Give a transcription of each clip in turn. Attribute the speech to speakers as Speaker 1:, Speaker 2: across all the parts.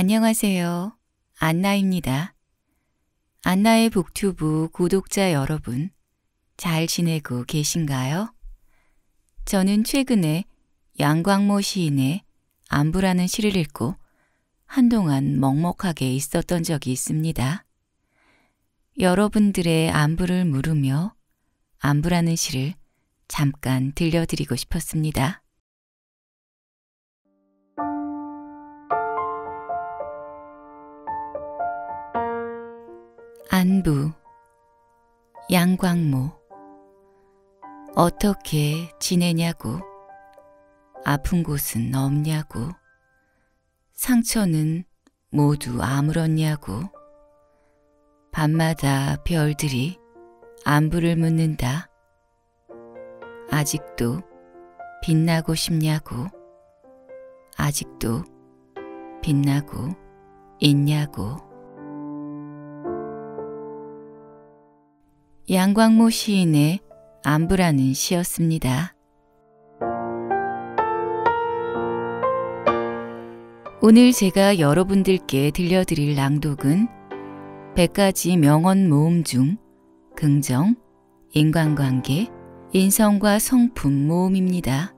Speaker 1: 안녕하세요. 안나입니다. 안나의 북튜브 구독자 여러분, 잘 지내고 계신가요? 저는 최근에 양광모 시인의 안부라는 시를 읽고 한동안 먹먹하게 있었던 적이 있습니다. 여러분들의 안부를 물으며 안부라는 시를 잠깐 들려드리고 싶었습니다. 안부 양광모 어떻게 지내냐고 아픈 곳은 없냐고 상처는 모두 아물었냐고 밤마다 별들이 안부를 묻는다 아직도 빛나고 싶냐고 아직도 빛나고 있냐고 양광모 시인의 안부라는 시였습니다. 오늘 제가 여러분들께 들려드릴 낭독은 100가지 명언 모음 중 긍정, 인간관계, 인성과 성품 모음입니다.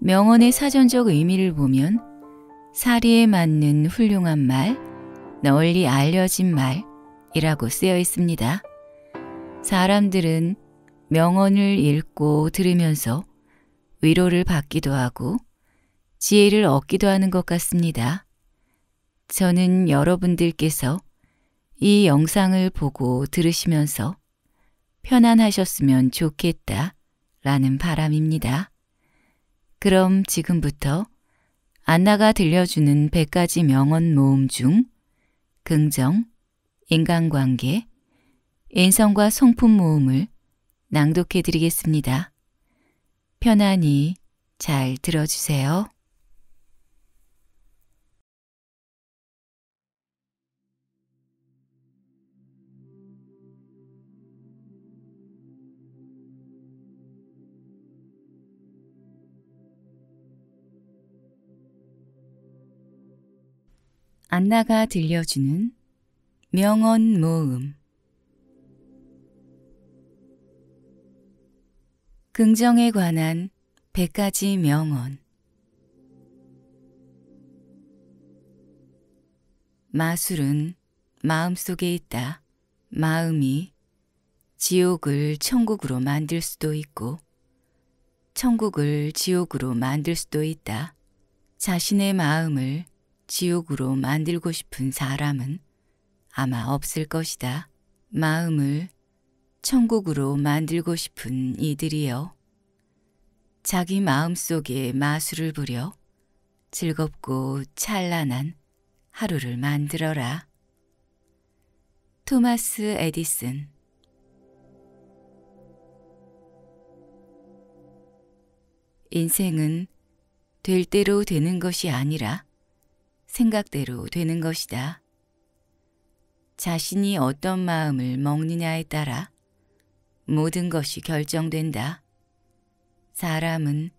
Speaker 1: 명언의 사전적 의미를 보면 사리에 맞는 훌륭한 말, 널리 알려진 말이라고 쓰여 있습니다. 사람들은 명언을 읽고 들으면서 위로를 받기도 하고 지혜를 얻기도 하는 것 같습니다. 저는 여러분들께서 이 영상을 보고 들으시면서 편안하셨으면 좋겠다 라는 바람입니다. 그럼 지금부터 안나가 들려주는 100가지 명언 모음 중 긍정, 인간관계, 인성과 성품 모음을 낭독해 드리겠습니다. 편안히 잘 들어주세요. 안나가 들려주는 명언 모음 긍정에 관한 100가지 명언 마술은 마음속에 있다. 마음이 지옥을 천국으로 만들 수도 있고 천국을 지옥으로 만들 수도 있다. 자신의 마음을 지옥으로 만들고 싶은 사람은 아마 없을 것이다. 마음을 천국으로 만들고 싶은 이들이여. 자기 마음속에 마술을 부려 즐겁고 찬란한 하루를 만들어라. 토마스 에디슨 인생은 될 대로 되는 것이 아니라 생각대로 되는 것이다. 자신이 어떤 마음을 먹느냐에 따라 모든 것이 결정된다. 사람은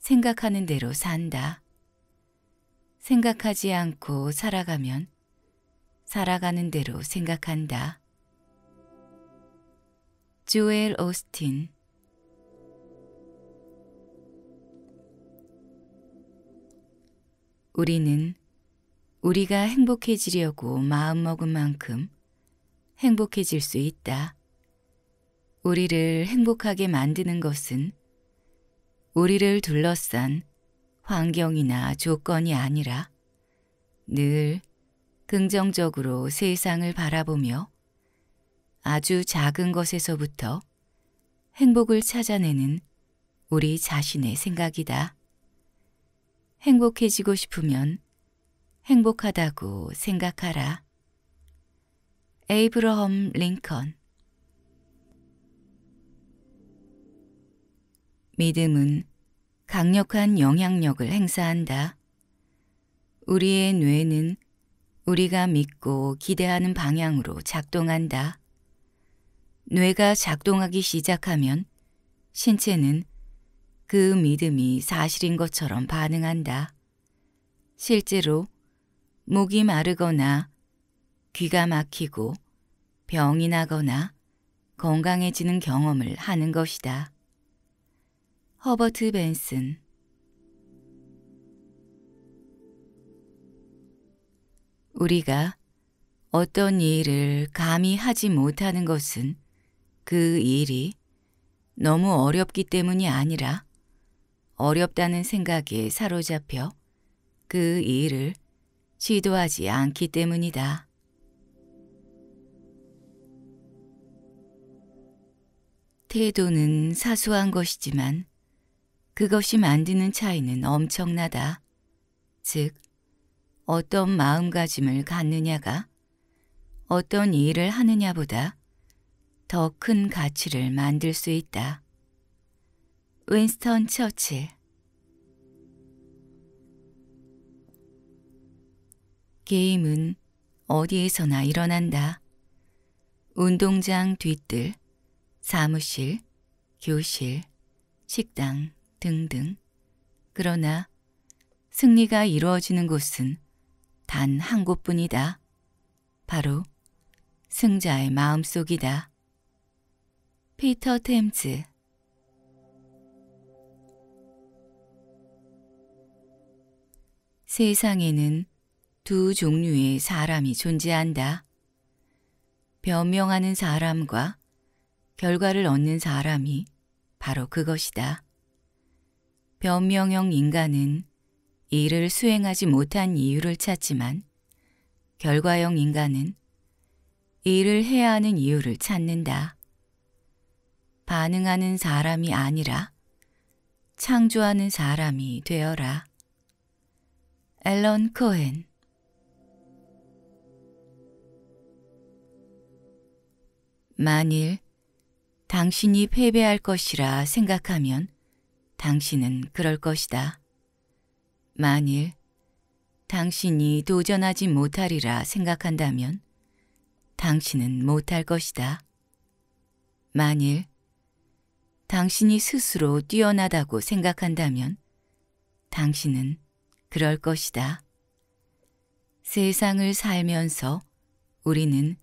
Speaker 1: 생각하는 대로 산다. 생각하지 않고 살아가면 살아가는 대로 생각한다. 조엘 오스틴 우리는 우리가 행복해지려고 마음먹은 만큼 행복해질 수 있다. 우리를 행복하게 만드는 것은 우리를 둘러싼 환경이나 조건이 아니라 늘 긍정적으로 세상을 바라보며 아주 작은 것에서부터 행복을 찾아내는 우리 자신의 생각이다. 행복해지고 싶으면 행복하다고 생각하라. 에이브러엄 링컨 믿음은 강력한 영향력을 행사한다. 우리의 뇌는 우리가 믿고 기대하는 방향으로 작동한다. 뇌가 작동하기 시작하면 신체는 그 믿음이 사실인 것처럼 반응한다. 실제로 목이 마르거나 귀가 막히고 병이 나거나 건강해지는 경험을 하는 것이다. 허버트 벤슨 우리가 어떤 일을 감히 하지 못하는 것은 그 일이 너무 어렵기 때문이 아니라 어렵다는 생각에 사로잡혀 그 일을 시도하지 않기 때문이다. 태도는 사소한 것이지만 그것이 만드는 차이는 엄청나다. 즉, 어떤 마음가짐을 갖느냐가 어떤 일을 하느냐보다 더 큰 가치를 만들 수 있다. 윈스턴 처칠 게임은 어디에서나 일어난다. 운동장 뒤뜰, 사무실, 교실, 식당, 등등. 그러나 승리가 이루어지는 곳은 단 한 곳뿐이다. 바로 승자의 마음속이다. 피터 템즈 세상에는 두 종류의 사람이 존재한다. 변명하는 사람과 결과를 얻는 사람이 바로 그것이다. 변명형 인간은 일을 수행하지 못한 이유를 찾지만 결과형 인간은 일을 해야 하는 이유를 찾는다. 반응하는 사람이 아니라 창조하는 사람이 되어라. 앨런 코헨 만일 당신이 패배할 것이라 생각하면 당신은 그럴 것이다. 만일 당신이 도전하지 못하리라 생각한다면 당신은 못할 것이다. 만일 당신이 스스로 뛰어나다고 생각한다면 당신은 그럴 것이다. 세상을 살면서 우리는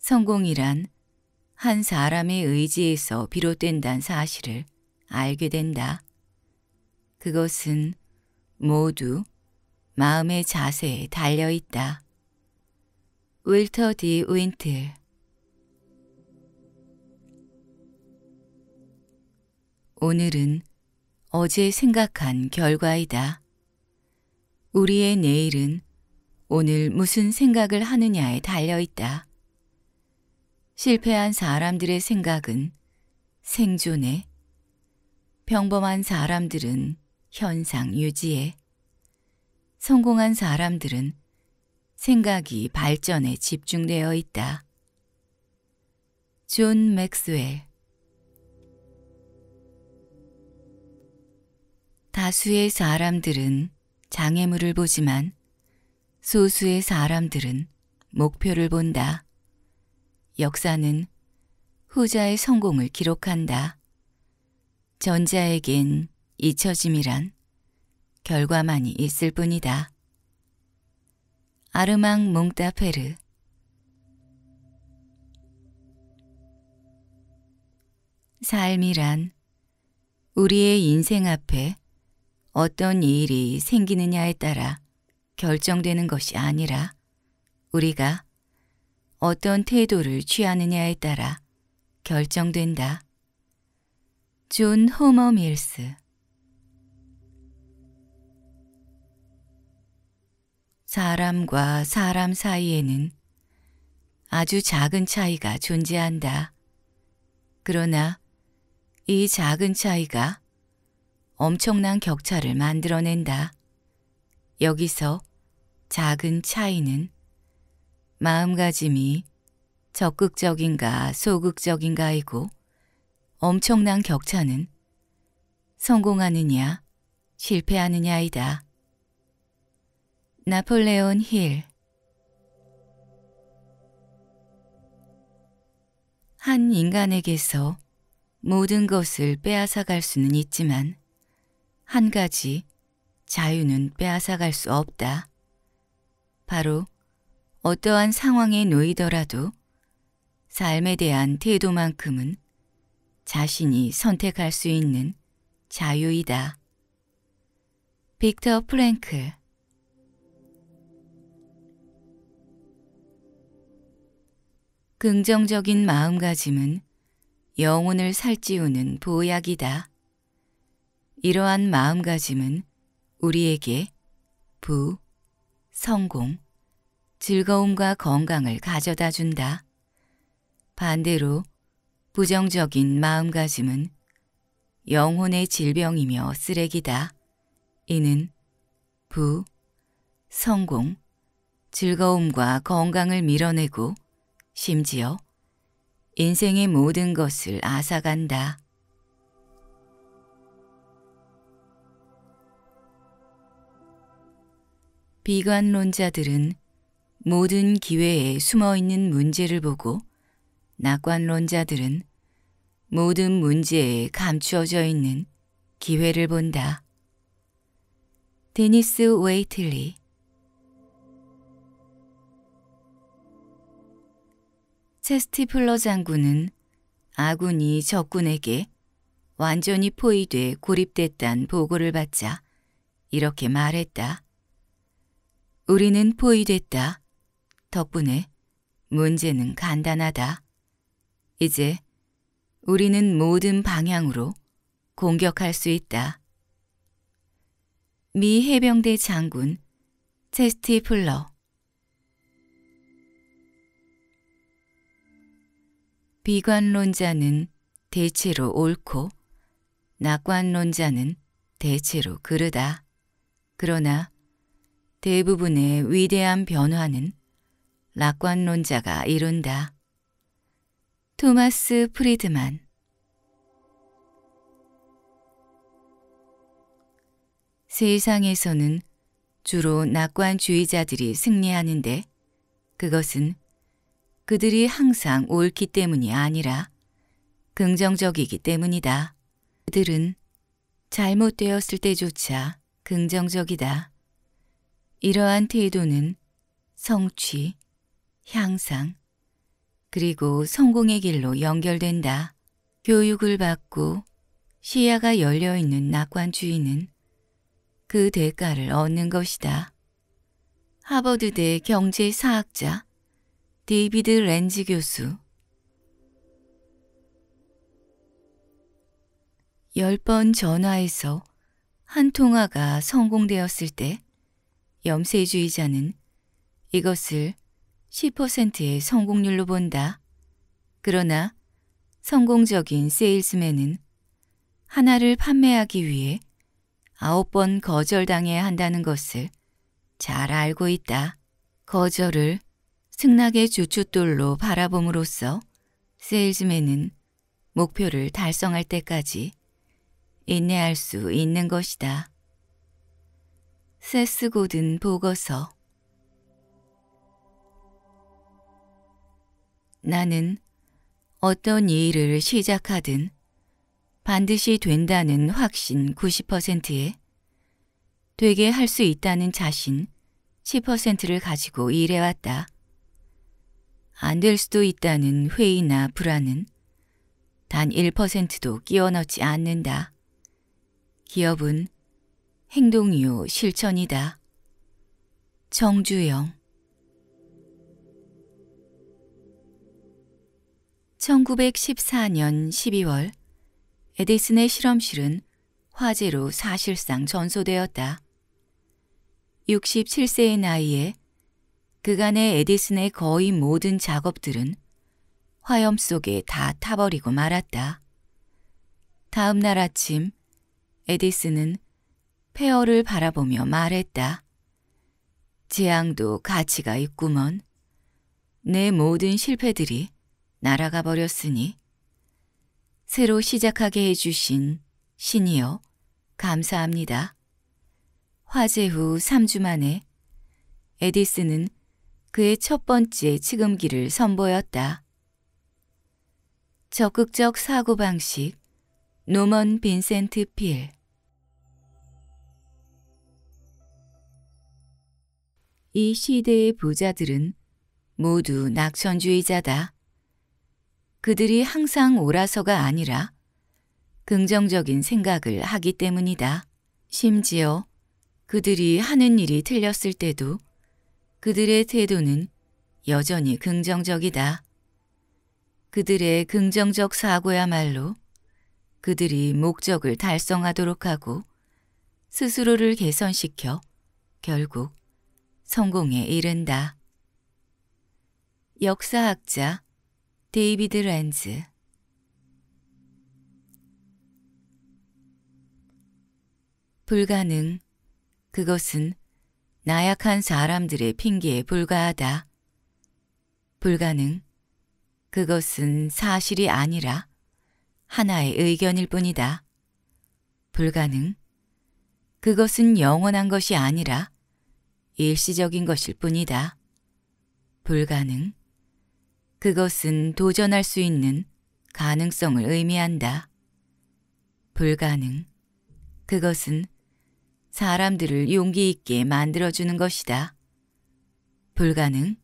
Speaker 1: 성공이란 한 사람의 의지에서 비롯된다는 사실을 알게 된다. 그것은 모두 마음의 자세에 달려 있다. 윌터 디 윈틀 오늘은 어제 생각한 결과이다. 우리의 내일은 오늘 무슨 생각을 하느냐에 달려 있다. 실패한 사람들의 생각은 생존에 평범한 사람들은 현상 유지에, 성공한 사람들은 생각이 발전에 집중되어 있다. 존 맥스웰 다수의 사람들은 장애물을 보지만 소수의 사람들은 목표를 본다. 역사는 후자의 성공을 기록한다. 전자에겐 잊혀짐이란 결과만이 있을 뿐이다. 아르망 몽타페르 삶이란 우리의 인생 앞에 어떤 일이 생기느냐에 따라 결정되는 것이 아니라 우리가 어떤 태도를 취하느냐에 따라 결정된다. 존 호머 밀스 사람과 사람 사이에는 아주 작은 차이가 존재한다. 그러나 이 작은 차이가 엄청난 격차를 만들어낸다. 여기서 작은 차이는 마음가짐이 적극적인가 소극적인가이고 엄청난 격차는 성공하느냐 실패하느냐이다. 나폴레온 힐 한 인간에게서 모든 것을 빼앗아갈 수는 있지만 한 가지 자유는 빼앗아갈 수 없다. 바로 어떠한 상황에 놓이더라도 삶에 대한 태도만큼은 자신이 선택할 수 있는 자유이다. 빅터 프랭클 긍정적인 마음가짐은 영혼을 살찌우는 보약이다. 이러한 마음가짐은 우리에게 부, 성공, 즐거움과 건강을 가져다 준다. 반대로 부정적인 마음가짐은 영혼의 질병이며 쓰레기다. 이는 부, 성공, 즐거움과 건강을 밀어내고 심지어 인생의 모든 것을 앗아간다. 비관론자들은 모든 기회에 숨어있는 문제를 보고 낙관론자들은 모든 문제에 감추어져 있는 기회를 본다. 데니스 웨이틀리 체스티플러 장군은 아군이 적군에게 완전히 포위돼 고립됐단 보고를 받자 이렇게 말했다. 우리는 포위됐다. 덕분에 문제는 간단하다. 이제 우리는 모든 방향으로 공격할 수 있다. 미 해병대 장군 체스티 플러 비관론자는 대체로 옳고 낙관론자는 대체로 그르다. 그러나 대부분의 위대한 변화는 낙관론자가 이룬다. 토마스 프리드만 세상에서는 주로 낙관주의자들이 승리하는데 그것은 그들이 항상 옳기 때문이 아니라 긍정적이기 때문이다. 그들은 잘못되었을 때조차 긍정적이다. 이러한 태도는 성취, 향상, 그리고 성공의 길로 연결된다. 교육을 받고 시야가 열려있는 낙관주의는 그 대가를 얻는 것이다. 하버드대 경제사학자 데이비드 렌즈 교수 1번 전화에서 한 통화가 성공되었을 때 염세주의자는 이것을 10%의 성공률로 본다. 그러나 성공적인 세일즈맨은 하나를 판매하기 위해 아홉 번 거절당해야 한다는 것을 잘 알고 있다. 거절을 승낙의 주춧돌로 바라봄으로써 세일즈맨은 목표를 달성할 때까지 인내할 수 있는 것이다. 세스 고든 보고서 나는 어떤 일을 시작하든 반드시 된다는 확신 90%에 되게 할 수 있다는 자신 10%를 가지고 일해왔다. 안 될 수도 있다는 회의나 불안은 단 1%도 끼워 넣지 않는다. 기업은 행동이요 실천이다. 정주영 1914년 12월 에디슨의 실험실은 화재로 사실상 전소되었다. 67세의 나이에 그간의 에디슨의 거의 모든 작업들은 화염 속에 다 타버리고 말았다. 다음 날 아침 에디슨은 페어를 바라보며 말했다. 재앙도 가치가 있구먼. 내 모든 실패들이 날아가 버렸으니 새로 시작하게 해주신 신이여 감사합니다. 화재 후 3주 만에 에디슨은 그의 첫 번째 치금기를 선보였다. 적극적 사고방식 노먼 빈센트 필 이 시대의 부자들은 모두 낙천주의자다. 그들이 항상 오라서가 아니라 긍정적인 생각을 하기 때문이다. 심지어 그들이 하는 일이 틀렸을 때도 그들의 태도는 여전히 긍정적이다. 그들의 긍정적 사고야말로 그들이 목적을 달성하도록 하고 스스로를 개선시켜 결국 성공에 이른다. 역사학자 데이비드 렌즈 불가능. 그것은 나약한 사람들의 핑계에 불과하다. 불가능. 그것은 사실이 아니라 하나의 의견일 뿐이다. 불가능. 그것은 영원한 것이 아니라 일시적인 것일 뿐이다. 불가능. 그것은 도전할 수 있는 가능성을 의미한다. 불가능. 그것은 사람들을 용기 있게 만들어주는 것이다. 불가능.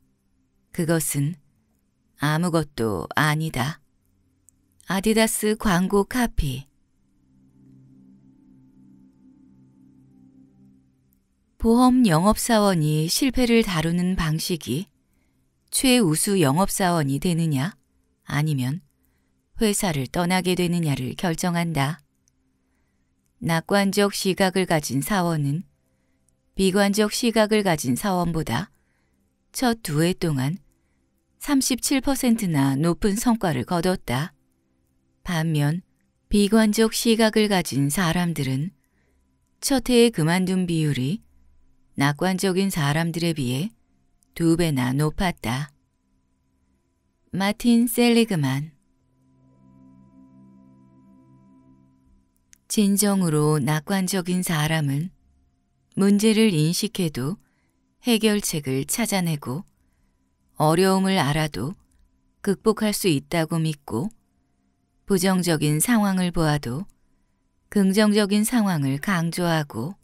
Speaker 1: 그것은 아무것도 아니다. 아디다스 광고 카피 보험 영업사원이 실패를 다루는 방식이 최우수 영업사원이 되느냐 아니면 회사를 떠나게 되느냐를 결정한다. 낙관적 시각을 가진 사원은 비관적 시각을 가진 사원보다 첫 두 해 동안 37%나 높은 성과를 거뒀다. 반면 비관적 시각을 가진 사람들은 첫 해에 그만둔 비율이 낙관적인 사람들에 비해 두 배나 높았다. 마틴 셀리그만 진정으로 낙관적인 사람은 문제를 인식해도 해결책을 찾아내고 어려움을 알아도 극복할 수 있다고 믿고 부정적인 상황을 보아도 긍정적인 상황을 강조하고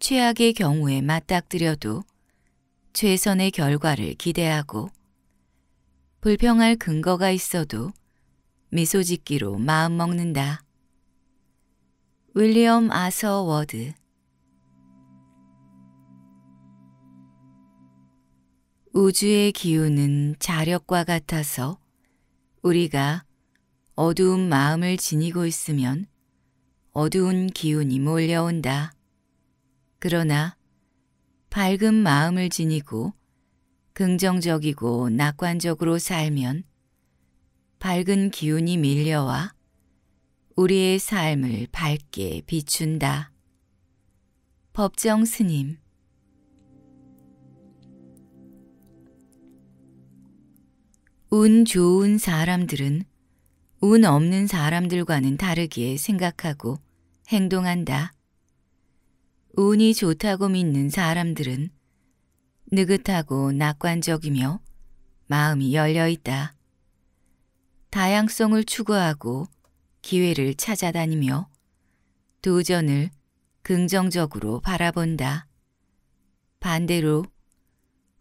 Speaker 1: 최악의 경우에 맞닥뜨려도 최선의 결과를 기대하고 불평할 근거가 있어도 미소 짓기로 마음 먹는다. 윌리엄 아서 워드 우주의 기운은 자력과 같아서 우리가 어두운 마음을 지니고 있으면 어두운 기운이 몰려온다. 그러나 밝은 마음을 지니고 긍정적이고 낙관적으로 살면 밝은 기운이 밀려와 우리의 삶을 밝게 비춘다. 법정 스님 운 좋은 사람들은 운 없는 사람들과는 다르게 생각하고 행동한다. 운이 좋다고 믿는 사람들은 느긋하고 낙관적이며 마음이 열려 있다. 다양성을 추구하고 기회를 찾아다니며 도전을 긍정적으로 바라본다. 반대로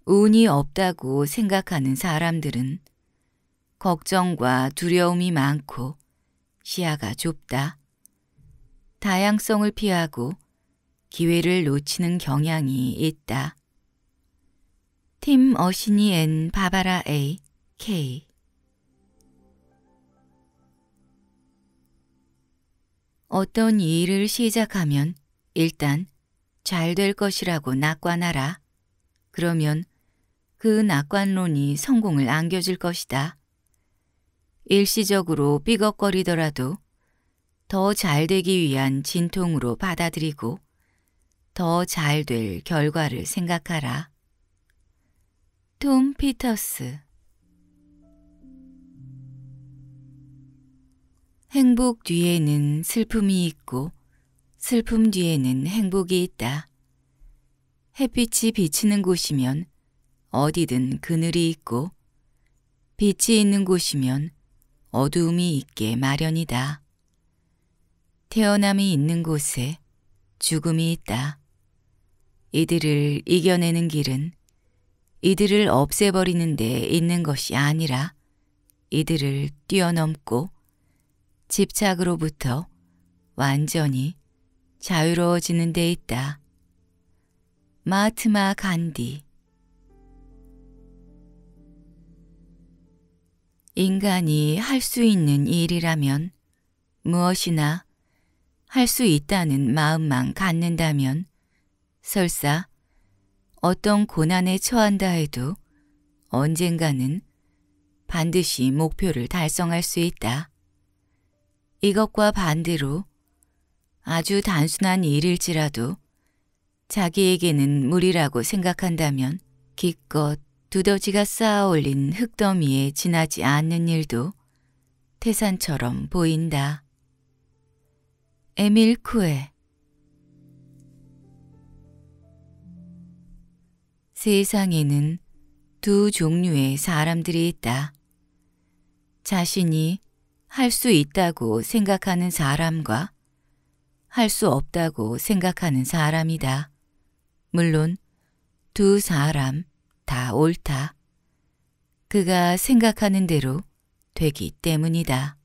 Speaker 1: 운이 없다고 생각하는 사람들은 걱정과 두려움이 많고 시야가 좁다. 다양성을 피하고 기회를 놓치는 경향이 있다. 팀 어시니 앤 바바라 A. K. 어떤 일을 시작하면 일단 잘 될 것이라고 낙관하라. 그러면 그 낙관론이 성공을 안겨줄 것이다. 일시적으로 삐걱거리더라도 더 잘 되기 위한 진통으로 받아들이고 더잘될 결과를 생각하라. 톰 피터스 행복 뒤에는 슬픔이 있고 슬픔 뒤에는 행복이 있다. 햇빛이 비치는 곳이면 어디든 그늘이 있고 빛이 있는 곳이면 어두움이 있게 마련이다. 태어남이 있는 곳에 죽음이 있다. 이들을 이겨내는 길은 이들을 없애버리는 데 있는 것이 아니라 이들을 뛰어넘고 집착으로부터 완전히 자유로워지는 데 있다. 마트마 간디 인간이 할 수 있는 일이라면 무엇이나 할 수 있다는 마음만 갖는다면 설사 어떤 고난에 처한다 해도 언젠가는 반드시 목표를 달성할 수 있다. 이것과 반대로 아주 단순한 일일지라도 자기에게는 무리라고 생각한다면 기껏 두더지가 쌓아 올린 흙더미에 지나지 않는 일도 태산처럼 보인다. 에밀 쿠에 세상에는 두 종류의 사람들이 있다. 자신이 할 수 있다고 생각하는 사람과 할 수 없다고 생각하는 사람이다. 물론 두 사람 다 옳다. 그가 생각하는 대로 되기 때문이다.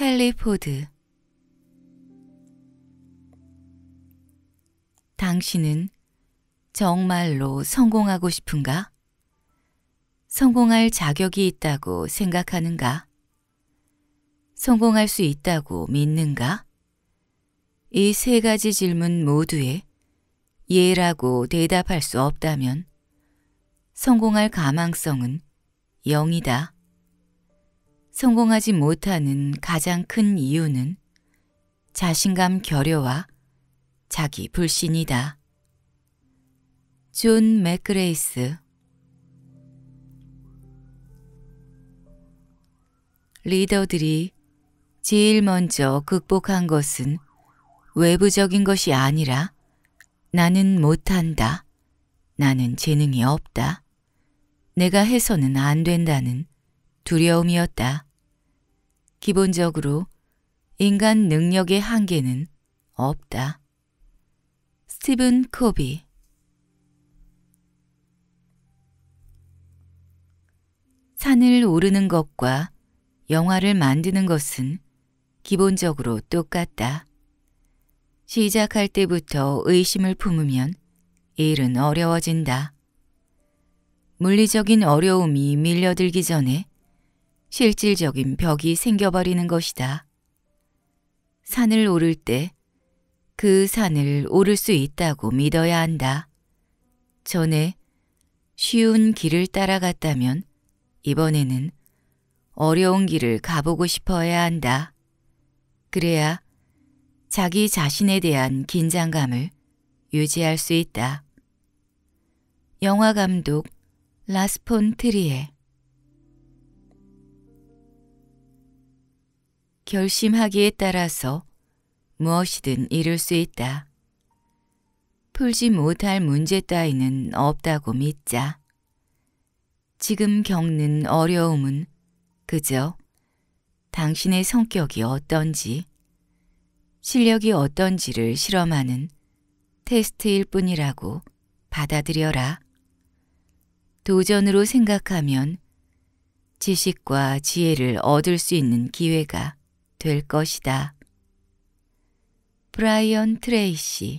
Speaker 1: 헨리 포드 당신은 정말로 성공하고 싶은가? 성공할 자격이 있다고 생각하는가? 성공할 수 있다고 믿는가? 이 세 가지 질문 모두에 예라고 대답할 수 없다면 성공할 가망성은 0이다. 성공하지 못하는 가장 큰 이유는 자신감 결여와 자기 불신이다. 존 맥그레이스 리더들이 제일 먼저 극복한 것은 외부적인 것이 아니라 나는 못한다. 나는 재능이 없다. 내가 해서는 안 된다는 두려움이었다. 기본적으로 인간 능력의 한계는 없다. 스티븐 코비 산을 오르는 것과 영화를 만드는 것은 기본적으로 똑같다. 시작할 때부터 의심을 품으면 일은 어려워진다. 물리적인 어려움이 밀려들기 전에 실질적인 벽이 생겨버리는 것이다. 산을 오를 때 그 산을 오를 수 있다고 믿어야 한다. 전에 쉬운 길을 따라갔다면 이번에는 어려운 길을 가보고 싶어야 한다. 그래야 자기 자신에 대한 긴장감을 유지할 수 있다. 영화 감독 라스폰 트리에 결심하기에 따라서 무엇이든 이룰 수 있다. 풀지 못할 문제 따위는 없다고 믿자. 지금 겪는 어려움은 그저 당신의 성격이 어떤지, 실력이 어떤지를 실험하는 테스트일 뿐이라고 받아들여라. 도전으로 생각하면 지식과 지혜를 얻을 수 있는 기회가 될 것이다. 브라이언 트레이시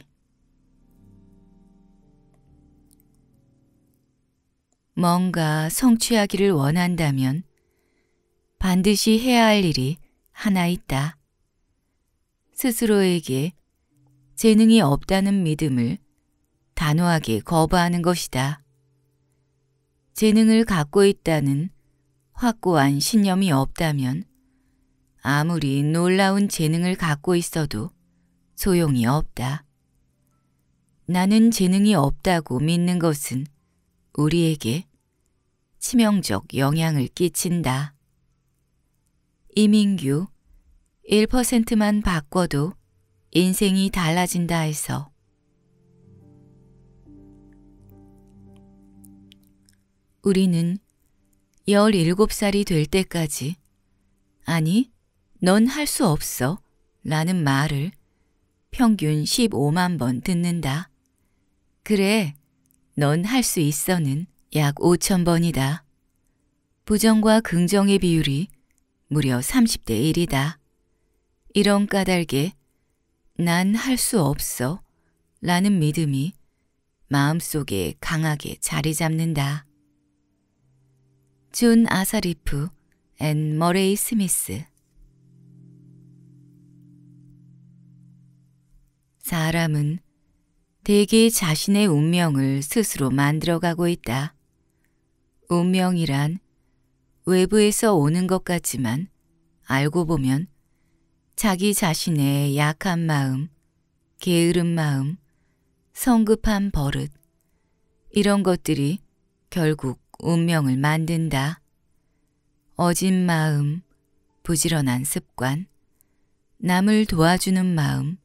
Speaker 1: 뭔가 성취하기를 원한다면 반드시 해야 할 일이 하나 있다. 스스로에게 재능이 없다는 믿음을 단호하게 거부하는 것이다. 재능을 갖고 있다는 확고한 신념이 없다면 아무리 놀라운 재능을 갖고 있어도 소용이 없다. 나는 재능이 없다고 믿는 것은 우리에게 치명적 영향을 끼친다. 이민규 1%만 바꿔도 인생이 달라진다 해서 우리는 17살이 될 때까지 아니 넌 할 수 없어 라는 말을 평균 15만 번 듣는다. 그래 넌할수 있어는 약 5천 번이다. 부정과 긍정의 비율이 무려 30대 1이다. 이런 까닭에 난 할 수 없어 라는 믿음이 마음속에 강하게 자리 잡는다. 준 아사리프 앤 머레이 스미스 사람은 대개 자신의 운명을 스스로 만들어가고 있다. 운명이란 외부에서 오는 것 같지만 알고 보면 자기 자신의 약한 마음, 게으른 마음, 성급한 버릇 이런 것들이 결국 운명을 만든다. 어진 마음, 부지런한 습관, 남을 도와주는 마음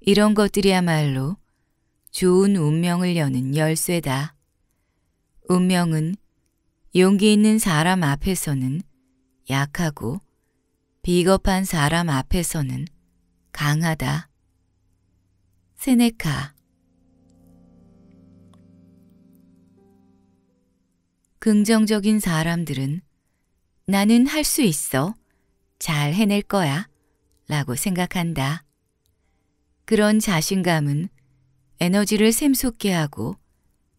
Speaker 1: 이런 것들이야말로 좋은 운명을 여는 열쇠다. 운명은 용기 있는 사람 앞에서는 약하고 비겁한 사람 앞에서는 강하다. 세네카 긍정적인 사람들은 나는 할 수 있어. 잘 해낼 거야. 라고 생각한다. 그런 자신감은 에너지를 샘솟게 하고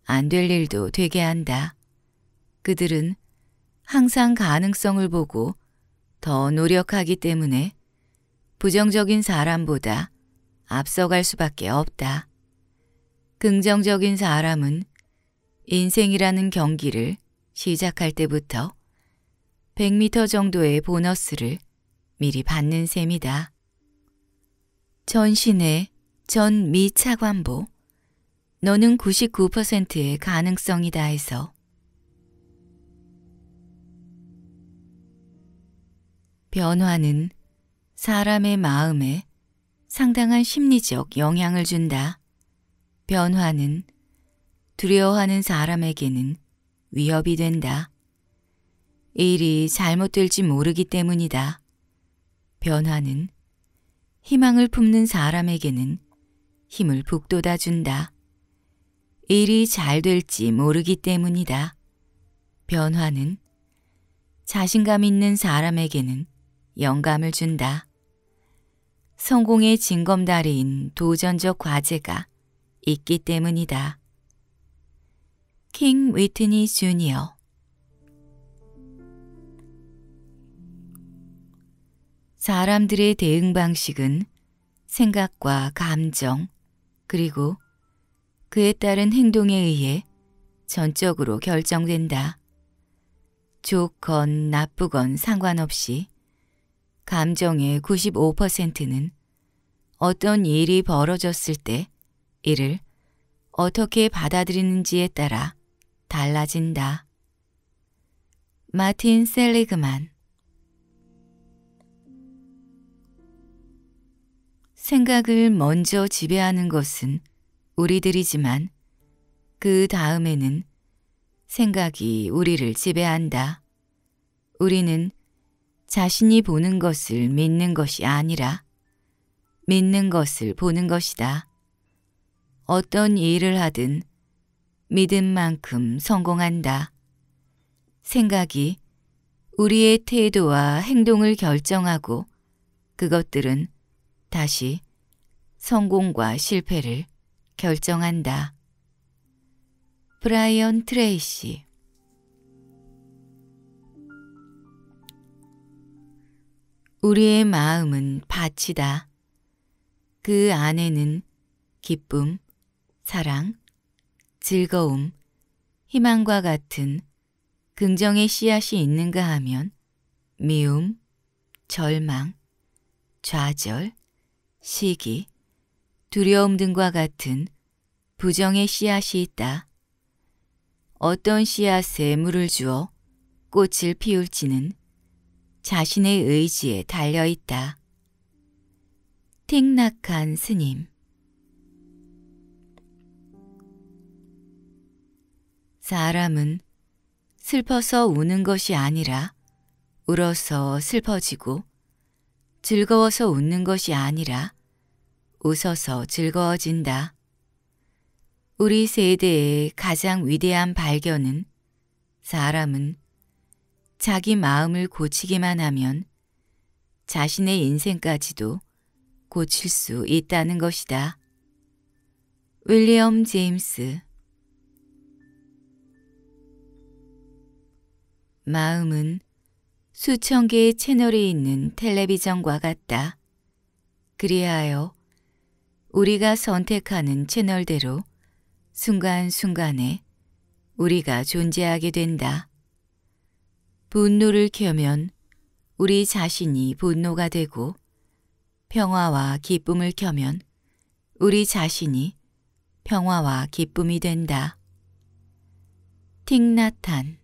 Speaker 1: 안 될 일도 되게 한다. 그들은 항상 가능성을 보고 더 노력하기 때문에 부정적인 사람보다 앞서갈 수밖에 없다. 긍정적인 사람은 인생이라는 경기를 시작할 때부터 100m 정도의 보너스를 미리 받는 셈이다. 전신에 전미 차관보 너는 99%의 가능성이다 해서 변화는 사람의 마음에 상당한 심리적 영향을 준다. 변화는 두려워하는 사람에게는 위협이 된다. 일이 잘못될지 모르기 때문이다. 변화는 희망을 품는 사람에게는 힘을 북돋아 준다. 일이 잘 될지 모르기 때문이다. 변화는 자신감 있는 사람에게는 영감을 준다. 성공의 징검다리인 도전적 과제가 있기 때문이다. 킹 위트니 주니어 사람들의 대응 방식은 생각과 감정, 그리고 그에 따른 행동에 의해 전적으로 결정된다. 좋건 나쁘건 상관없이 감정의 95%는 어떤 일이 벌어졌을 때 이를 어떻게 받아들이는지에 따라 달라진다. 마틴 셀리그만 생각을 먼저 지배하는 것은 우리들이지만 그 다음에는 생각이 우리를 지배한다. 우리는 자신이 보는 것을 믿는 것이 아니라 믿는 것을 보는 것이다. 어떤 일을 하든 믿음 만큼 성공한다. 생각이 우리의 태도와 행동을 결정하고 그것들은 다시 성공과 실패를 결정한다. 브라이언 트레이시 우리의 마음은 밭이다. 그 안에는 기쁨, 사랑, 즐거움, 희망과 같은 긍정의 씨앗이 있는가 하면 미움, 절망, 좌절, 시기, 두려움 등과 같은 부정의 씨앗이 있다. 어떤 씨앗에 물을 주어 꽃을 피울지는 자신의 의지에 달려 있다. 틱낙한 스님 사람은 슬퍼서 우는 것이 아니라 울어서 슬퍼지고 즐거워서 웃는 것이 아니라 웃어서 즐거워진다. 우리 세대의 가장 위대한 발견은 사람은 자기 마음을 고치기만 하면 자신의 인생까지도 고칠 수 있다는 것이다. 윌리엄 제임스 마음은 수천 개의 채널이 있는 텔레비전과 같다. 그리하여 우리가 선택하는 채널대로 순간순간에 우리가 존재하게 된다. 분노를 켜면 우리 자신이 분노가 되고 평화와 기쁨을 켜면 우리 자신이 평화와 기쁨이 된다. 틱나탄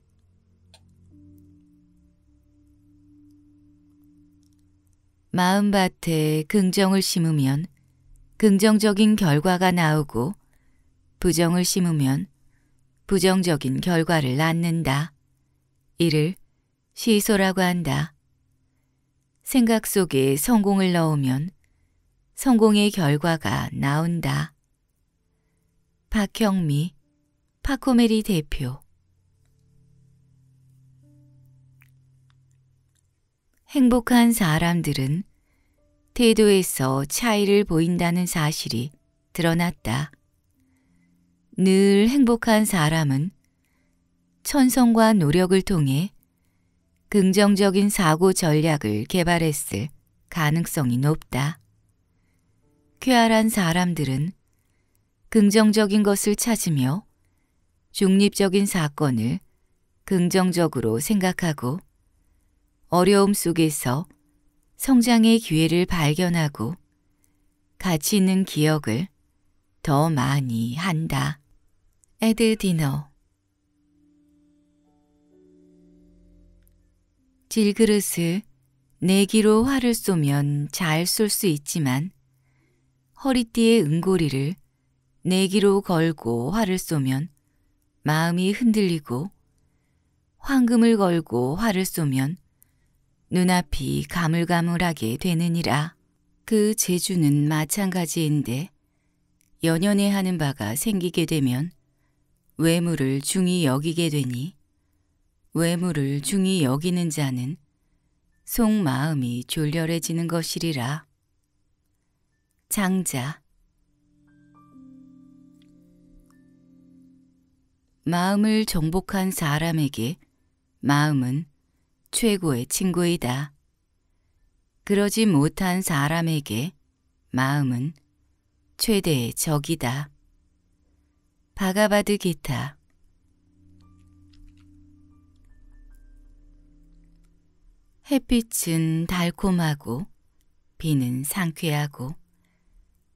Speaker 1: 마음밭에 긍정을 심으면 긍정적인 결과가 나오고 부정을 심으면 부정적인 결과를 낳는다. 이를 시소라고 한다. 생각 속에 성공을 넣으면 성공의 결과가 나온다. 박형미, 파코메리 대표 행복한 사람들은 태도에서 차이를 보인다는 사실이 드러났다. 늘 행복한 사람은 천성과 노력을 통해 긍정적인 사고 전략을 개발했을 가능성이 높다. 쾌활한 사람들은 긍정적인 것을 찾으며 중립적인 사건을 긍정적으로 생각하고 어려움 속에서 성장의 기회를 발견하고 가치 있는 기억을 더 많이 한다. 에드 디너 질그릇을 내기로 활을 쏘면 잘 쏠 수 있지만 허리띠의 은고리를 내기로 걸고 활을 쏘면 마음이 흔들리고 황금을 걸고 활을 쏘면 눈앞이 가물가물하게 되느니라. 그 재주는 마찬가지인데 연연해 하는 바가 생기게 되면 외물을 중히 여기게 되니 외물을 중히 여기는 자는 속마음이 졸렬해지는 것이리라. 장자 마음을 정복한 사람에게 마음은 최고의 친구이다. 그러지 못한 사람에게 마음은 최대의 적이다. 바가바드 기타 햇빛은 달콤하고 비는 상쾌하고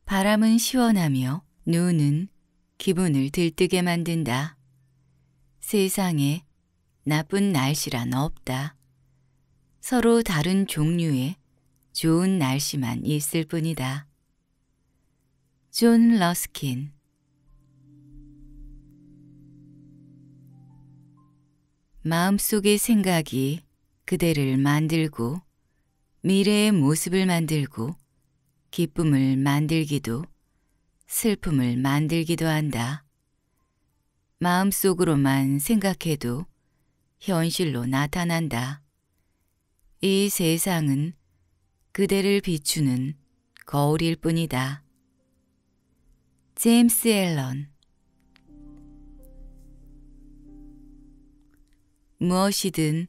Speaker 1: 바람은 시원하며 눈은 기분을 들뜨게 만든다. 세상에 나쁜 날씨란 없다. 서로 다른 종류의 좋은 날씨만 있을 뿐이다. 존 러스킨 마음속의 생각이 그대를 만들고 미래의 모습을 만들고 기쁨을 만들기도 슬픔을 만들기도 한다. 마음속으로만 생각해도 현실로 나타난다. 이 세상은 그대를 비추는 거울일 뿐이다. 제임스 앨런 무엇이든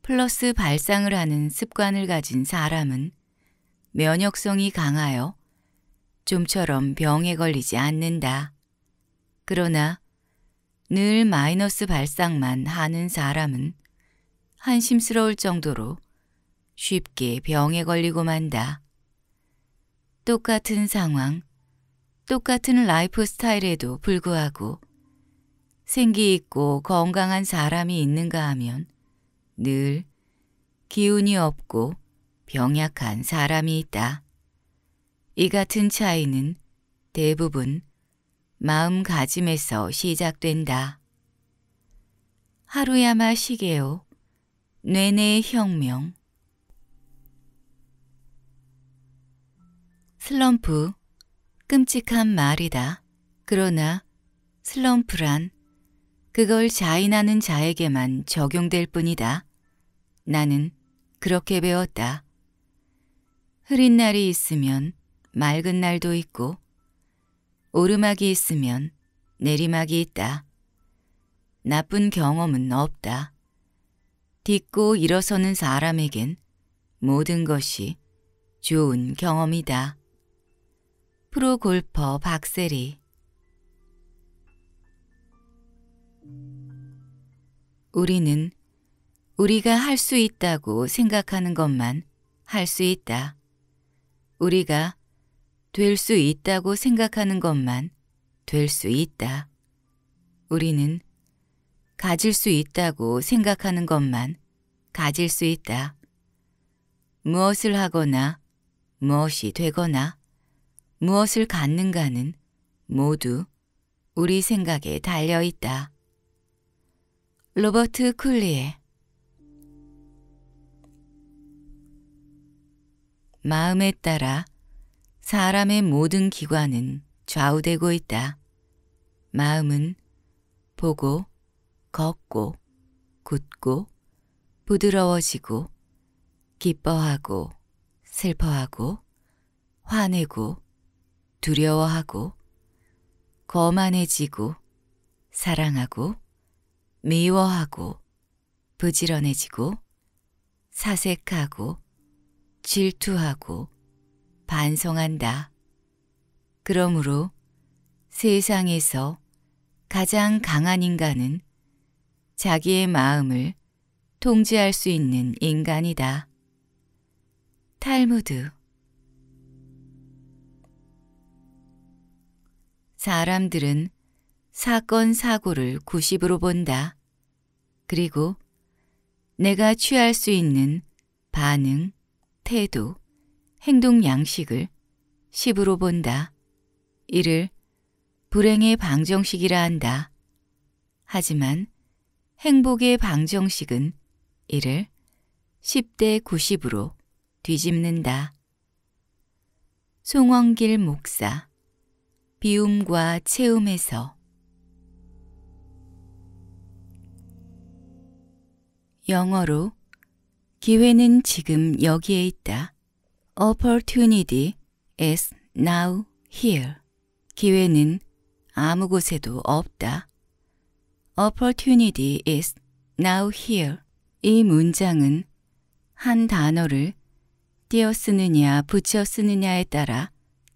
Speaker 1: 플러스 발상을 하는 습관을 가진 사람은 면역성이 강하여 좀처럼 병에 걸리지 않는다. 그러나 늘 마이너스 발상만 하는 사람은 한심스러울 정도로 쉽게 병에 걸리고 만다. 똑같은 상황, 똑같은 라이프 스타일에도 불구하고 생기 있고 건강한 사람이 있는가 하면 늘 기운이 없고 병약한 사람이 있다. 이 같은 차이는 대부분 마음가짐에서 시작된다. 하루야마 시계요 뇌내의 혁명, 슬럼프, 끔찍한 말이다. 그러나 슬럼프란 그걸 자인하는 자에게만 적용될 뿐이다. 나는 그렇게 배웠다. 흐린 날이 있으면 맑은 날도 있고 오르막이 있으면 내리막이 있다. 나쁜 경험은 없다. 딛고 일어서는 사람에겐 모든 것이 좋은 경험이다. 프로골퍼 박세리 우리는 우리가 할 수 있다고 생각하는 것만 할 수 있다. 우리가 될 수 있다고 생각하는 것만 될 수 있다. 우리는 가질 수 있다고 생각하는 것만 가질 수 있다. 무엇을 하거나 무엇이 되거나 무엇을 갖는가는 모두 우리 생각에 달려 있다. 로버트 쿨리의 마음에 따라 사람의 모든 기관은 좌우되고 있다. 마음은 보고, 걷고, 굳고, 부드러워지고, 기뻐하고, 슬퍼하고, 화내고, 두려워하고 거만해지고 사랑하고 미워하고 부지런해지고 사색하고 질투하고 반성한다. 그러므로 세상에서 가장 강한 인간은 자기의 마음을 통제할 수 있는 인간이다. 탈무드 사람들은 사건 사고를 90으로 본다. 그리고 내가 취할 수 있는 반응, 태도, 행동 양식을 10으로 본다. 이를 불행의 방정식이라 한다. 하지만 행복의 방정식은 이를 10대 90으로 뒤집는다. 송원길 목사 비움과 체험에서 영어로 기회는 지금 여기에 있다. Opportunity is now here. 기회는 아무 곳에도 없다. Opportunity is now here. 이 문장은 한 단어를 띄어 쓰느냐 붙여 쓰느냐에 따라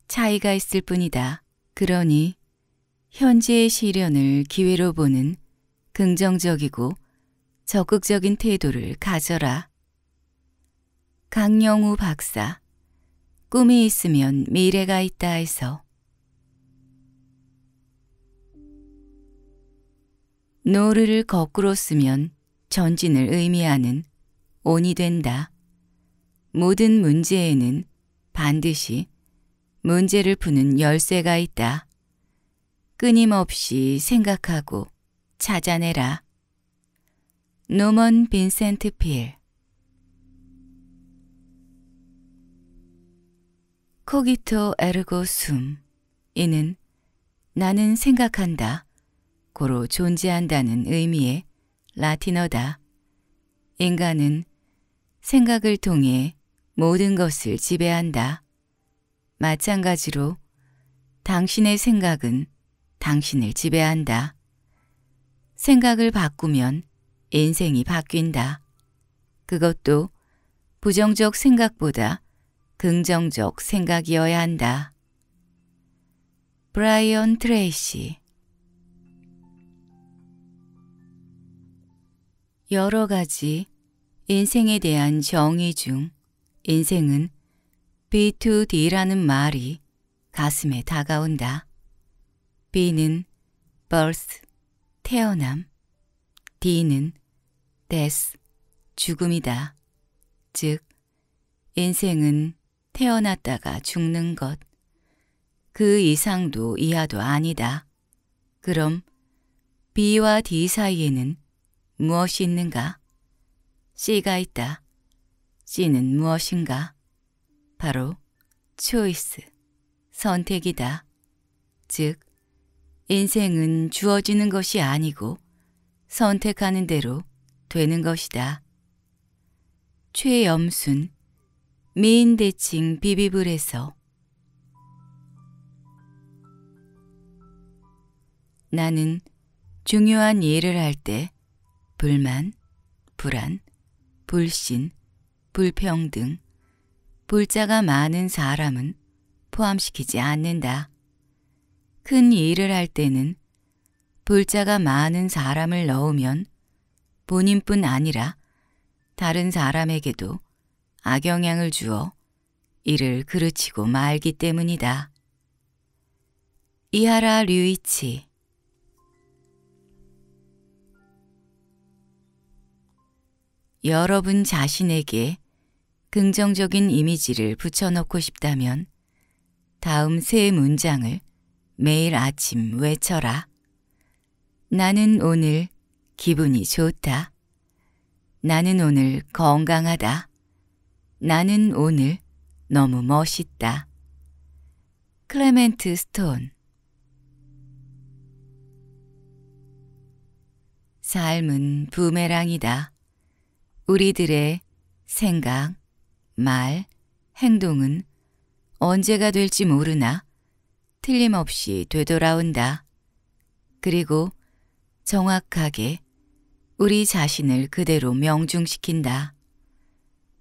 Speaker 1: 차이가 있을 뿐이다. 그러니 현재의 시련을 기회로 보는 긍정적이고 적극적인 태도를 가져라. 강영우 박사 꿈이 있으면 미래가 있다 해서 노를 거꾸로 쓰면 전진을 의미하는 온이 된다. 모든 문제에는 반드시 문제를 푸는 열쇠가 있다. 끊임없이 생각하고 찾아내라. 노먼 빈센트 필 코기토 에르고 숨 이는 나는 생각한다 고로 존재한다는 의미의 라틴어다. 인간은 생각을 통해 모든 것을 지배한다. 마찬가지로 당신의 생각은 당신을 지배한다. 생각을 바꾸면 인생이 바뀐다. 그것도 부정적 생각보다 긍정적 생각이어야 한다. 브라이언 트레이시 여러 가지 인생에 대한 정의 중 인생은 B2D라는 말이 가슴에 다가온다. B는 birth, 태어남, D는 death, 죽음이다. 즉, 인생은 태어났다가 죽는 것, 그 이상도 이하도 아니다. 그럼 B와 D 사이에는 무엇이 있는가? C가 있다. C는 무엇인가? 바로 초이스, 선택이다. 즉, 인생은 주어지는 것이 아니고 선택하는 대로 되는 것이다. 최염순, 미인 대칭 비비블에서 나는 중요한 일을 할 때 불만, 불안, 불신, 불평등, 불자가 많은 사람은 포함시키지 않는다. 큰 일을 할 때는 불자가 많은 사람을 넣으면 본인뿐 아니라 다른 사람에게도 악영향을 주어 이를 그르치고 말기 때문이다. 이하라 류이치 여러분 자신에게 긍정적인 이미지를 붙여넣고 싶다면 다음 세 문장을 매일 아침 외쳐라. 나는 오늘 기분이 좋다. 나는 오늘 건강하다. 나는 오늘 너무 멋있다. 클레멘트 스톤 삶은 부메랑이다. 우리들의 생각, 말, 행동은 언제가 될지 모르나 틀림없이 되돌아온다. 그리고 정확하게 우리 자신을 그대로 명중시킨다.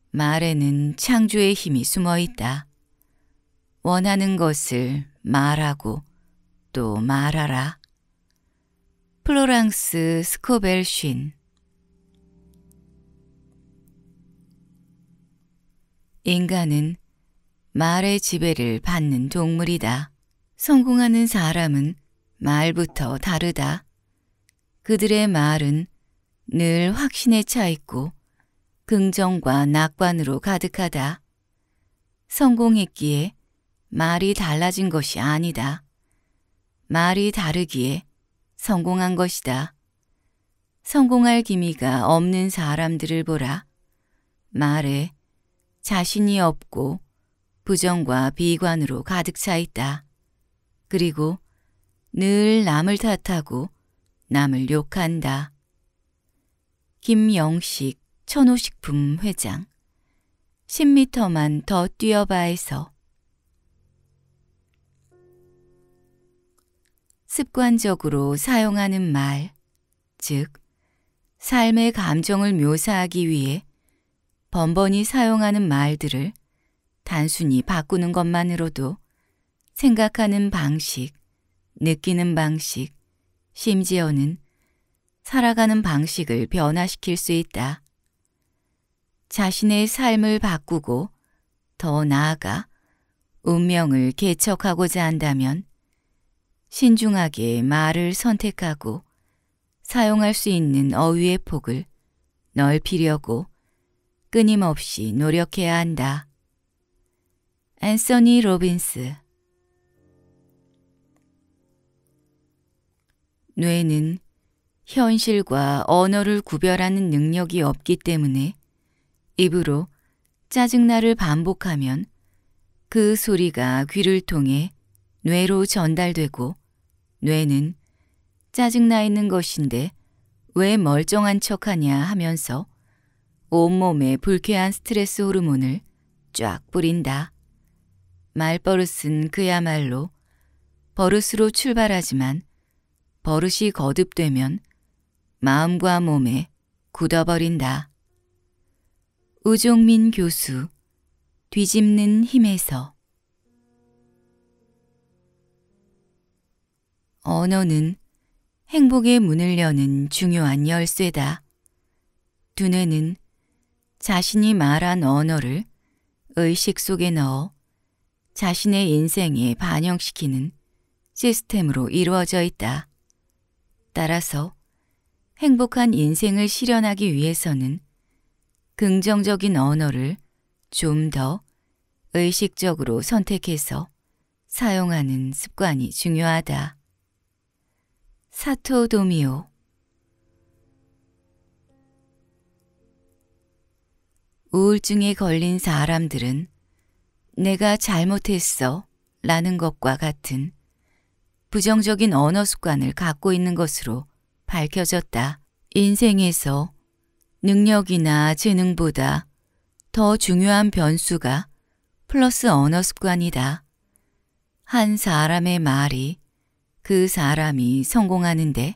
Speaker 1: 말에는 창조의 힘이 숨어 있다. 원하는 것을 말하고 또 말하라. 플로랑스 스코벨 쉰 인간은 말의 지배를 받는 동물이다. 성공하는 사람은 말부터 다르다. 그들의 말은 늘 확신에 차 있고 긍정과 낙관으로 가득하다. 성공했기에 말이 달라진 것이 아니다. 말이 다르기에 성공한 것이다. 성공할 기미가 없는 사람들을 보라. 말에 자신이 없고 부정과 비관으로 가득 차 있다. 그리고 늘 남을 탓하고 남을 욕한다. 김영식 천호식품 회장 10m만 더 뛰어봐 해서 습관적으로 사용하는 말, 즉 삶의 감정을 묘사하기 위해 번번이 사용하는 말들을 단순히 바꾸는 것만으로도 생각하는 방식, 느끼는 방식, 심지어는 살아가는 방식을 변화시킬 수 있다. 자신의 삶을 바꾸고 더 나아가 운명을 개척하고자 한다면 신중하게 말을 선택하고 사용할 수 있는 어휘의 폭을 넓히려고 끊임없이 노력해야 한다. 앤서니 로빈스 뇌는 현실과 언어를 구별하는 능력이 없기 때문에 입으로 짜증나를 반복하면 그 소리가 귀를 통해 뇌로 전달되고 뇌는 짜증나 있는 것인데 왜 멀쩡한 척하냐 하면서 온몸에 불쾌한 스트레스 호르몬을 쫙 뿌린다. 말버릇은 그야말로 버릇으로 출발하지만 버릇이 거듭되면 마음과 몸에 굳어버린다. 우종민 교수 뒤집는 힘에서 언어는 행복의 문을 여는 중요한 열쇠다. 두뇌는 자신이 말한 언어를 의식 속에 넣어 자신의 인생에 반영시키는 시스템으로 이루어져 있다. 따라서 행복한 인생을 실현하기 위해서는 긍정적인 언어를 좀 더 의식적으로 선택해서 사용하는 습관이 중요하다. 사토 도미오 우울증에 걸린 사람들은 내가 잘못했어 라는 것과 같은 부정적인 언어 습관을 갖고 있는 것으로 밝혀졌다. 인생에서 능력이나 재능보다 더 중요한 변수가 플러스 언어 습관이다. 한 사람의 말이 그 사람이 성공하는데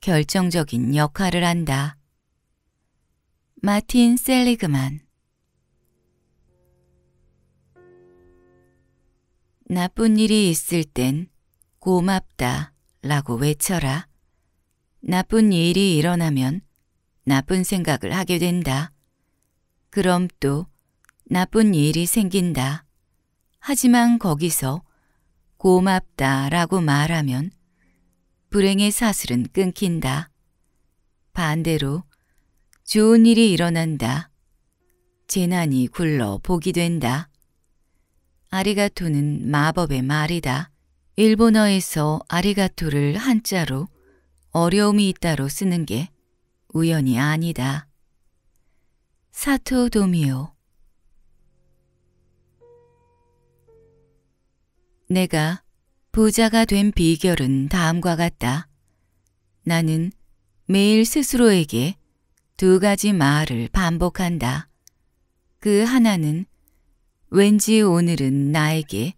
Speaker 1: 결정적인 역할을 한다. 마틴 셀리그만 나쁜 일이 있을 땐 고맙다 라고 외쳐라. 나쁜 일이 일어나면 나쁜 생각을 하게 된다. 그럼 또 나쁜 일이 생긴다. 하지만 거기서 고맙다 라고 말하면 불행의 사슬은 끊긴다. 반대로 좋은 일이 일어난다. 재난이 굴러 복이 된다. 아리가토는 마법의 말이다. 일본어에서 아리가토를 한자로 어려움이 있다로 쓰는 게 우연이 아니다. 사토 도미오 내가 부자가 된 비결은 다음과 같다. 나는 매일 스스로에게 두 가지 말을 반복한다. 그 하나는 왠지 오늘은 나에게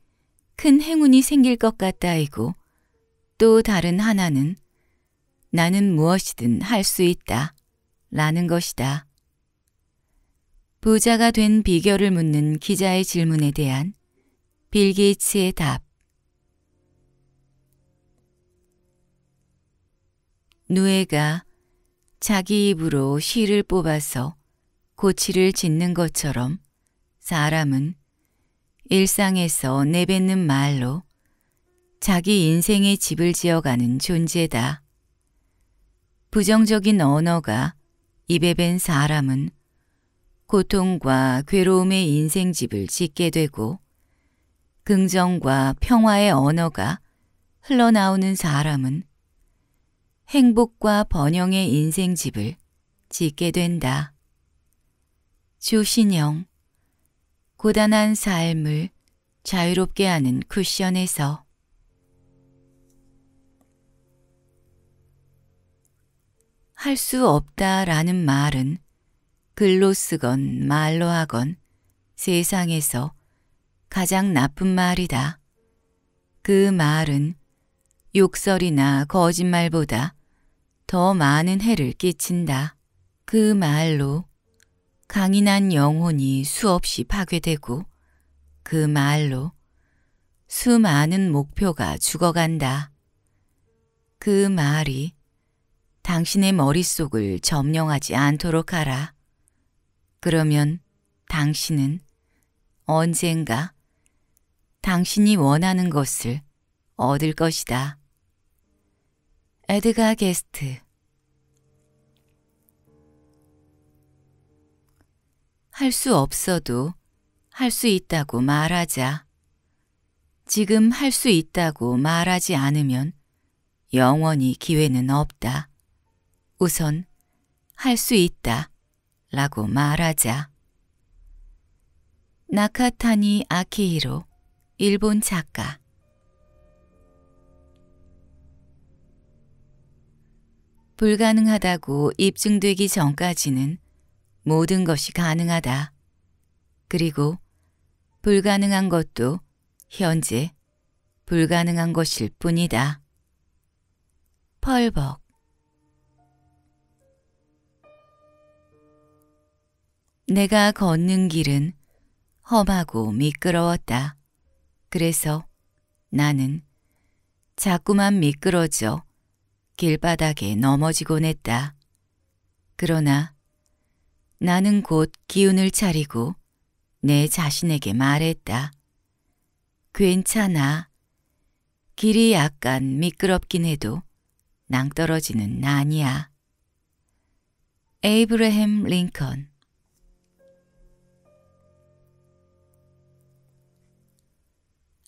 Speaker 1: 큰 행운이 생길 것 같다이고 또 다른 하나는 나는 무엇이든 할 수 있다 라는 것이다. 부자가 된 비결을 묻는 기자의 질문에 대한 빌 게이츠의 답 누에가 자기 입으로 실을 뽑아서 고치를 짓는 것처럼 사람은 일상에서 내뱉는 말로 자기 인생의 집을 지어가는 존재다. 부정적인 언어가 입에 밴 사람은 고통과 괴로움의 인생집을 짓게 되고 긍정과 평화의 언어가 흘러나오는 사람은 행복과 번영의 인생집을 짓게 된다. 조신영 고단한 삶을 자유롭게 하는 쿠션에서 할 수 없다라는 말은 글로 쓰건 말로 하건 세상에서 가장 나쁜 말이다. 그 말은 욕설이나 거짓말보다 더 많은 해를 끼친다. 그 말로 강인한 영혼이 수없이 파괴되고 그 말로 수많은 목표가 죽어간다. 그 말이 당신의 머릿속을 점령하지 않도록 하라. 그러면 당신은 언젠가 당신이 원하는 것을 얻을 것이다. 에드가 게스트 할 수 없어도 할 수 있다고 말하자. 지금 할 수 있다고 말하지 않으면 영원히 기회는 없다. 우선 할 수 있다 라고 말하자. 나카타니 아키히로 일본 작가 불가능하다고 입증되기 전까지는 모든 것이 가능하다. 그리고 불가능한 것도 현재 불가능한 것일 뿐이다. 펄벅 내가 걷는 길은 험하고 미끄러웠다. 그래서 나는 자꾸만 미끄러져 길바닥에 넘어지곤 했다. 그러나 나는 곧 기운을 차리고 내 자신에게 말했다. 괜찮아. 길이 약간 미끄럽긴 해도 낭떨어지는 난이야. 에이브레햄 링컨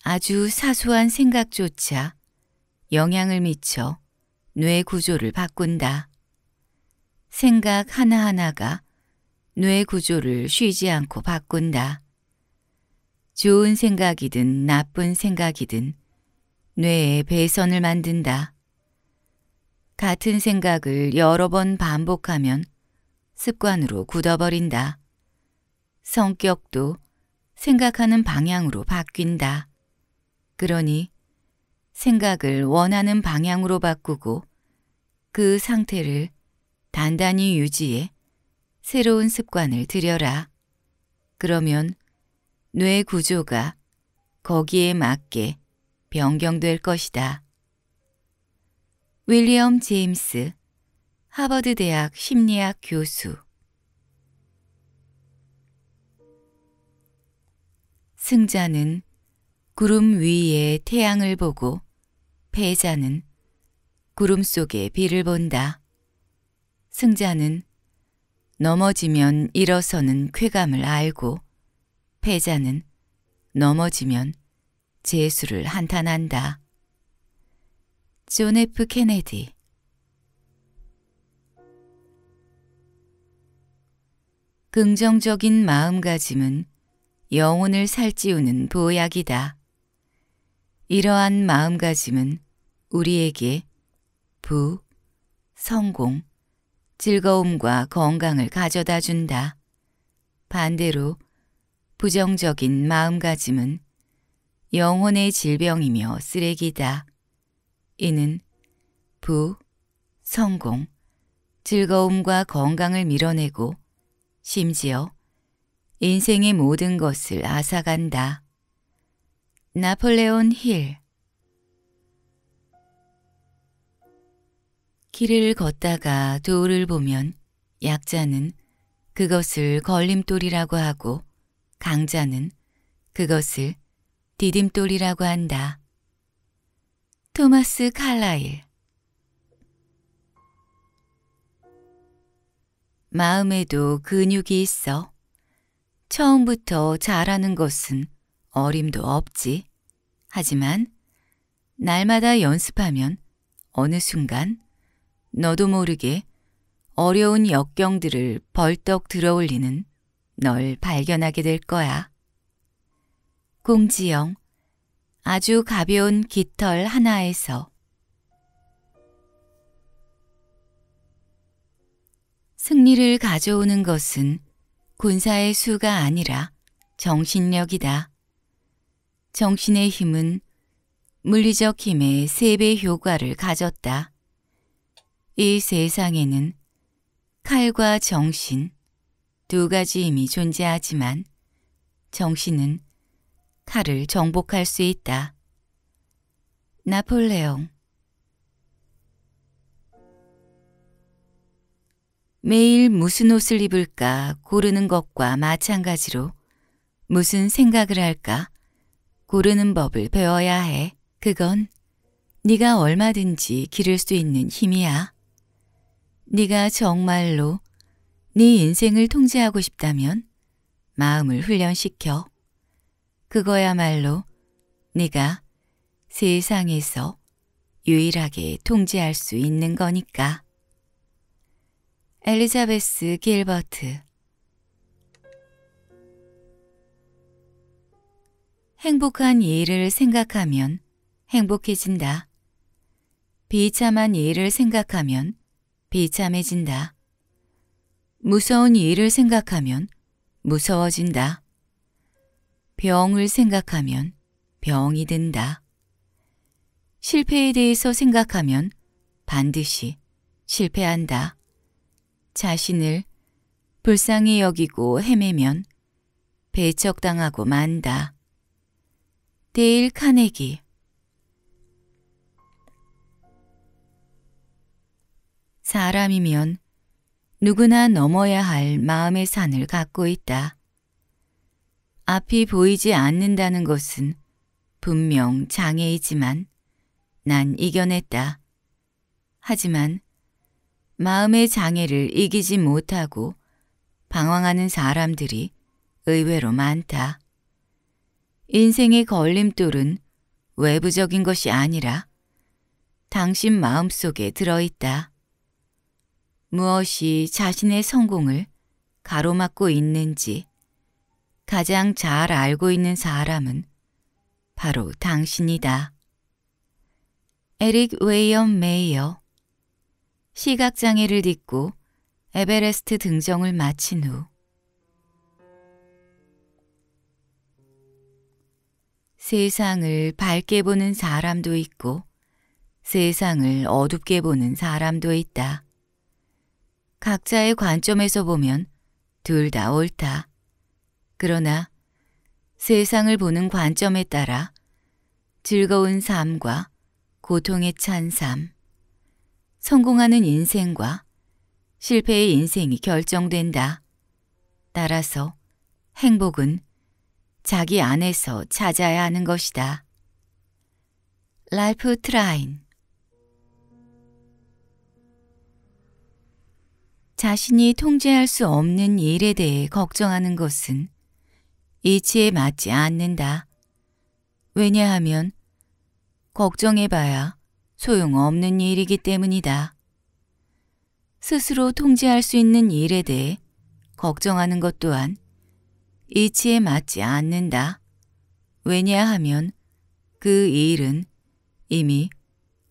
Speaker 1: 아주 사소한 생각조차 영향을 미쳐 뇌 구조를 바꾼다. 생각 하나하나가 뇌 구조를 쉬지 않고 바꾼다. 좋은 생각이든 나쁜 생각이든 뇌에 배선을 만든다. 같은 생각을 여러 번 반복하면 습관으로 굳어버린다. 성격도 생각하는 방향으로 바뀐다. 그러니 생각을 원하는 방향으로 바꾸고 그 상태를 단단히 유지해 새로운 습관을 들여라. 그러면 뇌 구조가 거기에 맞게 변경될 것이다. 윌리엄 제임스 하버드 대학 심리학 교수 승자는 구름 위에 태양을 보고 패자는 구름 속에 비를 본다. 승자는 넘어지면 일어서는 쾌감을 알고 패자는 넘어지면 재수를 한탄한다. 존 F. 케네디 긍정적인 마음가짐은 영혼을 살찌우는 보약이다. 이러한 마음가짐은 우리에게 부, 성공, 즐거움과 건강을 가져다 준다. 반대로 부정적인 마음가짐은 영혼의 질병이며 쓰레기다. 이는 부, 성공, 즐거움과 건강을 밀어내고 심지어 인생의 모든 것을 앗아간다. 나폴레온 힐 길을 걷다가 돌을 보면 약자는 그것을 걸림돌이라고 하고 강자는 그것을 디딤돌이라고 한다. 토마스 칼라일 마음에도 근육이 있어. 처음부터 잘하는 것은 어림도 없지. 하지만 날마다 연습하면 어느 순간 너도 모르게 어려운 역경들을 벌떡 들어올리는 널 발견하게 될 거야. 공지영, 아주 가벼운 깃털 하나에서 승리를 가져오는 것은 군사의 수가 아니라 정신력이다. 정신의 힘은 물리적 힘의 세배 효과를 가졌다. 이 세상에는 칼과 정신 두 가지 힘이 존재하지만 정신은 칼을 정복할 수 있다. 나폴레옹 매일 무슨 옷을 입을까 고르는 것과 마찬가지로 무슨 생각을 할까 고르는 법을 배워야 해. 그건 네가 얼마든지 기를 수 있는 힘이야. 네가 정말로 네 인생을 통제하고 싶다면 마음을 훈련시켜. 그거야말로 네가 세상에서 유일하게 통제할 수 있는 거니까. 엘리자베스 길버트 행복한 예의를 생각하면 행복해진다. 비참한 예의를 생각하면 비참해진다. 무서운 일을 생각하면 무서워진다. 병을 생각하면 병이 든다. 실패에 대해서 생각하면 반드시 실패한다. 자신을 불쌍히 여기고 헤매면 배척당하고 만다. 데일 카네기 사람이면 누구나 넘어야 할 마음의 산을 갖고 있다. 앞이 보이지 않는다는 것은 분명 장애이지만 난 이겨냈다. 하지만 마음의 장애를 이기지 못하고 방황하는 사람들이 의외로 많다. 인생의 걸림돌은 외부적인 것이 아니라 당신 마음속에 들어있다. 무엇이 자신의 성공을 가로막고 있는지 가장 잘 알고 있는 사람은 바로 당신이다. 에릭 웨이엄 메이어 시각장애를 딛고 에베레스트 등정을 마친 후 세상을 밝게 보는 사람도 있고 세상을 어둡게 보는 사람도 있다. 각자의 관점에서 보면 둘 다 옳다. 그러나 세상을 보는 관점에 따라 즐거운 삶과 고통에 찬 삶, 성공하는 인생과 실패의 인생이 결정된다. 따라서 행복은 자기 안에서 찾아야 하는 것이다. 랄프 트라인 자신이 통제할 수 없는 일에 대해 걱정하는 것은 이치에 맞지 않는다. 왜냐하면 걱정해봐야 소용없는 일이기 때문이다. 스스로 통제할 수 있는 일에 대해 걱정하는 것 또한 이치에 맞지 않는다. 왜냐하면 그 일은 이미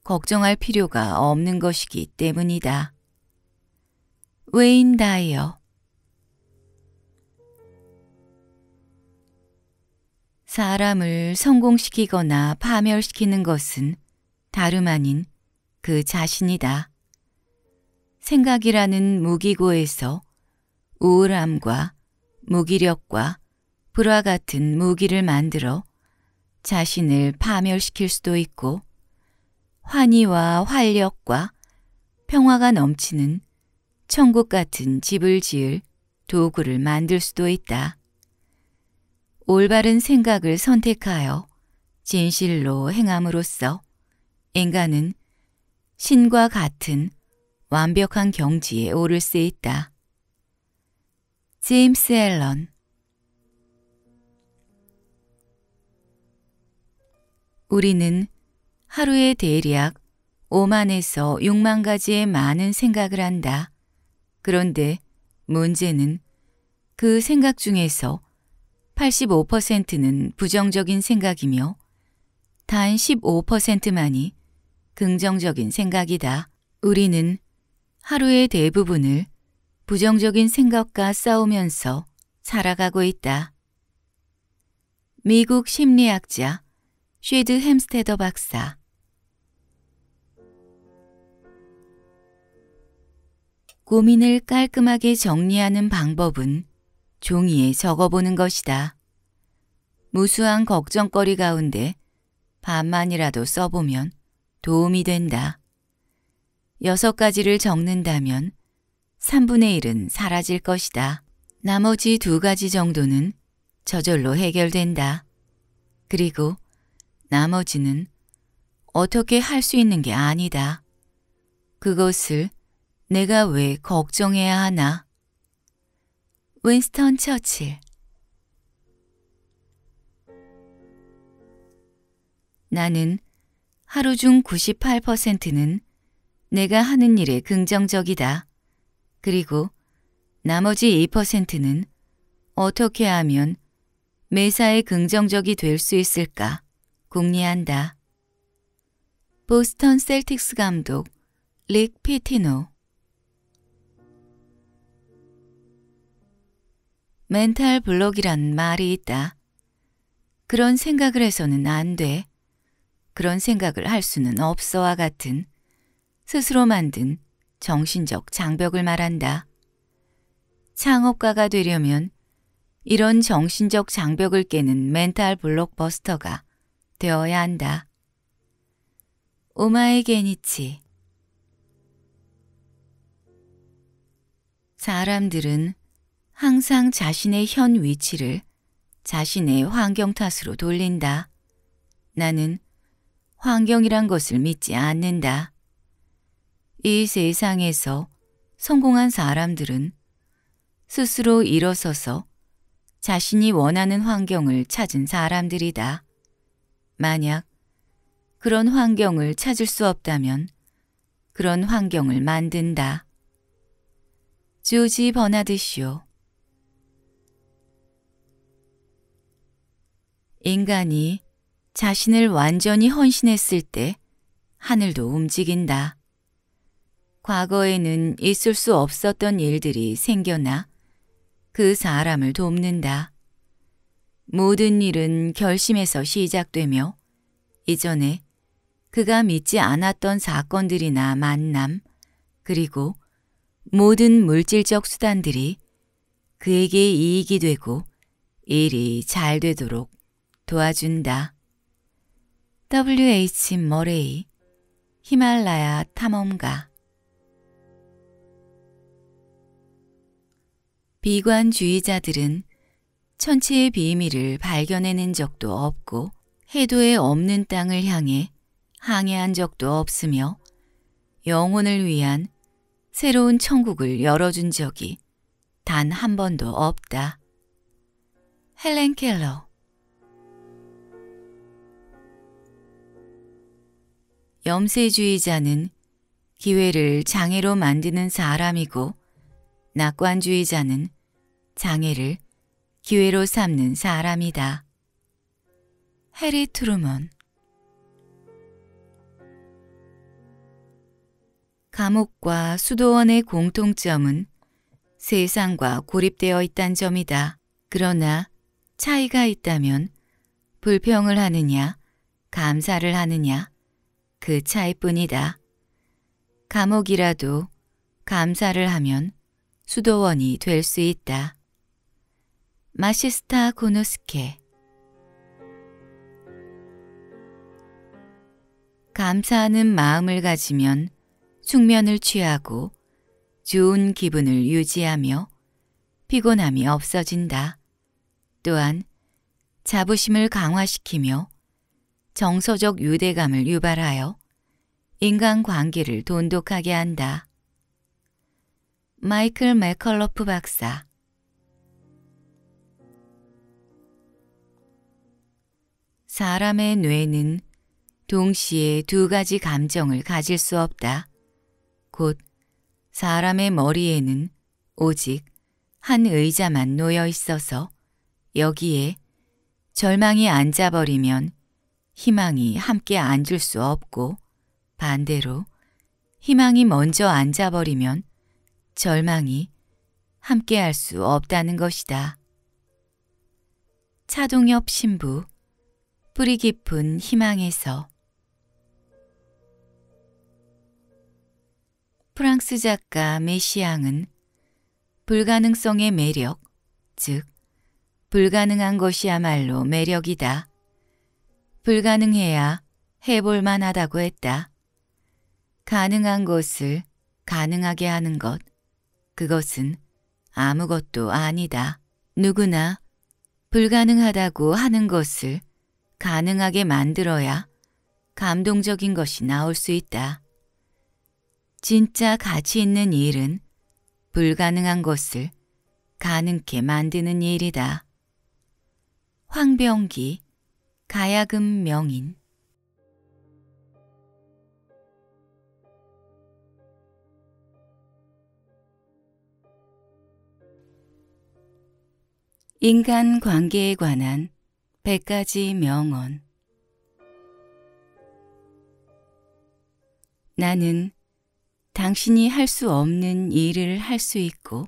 Speaker 1: 걱정할 필요가 없는 것이기 때문이다. 웨인 다이어 사람을 성공시키거나 파멸시키는 것은 다름 아닌 그 자신이다. 생각이라는 무기고에서 우울함과 무기력과 불화 같은 무기를 만들어 자신을 파멸시킬 수도 있고 환희와 활력과 평화가 넘치는 천국 같은 집을 지을 도구를 만들 수도 있다. 올바른 생각을 선택하여 진실로 행함으로써 인간은 신과 같은 완벽한 경지에 오를 수 있다. 제임스 앨런 우리는 하루에 대략 5만에서 6만 가지의 많은 생각을 한다. 그런데 문제는 그 생각 중에서 85%는 부정적인 생각이며 단 15%만이 긍정적인 생각이다. 우리는 하루의 대부분을 부정적인 생각과 싸우면서 살아가고 있다. 미국 심리학자 쉐드 햄스테더 박사 고민을 깔끔하게 정리하는 방법은 종이에 적어보는 것이다. 무수한 걱정거리 가운데 반만이라도 써보면 도움이 된다. 여섯 가지를 적는다면 3분의 1은 사라질 것이다. 나머지 두 가지 정도는 저절로 해결된다. 그리고 나머지는 어떻게 할 수 있는 게 아니다. 그것을 내가 왜 걱정해야 하나? 윈스턴 처칠 나는 하루 중 98%는 내가 하는 일에 긍정적이다. 그리고 나머지 2%는 어떻게 하면 매사에 긍정적이 될 수 있을까 궁리한다. 보스턴 셀틱스 감독 릭 피티노 멘탈 블록이란 말이 있다. 그런 생각을 해서는 안 돼. 그런 생각을 할 수는 없어와 같은 스스로 만든 정신적 장벽을 말한다. 창업가가 되려면 이런 정신적 장벽을 깨는 멘탈 블록버스터가 되어야 한다. 오마이 게니치 사람들은 항상 자신의 현 위치를 자신의 환경 탓으로 돌린다. 나는 환경이란 것을 믿지 않는다. 이 세상에서 성공한 사람들은 스스로 일어서서 자신이 원하는 환경을 찾은 사람들이다. 만약 그런 환경을 찾을 수 없다면 그런 환경을 만든다. 조지 버나드쇼 인간이 자신을 완전히 헌신했을 때 하늘도 움직인다. 과거에는 있을 수 없었던 일들이 생겨나 그 사람을 돕는다. 모든 일은 결심에서 시작되며 이전에 그가 믿지 않았던 사건들이나 만남 그리고 모든 물질적 수단들이 그에게 이익이 되고 일이 잘 되도록 도와준다. W.H. 머레이 히말라야 탐험가 비관주의자들은 천체의 비밀을 발견해낸 적도 없고 해도에 없는 땅을 향해 항해한 적도 없으며 영혼을 위한 새로운 천국을 열어준 적이 단 한 번도 없다. 헬렌 켈러 염세주의자는 기회를 장애로 만드는 사람이고 낙관주의자는 장애를 기회로 삼는 사람이다. 해리 트루먼 감옥과 수도원의 공통점은 세상과 고립되어 있단 점이다. 그러나 차이가 있다면 불평을 하느냐, 감사를 하느냐 그 차이뿐이다. 감옥이라도 감사를 하면 수도원이 될 수 있다. 마시스타 고노스케 감사하는 마음을 가지면 숙면을 취하고 좋은 기분을 유지하며 피곤함이 없어진다. 또한 자부심을 강화시키며 정서적 유대감을 유발하여 인간관계를 돈독하게 한다. 마이클 맥컬러프 박사 사람의 뇌는 동시에 두 가지 감정을 가질 수 없다. 곧 사람의 머리에는 오직 한 의자만 놓여 있어서 여기에 절망이 앉아버리면 희망이 함께 앉을 수 없고 반대로 희망이 먼저 앉아버리면 절망이 함께할 수 없다는 것이다. 차동엽 신부 뿌리 깊은 희망에서 프랑스 작가 메시앙은 불가능성의 매력, 즉 불가능한 것이야말로 매력이다. 불가능해야 해볼 만하다고 했다. 가능한 것을 가능하게 하는 것, 그것은 아무것도 아니다. 누구나 불가능하다고 하는 것을 가능하게 만들어야 감동적인 것이 나올 수 있다. 진짜 가치 있는 일은 불가능한 것을 가능케 만드는 일이다. 황병기, 가야금 명인 인간 관계에 관한 100가지 명언 나는 당신이 할 수 없는 일을 할 수 있고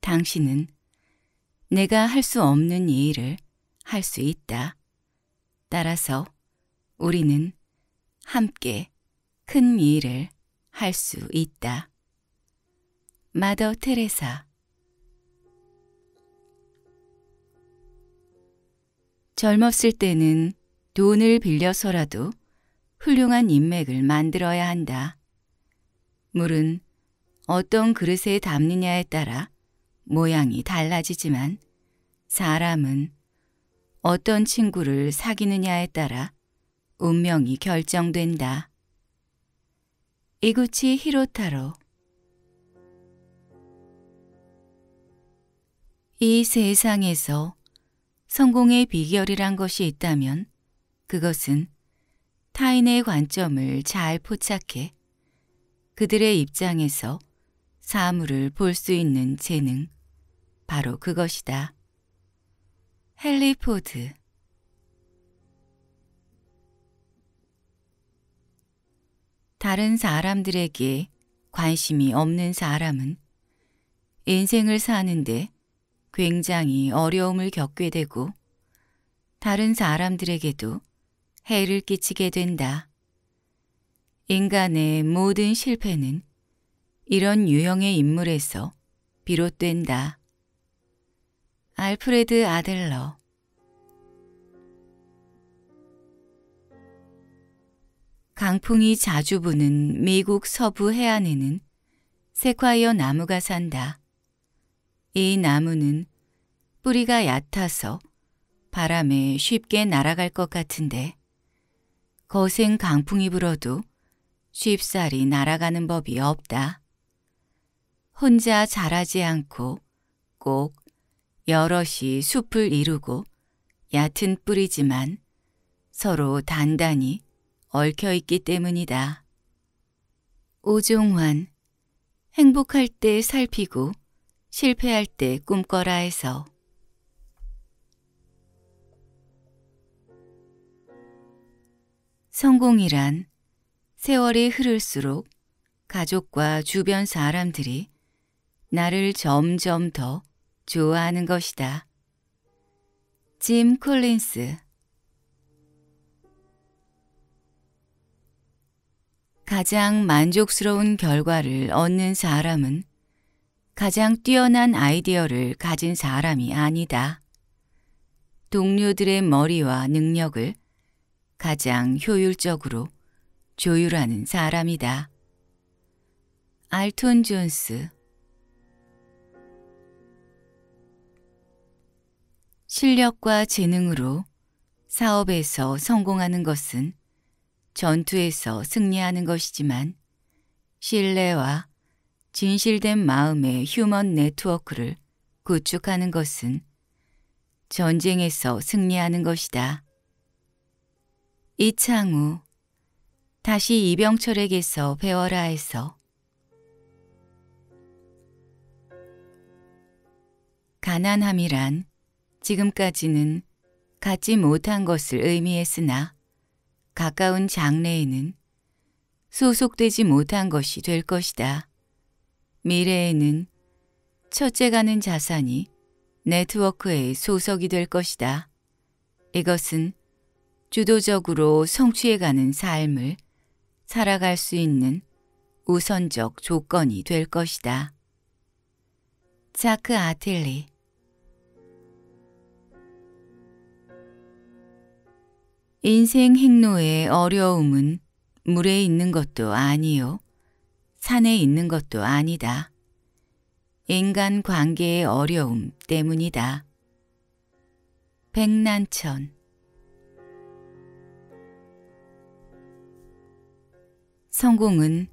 Speaker 1: 당신은 내가 할 수 없는 일을 할 수 있다. 따라서 우리는 함께 큰 일을 할 수 있다. 마더 테레사 젊었을 때는 돈을 빌려서라도 훌륭한 인맥을 만들어야 한다. 물은 어떤 그릇에 담느냐에 따라 모양이 달라지지만 사람은 어떤 친구를 사귀느냐에 따라 운명이 결정된다. 이구치 히로타로 이 세상에서 성공의 비결이란 것이 있다면 그것은 타인의 관점을 잘 포착해 그들의 입장에서 사물을 볼 수 있는 재능, 바로 그것이다. 헨리 포드 다른 사람들에게 관심이 없는 사람은 인생을 사는데 굉장히 어려움을 겪게 되고 다른 사람들에게도 해를 끼치게 된다. 인간의 모든 실패는 이런 유형의 인물에서 비롯된다. 알프레드 아델러 강풍이 자주 부는 미국 서부 해안에는 세콰이어 나무가 산다. 이 나무는 뿌리가 얕아서 바람에 쉽게 날아갈 것 같은데 거센 강풍이 불어도 쉽사리 날아가는 법이 없다. 혼자 자라지 않고 꼭 여럿이 숲을 이루고 얕은 뿌리지만 서로 단단히 얽혀 있기 때문이다. 오종환 행복할 때 살피고 실패할 때 꿈꿔라 해서 성공이란 세월이 흐를수록 가족과 주변 사람들이 나를 점점 더 좋아하는 것이다. 짐 콜린스 가장 만족스러운 결과를 얻는 사람은 가장 뛰어난 아이디어를 가진 사람이 아니다. 동료들의 머리와 능력을 가장 효율적으로 조율하는 사람이다. 알톤 존스 실력과 재능으로 사업에서 성공하는 것은 전투에서 승리하는 것이지만 신뢰와 진실된 마음의 휴먼 네트워크를 구축하는 것은 전쟁에서 승리하는 것이다. 이창우 다시 이병철에게서 배워라 해서 가난함이란 지금까지는 갖지 못한 것을 의미했으나 가까운 장래에는 소속되지 못한 것이 될 것이다. 미래에는 첫째 가는 자산이 네트워크의 소속이 될 것이다. 이것은 주도적으로 성취해가는 삶을 살아갈 수 있는 우선적 조건이 될 것이다. 자크 아틀리 인생 행로의 어려움은 물에 있는 것도 아니요. 산에 있는 것도 아니다. 인간 관계의 어려움 때문이다. 백난천 성공은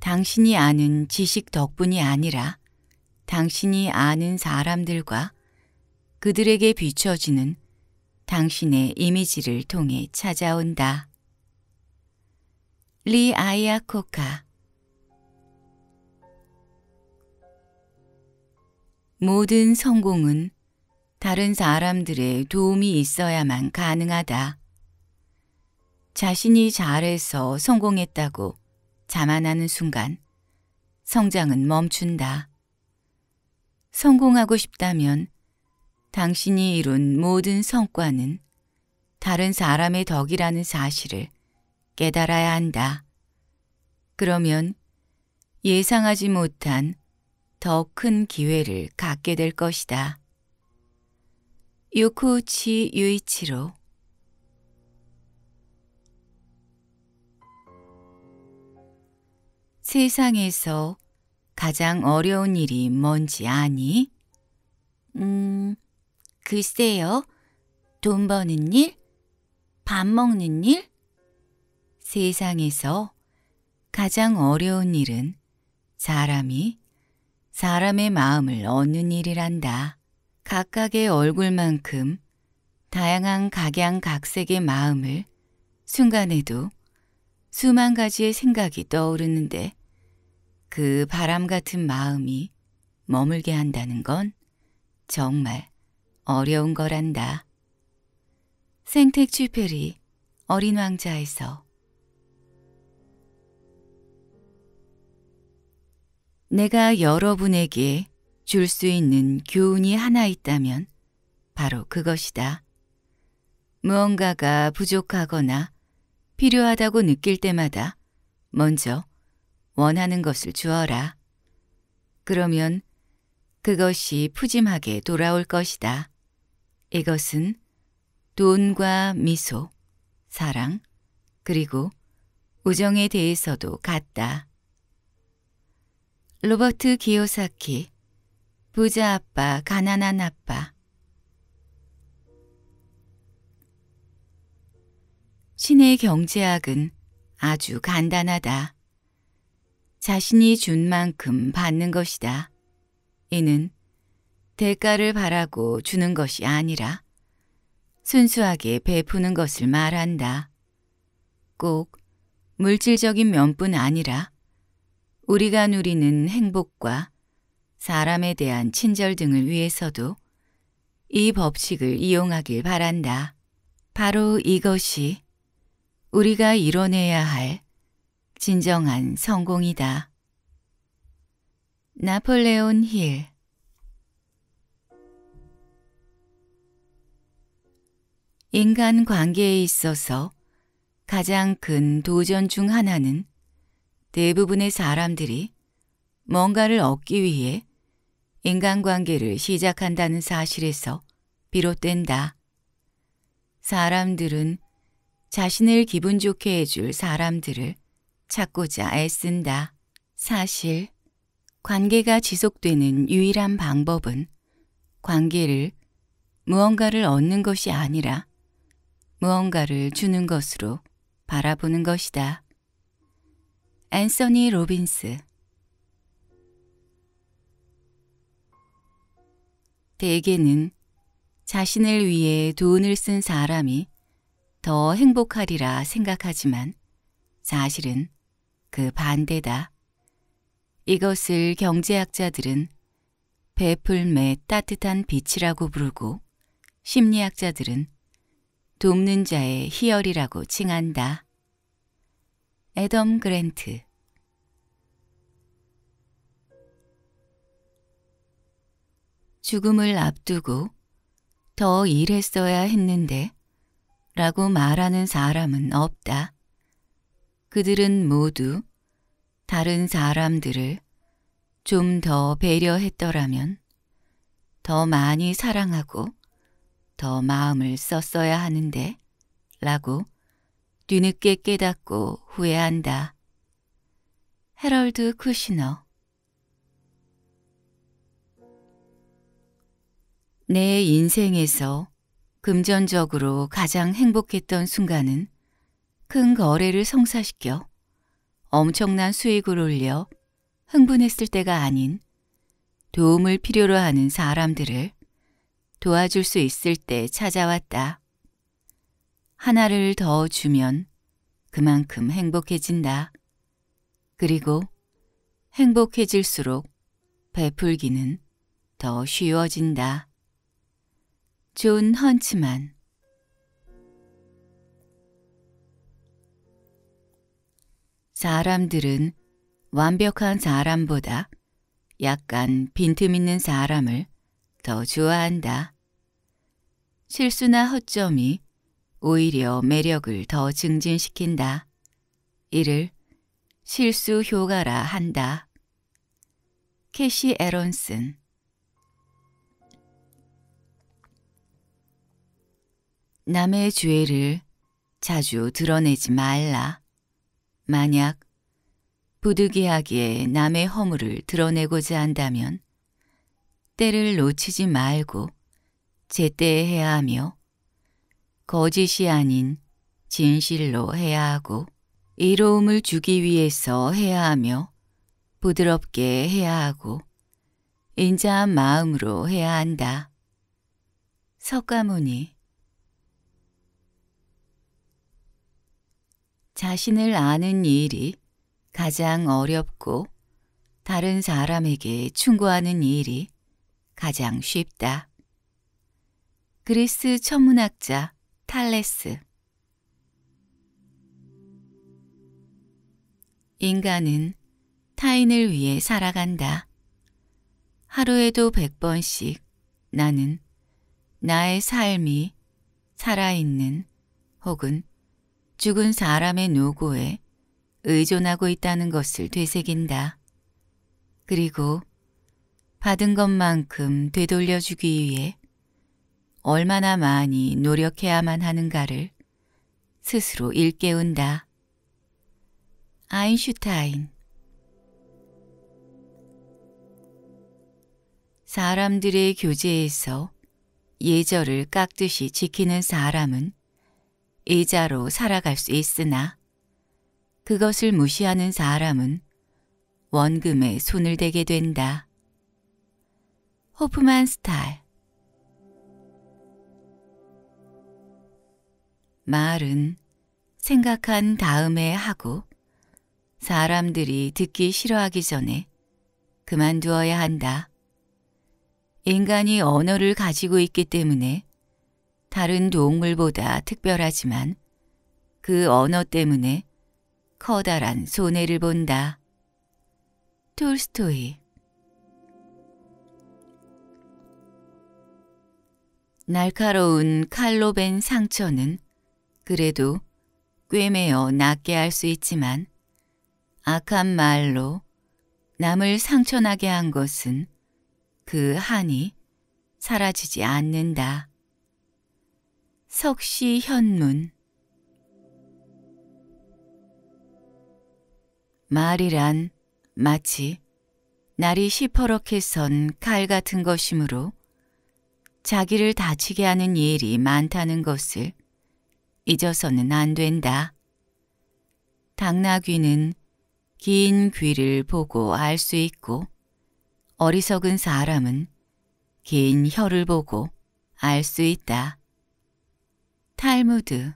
Speaker 1: 당신이 아는 지식 덕분이 아니라 당신이 아는 사람들과 그들에게 비춰지는 당신의 이미지를 통해 찾아온다. 리 아이아코카 모든 성공은 다른 사람들의 도움이 있어야만 가능하다. 자신이 잘해서 성공했다고 자만하는 순간 성장은 멈춘다. 성공하고 싶다면 당신이 이룬 모든 성과는 다른 사람의 덕이라는 사실을 깨달아야 한다. 그러면 예상하지 못한 더큰 기회를 갖게 될 것이다. 요코치 유이치로 세상에서 가장 어려운 일이 뭔지 아니? 음, 글쎄요. 돈 버는 일? 밥 먹는 일? 세상에서 가장 어려운 일은 사람이 사람의 마음을 얻는 일이란다. 각각의 얼굴만큼 다양한 각양각색의 마음을 순간에도 수만 가지의 생각이 떠오르는데 그 바람 같은 마음이 머물게 한다는 건 정말 어려운 거란다. 생텍 취페리 어린 왕자에서 내가 여러분에게 줄 수 있는 교훈이 하나 있다면 바로 그것이다. 무언가가 부족하거나 필요하다고 느낄 때마다 먼저 원하는 것을 주어라. 그러면 그것이 푸짐하게 돌아올 것이다. 이것은 돈과 미소, 사랑, 그리고 우정에 대해서도 같다. 로버트 기요사키 부자 아빠, 가난한 아빠 신의 경제학은 아주 간단하다. 자신이 준 만큼 받는 것이다. 이는 대가를 바라고 주는 것이 아니라 순수하게 베푸는 것을 말한다. 꼭 물질적인 면뿐 아니라 우리가 누리는 행복과 사람에 대한 친절 등을 위해서도 이 법칙을 이용하길 바란다. 바로 이것이 우리가 이뤄내야 할 진정한 성공이다. 나폴레온 힐 인간 관계에 있어서 가장 큰 도전 중 하나는 대부분의 사람들이 뭔가를 얻기 위해 인간관계를 시작한다는 사실에서 비롯된다. 사람들은 자신을 기분 좋게 해줄 사람들을 찾고자 애쓴다. 사실 관계가 지속되는 유일한 방법은 관계를 무언가를 얻는 것이 아니라 무언가를 주는 것으로 바라보는 것이다. 앤서니 로빈스 대개는 자신을 위해 돈을 쓴 사람이 더 행복하리라 생각하지만 사실은 그 반대다. 이것을 경제학자들은 베풀매 따뜻한 빛이라고 부르고 심리학자들은 돕는 자의 희열이라고 칭한다. 애덤 그랜트 죽음을 앞두고 더 일했어야 했는데 라고 말하는 사람은 없다. 그들은 모두 다른 사람들을 좀 더 배려했더라면 더 많이 사랑하고 더 마음을 썼어야 하는데 라고 뒤늦게 깨닫고 후회한다. 헤럴드 쿠시너 내 인생에서 금전적으로 가장 행복했던 순간은 큰 거래를 성사시켜 엄청난 수익을 올려 흥분했을 때가 아닌 도움을 필요로 하는 사람들을 도와줄 수 있을 때 찾아왔다. 하나를 더 주면 그만큼 행복해진다. 그리고 행복해질수록 베풀기는 더 쉬워진다. 존 헌츠만 사람들은 완벽한 사람보다 약간 빈틈 있는 사람을 더 좋아한다. 실수나 허점이 오히려 매력을 더 증진시킨다. 이를 실수 효과라 한다. 캐시 에런슨 남의 죄를 자주 드러내지 말라. 만약 부득이하게 남의 허물을 드러내고자 한다면 때를 놓치지 말고 제때 해야 하며 거짓이 아닌 진실로 해야 하고 이로움을 주기 위해서 해야 하며 부드럽게 해야 하고 인자한 마음으로 해야 한다. 석가모니 자신을 아는 일이 가장 어렵고 다른 사람에게 충고하는 일이 가장 쉽다. 그리스 천문학자 탈레스 인간은 타인을 위해 살아간다. 하루에도 100번씩 나는 나의 삶이 살아있는 혹은 죽은 사람의 노고에 의존하고 있다는 것을 되새긴다. 그리고 받은 것만큼 되돌려주기 위해 얼마나 많이 노력해야만 하는가를 스스로 일깨운다. 아인슈타인 사람들의 교제에서 예절을 깍듯이 지키는 사람은 예자로 살아갈 수 있으나 그것을 무시하는 사람은 원금에 손을 대게 된다. 호프만 스타일 말은 생각한 다음에 하고 사람들이 듣기 싫어하기 전에 그만두어야 한다. 인간이 언어를 가지고 있기 때문에 다른 동물보다 특별하지만 그 언어 때문에 커다란 손해를 본다. 톨스토이 날카로운 칼로 벤 상처는 그래도 꿰매어 낫게 할 수 있지만 악한 말로 남을 상처나게 한 것은 그 한이 사라지지 않는다. 석시 현문 말이란 마치 날이 시퍼렇게 선 칼 같은 것이므로 자기를 다치게 하는 일이 많다는 것을 잊어서는 안 된다. 당나귀는 긴 귀를 보고 알 수 있고 어리석은 사람은 긴 혀를 보고 알 수 있다. 탈무드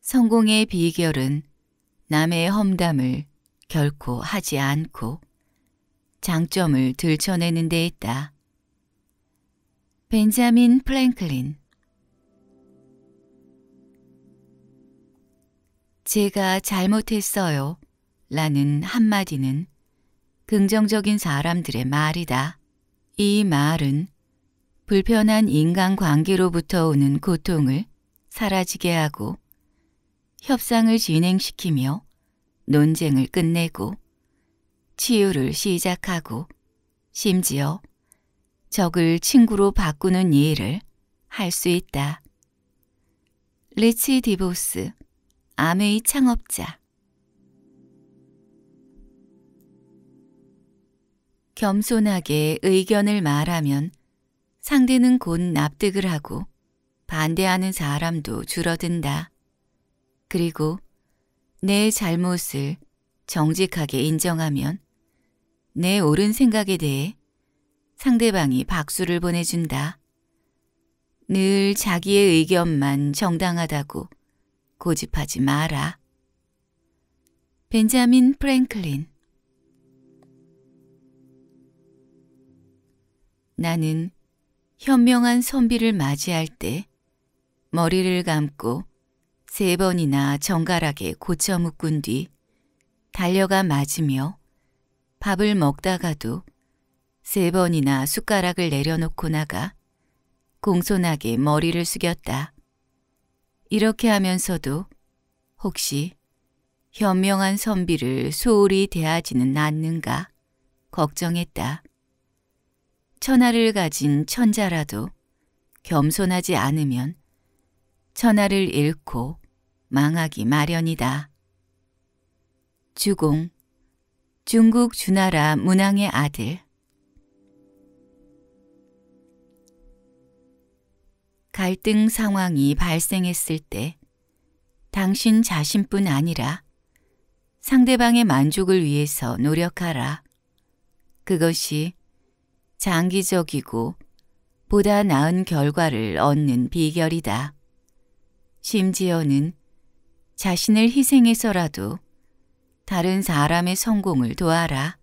Speaker 1: 성공의 비결은 남의 험담을 결코 하지 않고 장점을 들춰내는 데 있다. 벤자민 플랭클린 제가 잘못했어요. 라는 한마디는 긍정적인 사람들의 말이다. 이 말은 불편한 인간관계로부터 오는 고통을 사라지게 하고 협상을 진행시키며 논쟁을 끝내고 치유를 시작하고 심지어 적을 친구로 바꾸는 일을 할 수 있다. 리치 디보스, 아메이 창업자 겸손하게 의견을 말하면 상대는 곧 납득을 하고 반대하는 사람도 줄어든다. 그리고 내 잘못을 정직하게 인정하면 내 옳은 생각에 대해 상대방이 박수를 보내준다. 늘 자기의 의견만 정당하다고 고집하지 마라. 벤자민 프랭클린 나는 현명한 선비를 맞이할 때 머리를 감고 세 번이나 정갈하게 고쳐 묶은 뒤 달려가 맞으며 밥을 먹다가도 세 번이나 숟가락을 내려놓고 나가 공손하게 머리를 숙였다. 이렇게 하면서도 혹시 현명한 선비를 소홀히 대하지는 않는가 걱정했다. 천하를 가진 천자라도 겸손하지 않으면 천하를 잃고 망하기 마련이다. 주공, 중국 주나라 문왕의 아들, 갈등 상황이 발생했을 때 당신 자신뿐 아니라 상대방의 만족을 위해서 노력하라. 그것이 장기적이고 보다 나은 결과를 얻는 비결이다. 심지어는 자신을 희생해서라도 다른 사람의 성공을 도와라.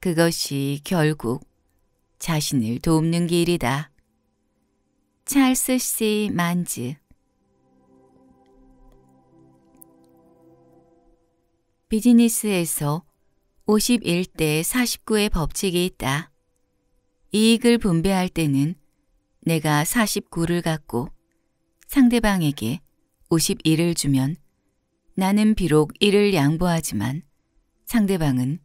Speaker 1: 그것이 결국 자신을 돕는 길이다. 찰스 C. 만즈 비즈니스에서 51대 49의 법칙이 있다. 이익을 분배할 때는 내가 49를 갖고 상대방에게 51을 주면 나는 비록 1을 양보하지만 상대방은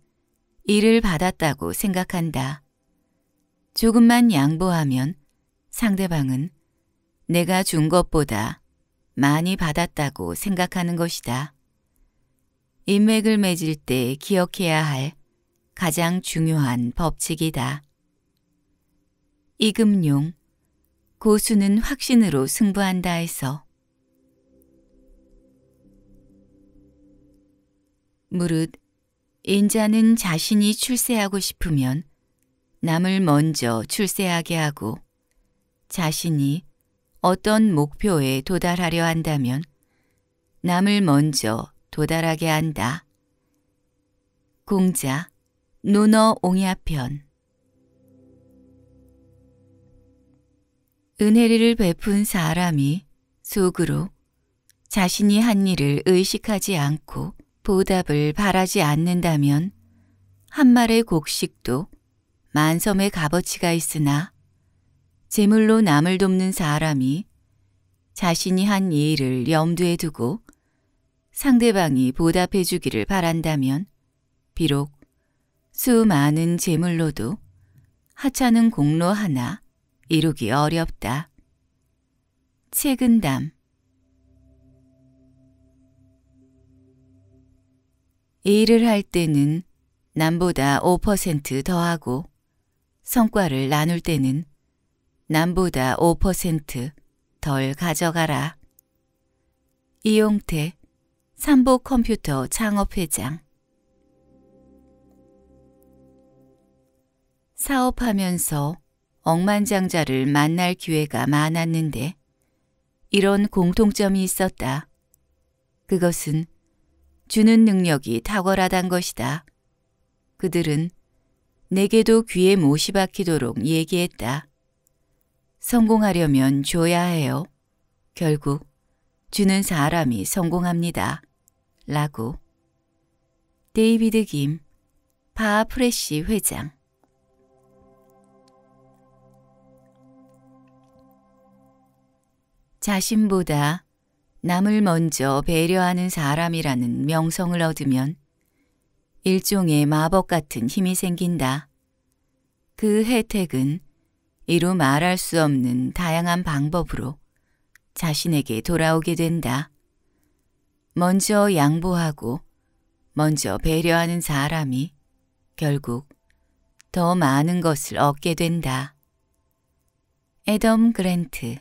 Speaker 1: 1을 받았다고 생각한다. 조금만 양보하면 상대방은 내가 준 것보다 많이 받았다고 생각하는 것이다. 인맥을 맺을 때 기억해야 할 가장 중요한 법칙이다. 이금용, 고수는 확신으로 승부한다 해서 무릇 인자는 자신이 출세하고 싶으면 남을 먼저 출세하게 하고 자신이 어떤 목표에 도달하려 한다면 남을 먼저 도달하게 한다. 공자 논너 옹야편 은혜를 베푼 사람이 속으로 자신이 한 일을 의식하지 않고 보답을 바라지 않는다면 한 말의 곡식도 만섬의 값어치가 있으나 재물로 남을 돕는 사람이 자신이 한 일을 염두에 두고 상대방이 보답해 주기를 바란다면 비록 수많은 재물로도 하찮은 공로 하나 이루기 어렵다. 최근담 일을 할 때는 남보다 5% 더하고 성과를 나눌 때는 남보다 5%덜 가져가라. 이용태 삼보 컴퓨터 창업회장 사업하면서 억만장자를 만날 기회가 많았는데 이런 공통점이 있었다. 그것은 주는 능력이 탁월하단 것이다. 그들은 내게도 귀에 못이 박히도록 얘기했다. 성공하려면 줘야 해요. 결국 주는 사람이 성공합니다. 라고 데이비드 김 바프레시 회장 자신보다 남을 먼저 배려하는 사람이라는 명성을 얻으면 일종의 마법 같은 힘이 생긴다. 그 혜택은 이루 말할 수 없는 다양한 방법으로 자신에게 돌아오게 된다. 먼저 양보하고 먼저 배려하는 사람이 결국 더 많은 것을 얻게 된다. 에덤 그랜트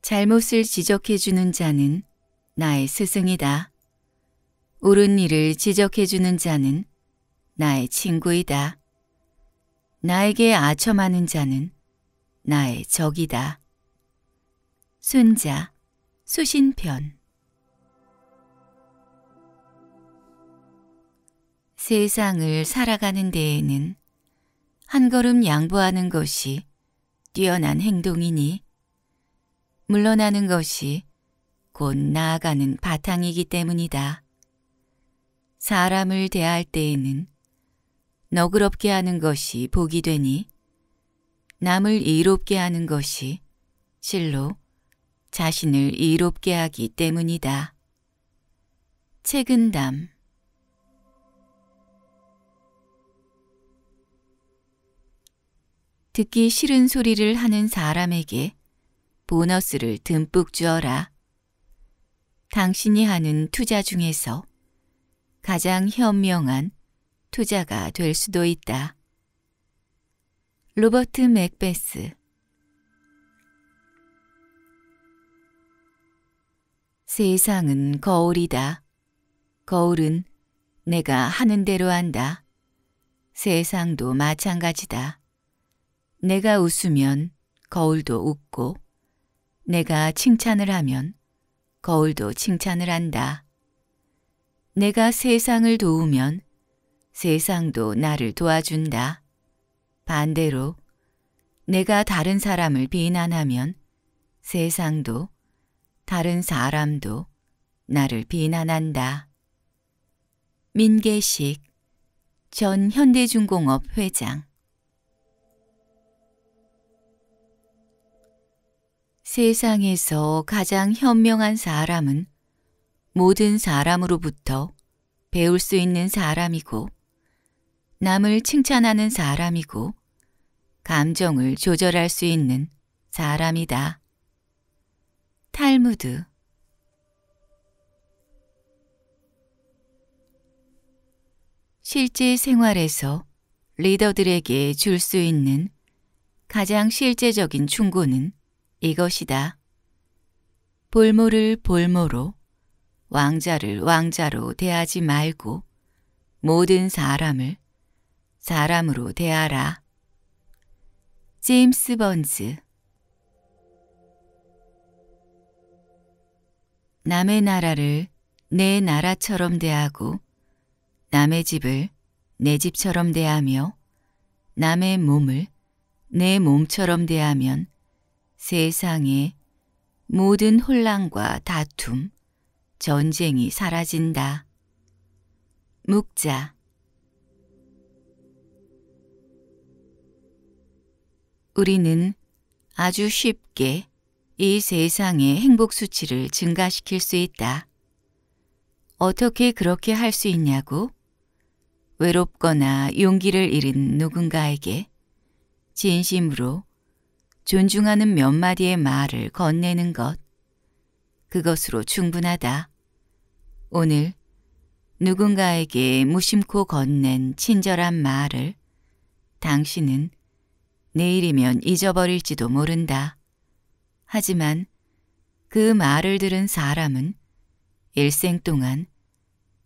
Speaker 1: 잘못을 지적해주는 자는 나의 스승이다. 옳은 일을 지적해주는 자는 나의 친구이다. 나에게 아첨하는 자는 나의 적이다. 순자 수신편 세상을 살아가는 데에는 한 걸음 양보하는 것이 뛰어난 행동이니 물러나는 것이 곧 나아가는 바탕이기 때문이다. 사람을 대할 때에는 너그럽게 하는 것이 복이 되니 남을 이롭게 하는 것이 실로 자신을 이롭게 하기 때문이다. 최근담 듣기 싫은 소리를 하는 사람에게 보너스를 듬뿍 주어라. 당신이 하는 투자 중에서 가장 현명한 투자가 될 수도 있다. 로버트 맥베스 세상은 거울이다. 거울은 내가 하는 대로 한다. 세상도 마찬가지다. 내가 웃으면 거울도 웃고 내가 칭찬을 하면 거울도 칭찬을 한다. 내가 세상을 도우면 세상도 나를 도와준다. 반대로 내가 다른 사람을 비난하면 세상도 다른 사람도 나를 비난한다. 민계식 전 현대중공업 회장 세상에서 가장 현명한 사람은 모든 사람으로부터 배울 수 있는 사람이고 남을 칭찬하는 사람이고 감정을 조절할 수 있는 사람이다. 탈무드 실제 생활에서 리더들에게 줄 수 있는 가장 실제적인 충고는 이것이다. 볼모를 볼모로, 왕자를 왕자로 대하지 말고 모든 사람을 사람으로 대하라. 제임스 번즈 남의 나라를 내 나라처럼 대하고 남의 집을 내 집처럼 대하며 남의 몸을 내 몸처럼 대하면 세상의 모든 혼란과 다툼, 전쟁이 사라진다. 묵자. 우리는 아주 쉽게 이 세상의 행복 수치를 증가시킬 수 있다. 어떻게 그렇게 할 수 있냐고? 외롭거나 용기를 잃은 누군가에게 진심으로 존중하는 몇 마디의 말을 건네는 것. 그것으로 충분하다. 오늘 누군가에게 무심코 건넨 친절한 말을 당신은 내일이면 잊어버릴지도 모른다. 하지만 그 말을 들은 사람은 일생 동안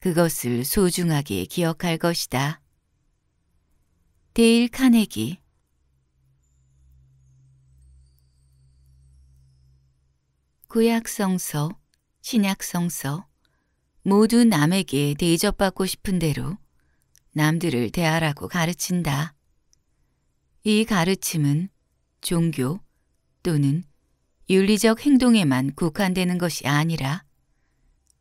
Speaker 1: 그것을 소중하게 기억할 것이다. 데일 카네기 구약성서, 신약성서 모두 남에게 대접받고 싶은 대로 남들을 대하라고 가르친다. 이 가르침은 종교 또는 윤리적 행동에만 국한되는 것이 아니라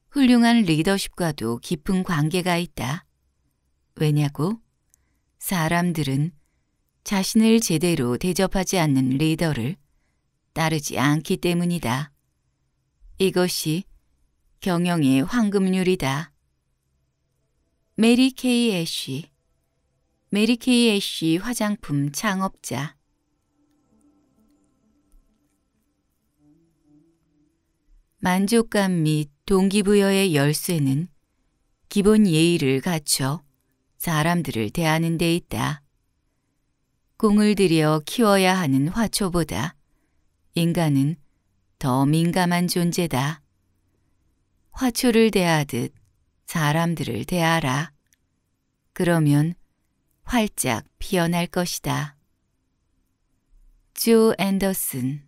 Speaker 1: 훌륭한 리더십과도 깊은 관계가 있다. 왜냐고? 사람들은 자신을 제대로 대접하지 않는 리더를 따르지 않기 때문이다. 이것이 경영의 황금률이다. 메리 케이 애쉬 메리케이 애쉬 화장품 창업자 만족감 및 동기부여의 열쇠는 기본 예의를 갖춰 사람들을 대하는 데 있다. 공을 들여 키워야 하는 화초보다 인간은 더 민감한 존재다. 화초를 대하듯 사람들을 대하라. 그러면 활짝 피어날 것이다. 조 앤더슨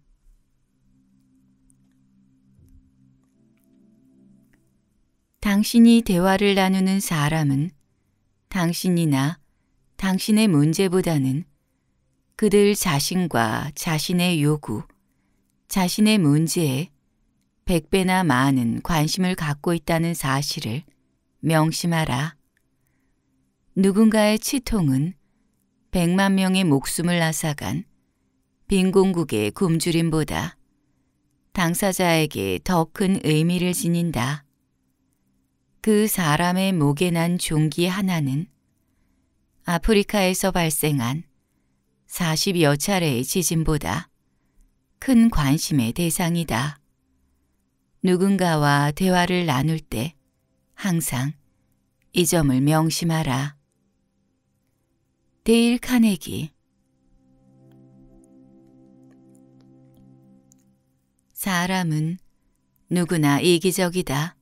Speaker 1: 당신이 대화를 나누는 사람은 당신이나 당신의 문제보다는 그들 자신과 자신의 요구, 자신의 문제에 1배나 많은 관심을 갖고 있다는 사실을 명심하라. 누군가의 치통은 백만 명의 목숨을 앗아간 빈공국의 굶주림보다 당사자에게 더 큰 의미를 지닌다. 그 사람의 목에 난 종기 하나는 아프리카에서 발생한 40여 차례의 지진보다 큰 관심의 대상이다. 누군가와 대화를 나눌 때 항상 이 점을 명심하라. 데일 카네기 '사람은 누구나 이기적이다.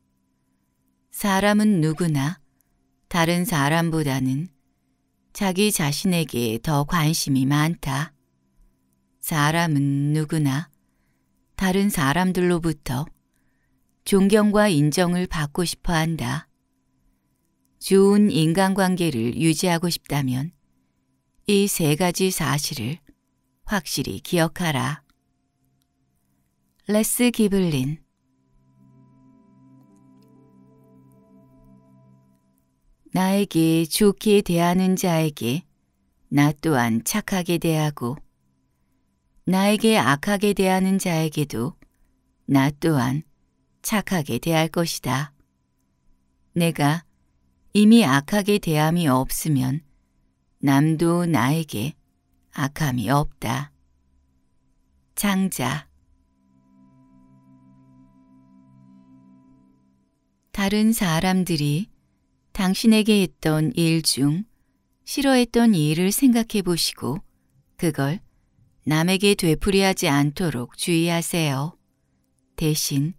Speaker 1: 사람은 누구나 다른 사람보다는 자기 자신에게 더 관심이 많다. 사람은 누구나 다른 사람들로부터 존경과 인정을 받고 싶어 한다. 좋은 인간관계를 유지하고 싶다면 이세 가지 사실을 확실히 기억하라. 레스 기블린 나에게 좋게 대하는 자에게 나 또한 착하게 대하고 나에게 악하게 대하는 자에게도 나 또한 착하게 대할 것이다. 내가 이미 악하게 대함이 없으면 남도 나에게 악함이 없다. 장자 다른 사람들이 당신에게 했던 일 중 싫어했던 일을 생각해 보시고 그걸 남에게 되풀이하지 않도록 주의하세요. 대신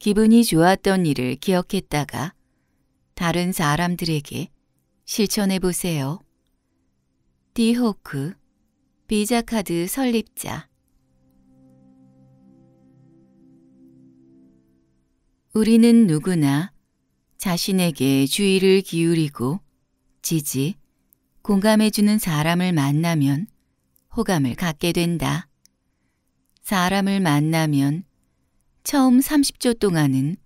Speaker 1: 기분이 좋았던 일을 기억했다가 다른 사람들에게 실천해 보세요. 디호크 비자카드 설립자 우리는 누구나 자신에게 주의를 기울이고 지지, 공감해주는 사람을 만나면 호감을 갖게 된다. 사람을 만나면 처음 30초 동안은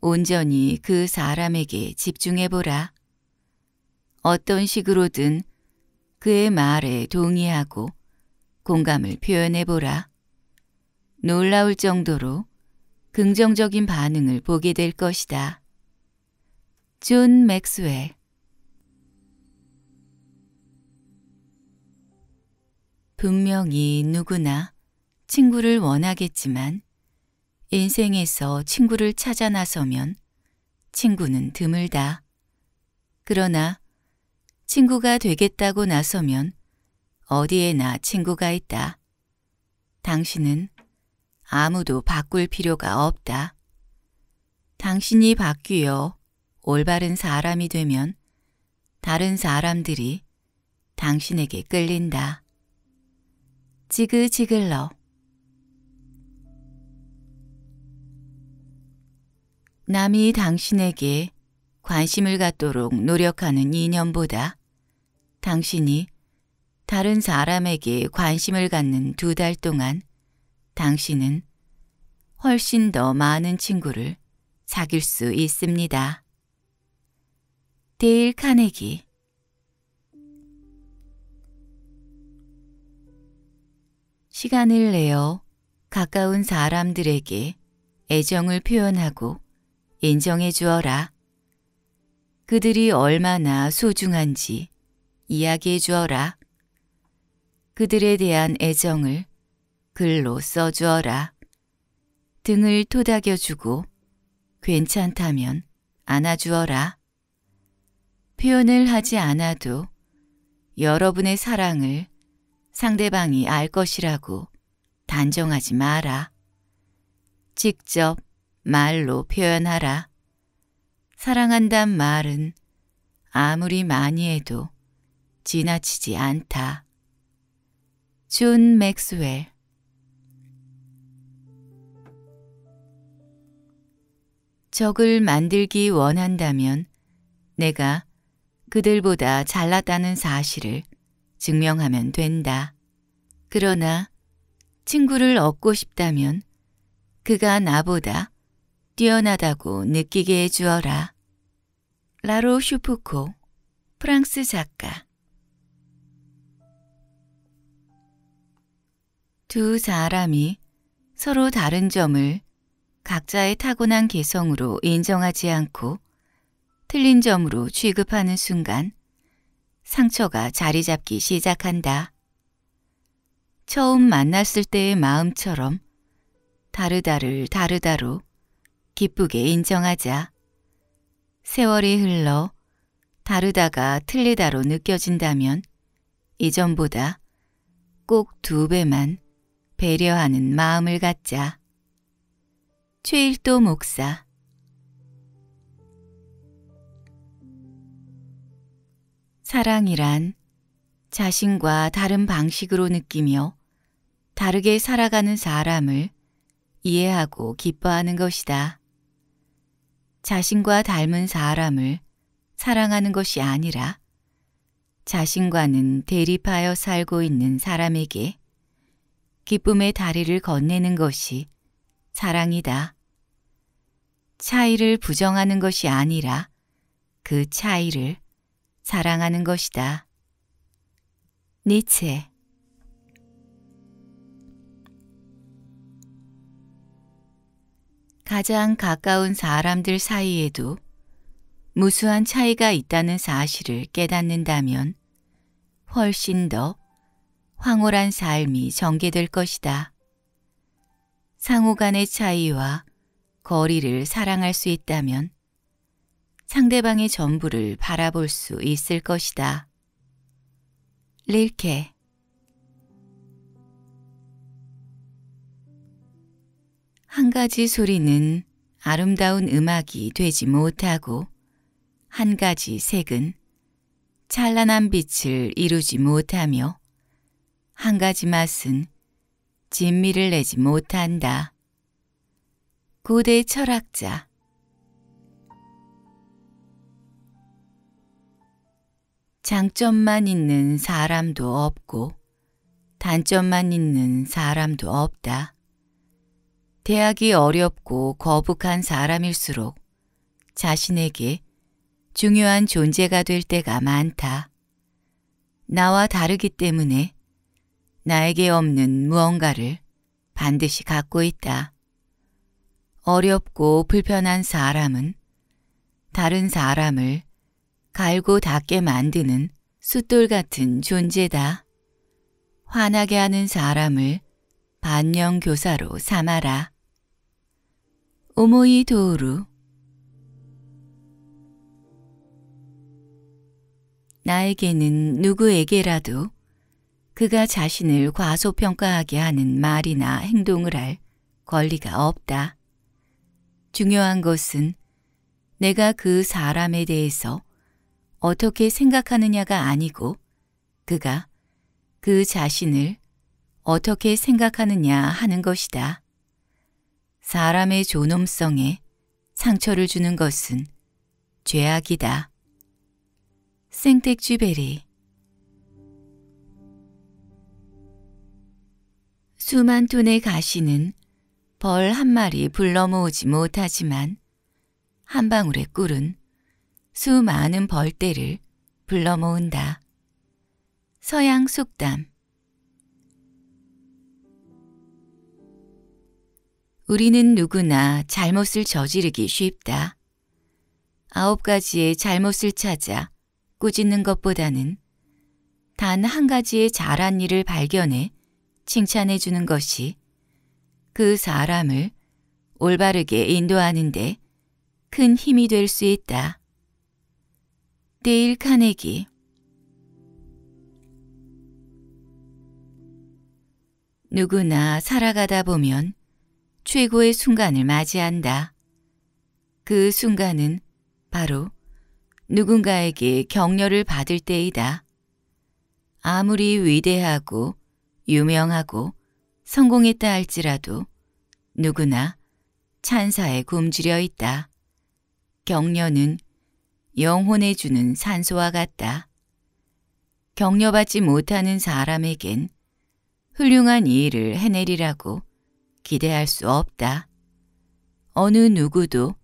Speaker 1: 온전히 그 사람에게 집중해보라. 어떤 식으로든 그의 말에 동의하고 공감을 표현해보라. 놀라울 정도로 긍정적인 반응을 보게 될 것이다. 존 맥스웰 분명히 누구나 친구를 원하겠지만 인생에서 친구를 찾아 나서면 친구는 드물다. 그러나 친구가 되겠다고 나서면 어디에나 친구가 있다. 당신은 아무도 바꿀 필요가 없다. 당신이 바뀌어 올바른 사람이 되면 다른 사람들이 당신에게 끌린다. 지그지글러 남이 당신에게 관심을 갖도록 노력하는 인연보다 당신이 다른 사람에게 관심을 갖는 두 달 동안 당신은 훨씬 더 많은 친구를 사귈 수 있습니다. 데일 카네기 시간을 내어 가까운 사람들에게 애정을 표현하고 인정해 주어라. 그들이 얼마나 소중한지 이야기해 주어라. 그들에 대한 애정을 글로 써주어라. 등을 토닥여 주고 괜찮다면 안아주어라. 표현을 하지 않아도 여러분의 사랑을 상대방이 알 것이라고 단정하지 마라. 직접 말로 표현하라. 사랑한단 말은 아무리 많이 해도 지나치지 않다. 준 맥스웰 적을 만들기 원한다면 내가 그들보다 잘났다는 사실을 증명하면 된다. 그러나 친구를 얻고 싶다면 그가 나보다 뛰어나다고 느끼게 해주어라. 라로 슈프코, 프랑스 작가 두 사람이 서로 다른 점을 각자의 타고난 개성으로 인정하지 않고 틀린 점으로 취급하는 순간 상처가 자리 잡기 시작한다. 처음 만났을 때의 마음처럼 다르다를 다르다로 기쁘게 인정하자. 세월이 흘러 다르다가 틀리다로 느껴진다면 이전보다 꼭 두 배만 배려하는 마음을 갖자. 최일도 목사 사랑이란 자신과 다른 방식으로 느끼며 다르게 살아가는 사람을 이해하고 기뻐하는 것이다. 자신과 닮은 사람을 사랑하는 것이 아니라 자신과는 대립하여 살고 있는 사람에게 기쁨의 다리를 건네는 것이 사랑이다. 차이를 부정하는 것이 아니라 그 차이를 사랑하는 것이다. 니체 가장 가까운 사람들 사이에도 무수한 차이가 있다는 사실을 깨닫는다면 훨씬 더 황홀한 삶이 전개될 것이다. 상호 간의 차이와 거리를 사랑할 수 있다면 상대방의 전부를 바라볼 수 있을 것이다. 릴케 한 가지 소리는 아름다운 음악이 되지 못하고 한 가지 색은 찬란한 빛을 이루지 못하며 한 가지 맛은 진미를 내지 못한다. 고대 철학자 장점만 있는 사람도 없고 단점만 있는 사람도 없다. 대학이 어렵고 거북한 사람일수록 자신에게 중요한 존재가 될 때가 많다. 나와 다르기 때문에 나에게 없는 무언가를 반드시 갖고 있다. 어렵고 불편한 사람은 다른 사람을 갈고 닦게 만드는 숫돌 같은 존재다. 화나게 하는 사람을 반영교사로 삼아라. 오모이 도우루 나에게는 누구에게라도 그가 자신을 과소평가하게 하는 말이나 행동을 할 권리가 없다. 중요한 것은 내가 그 사람에 대해서 어떻게 생각하느냐가 아니고 그가 그 자신을 어떻게 생각하느냐 하는 것이다. 사람의 존엄성에 상처를 주는 것은 죄악이다. 생텍쥐베리 수만 톤의 가시는 벌 한 마리 불러 모으지 못하지만 한 방울의 꿀은 수많은 벌떼를 불러 모은다. 서양 속담 우리는 누구나 잘못을 저지르기 쉽다. 아홉 가지의 잘못을 찾아 꾸짖는 것보다는 단 한 가지의 잘한 일을 발견해 칭찬해 주는 것이 그 사람을 올바르게 인도하는데 큰 힘이 될 수 있다. 데일 카네기 누구나 살아가다 보면 최고의 순간을 맞이한다. 그 순간은 바로 누군가에게 격려를 받을 때이다. 아무리 위대하고 유명하고 성공했다 할지라도 누구나 찬사에 굶주려 있다. 격려는 영혼에 주는 산소와 같다. 격려받지 못하는 사람에겐 훌륭한 일을 해내리라고 기대할 수 없다. 어느 누구도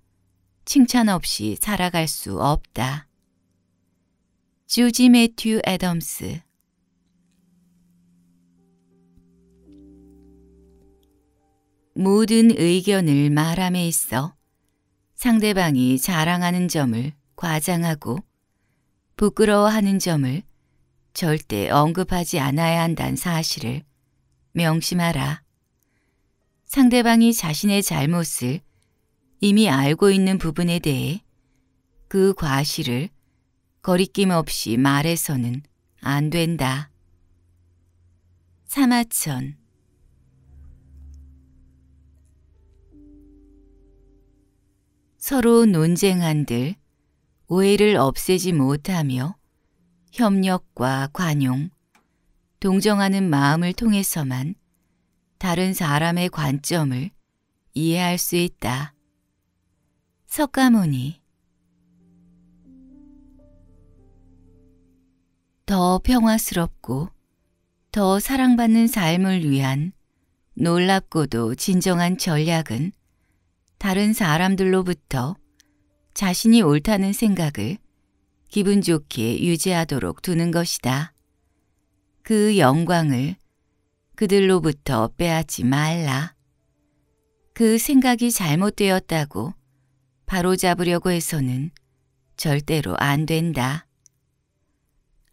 Speaker 1: 칭찬 없이 살아갈 수 없다. 주지 매튜 애덤스 모든 의견을 말함에 있어 상대방이 자랑하는 점을 과장하고 부끄러워하는 점을 절대 언급하지 않아야 한다는 사실을 명심하라. 상대방이 자신의 잘못을 이미 알고 있는 부분에 대해 그 과실을 거리낌 없이 말해서는 안 된다. 사마천 서로 논쟁한들 오해를 없애지 못하며 협력과 관용, 동정하는 마음을 통해서만 다른 사람의 관점을 이해할 수 있다. 석가모니 더 평화스럽고 더 사랑받는 삶을 위한 놀랍고도 진정한 전략은 다른 사람들로부터 자신이 옳다는 생각을 기분 좋게 유지하도록 두는 것이다. 그 영광을 그들로부터 빼앗지 말라. 그 생각이 잘못되었다고 바로잡으려고 해서는 절대로 안 된다.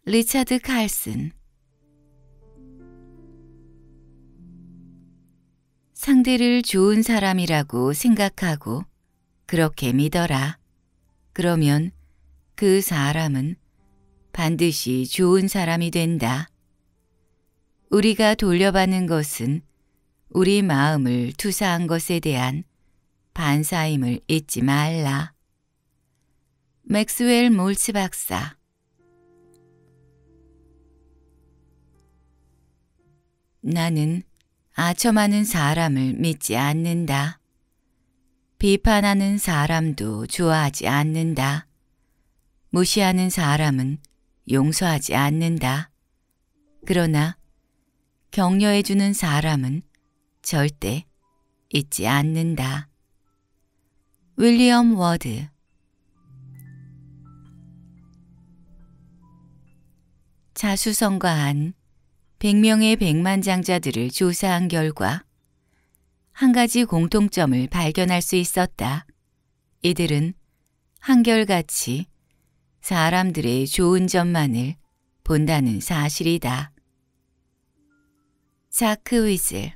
Speaker 1: 리차드 칼슨 상대를 좋은 사람이라고 생각하고 그렇게 믿어라. 그러면 그 사람은 반드시 좋은 사람이 된다. 우리가 돌려받는 것은 우리 마음을 투사한 것에 대한 반사임을 잊지 말라. 맥스웰 몰츠 박사 나는 아첨하는 사람을 믿지 않는다. 비판하는 사람도 좋아하지 않는다. 무시하는 사람은 용서하지 않는다. 그러나 격려해주는 사람은 절대 잊지 않는다. 윌리엄 워드 자수성가한 100명의 백만장자들을 조사한 결과 한 가지 공통점을 발견할 수 있었다. 이들은 한결같이 사람들의 좋은 점만을 본다는 사실이다. 자크 위즐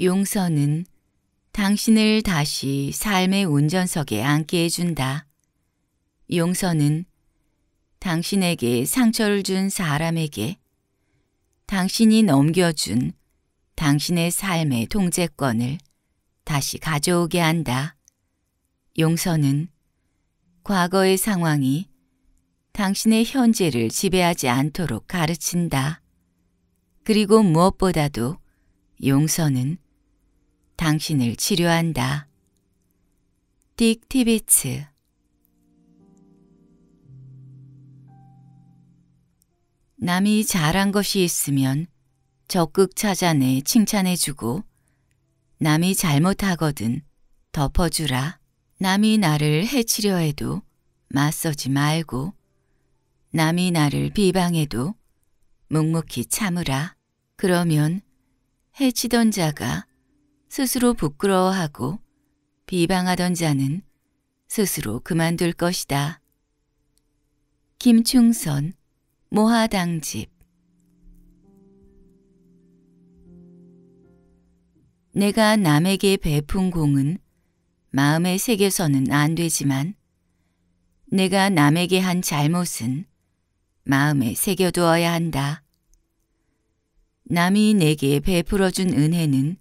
Speaker 1: 용서는 당신을 다시 삶의 운전석에 앉게 해준다. 용서는 당신에게 상처를 준 사람에게 당신이 넘겨준 당신의 삶의 통제권을 다시 가져오게 한다. 용서는 과거의 상황이 당신의 현재를 지배하지 않도록 가르친다. 그리고 무엇보다도 용서는 당신을 치료한다. 딕 티비츠 남이 잘한 것이 있으면 적극 찾아내 칭찬해주고 남이 잘못하거든 덮어주라. 남이 나를 해치려 해도 맞서지 말고 남이 나를 비방해도 묵묵히 참으라. 그러면 해치던 자가 스스로 부끄러워하고 비방하던 자는 스스로 그만둘 것이다. 김충선 모하당집 내가 남에게 베푼 공은 마음에 새겨서는 안 되지만 내가 남에게 한 잘못은 마음에 새겨두어야 한다. 남이 내게 베풀어준 은혜는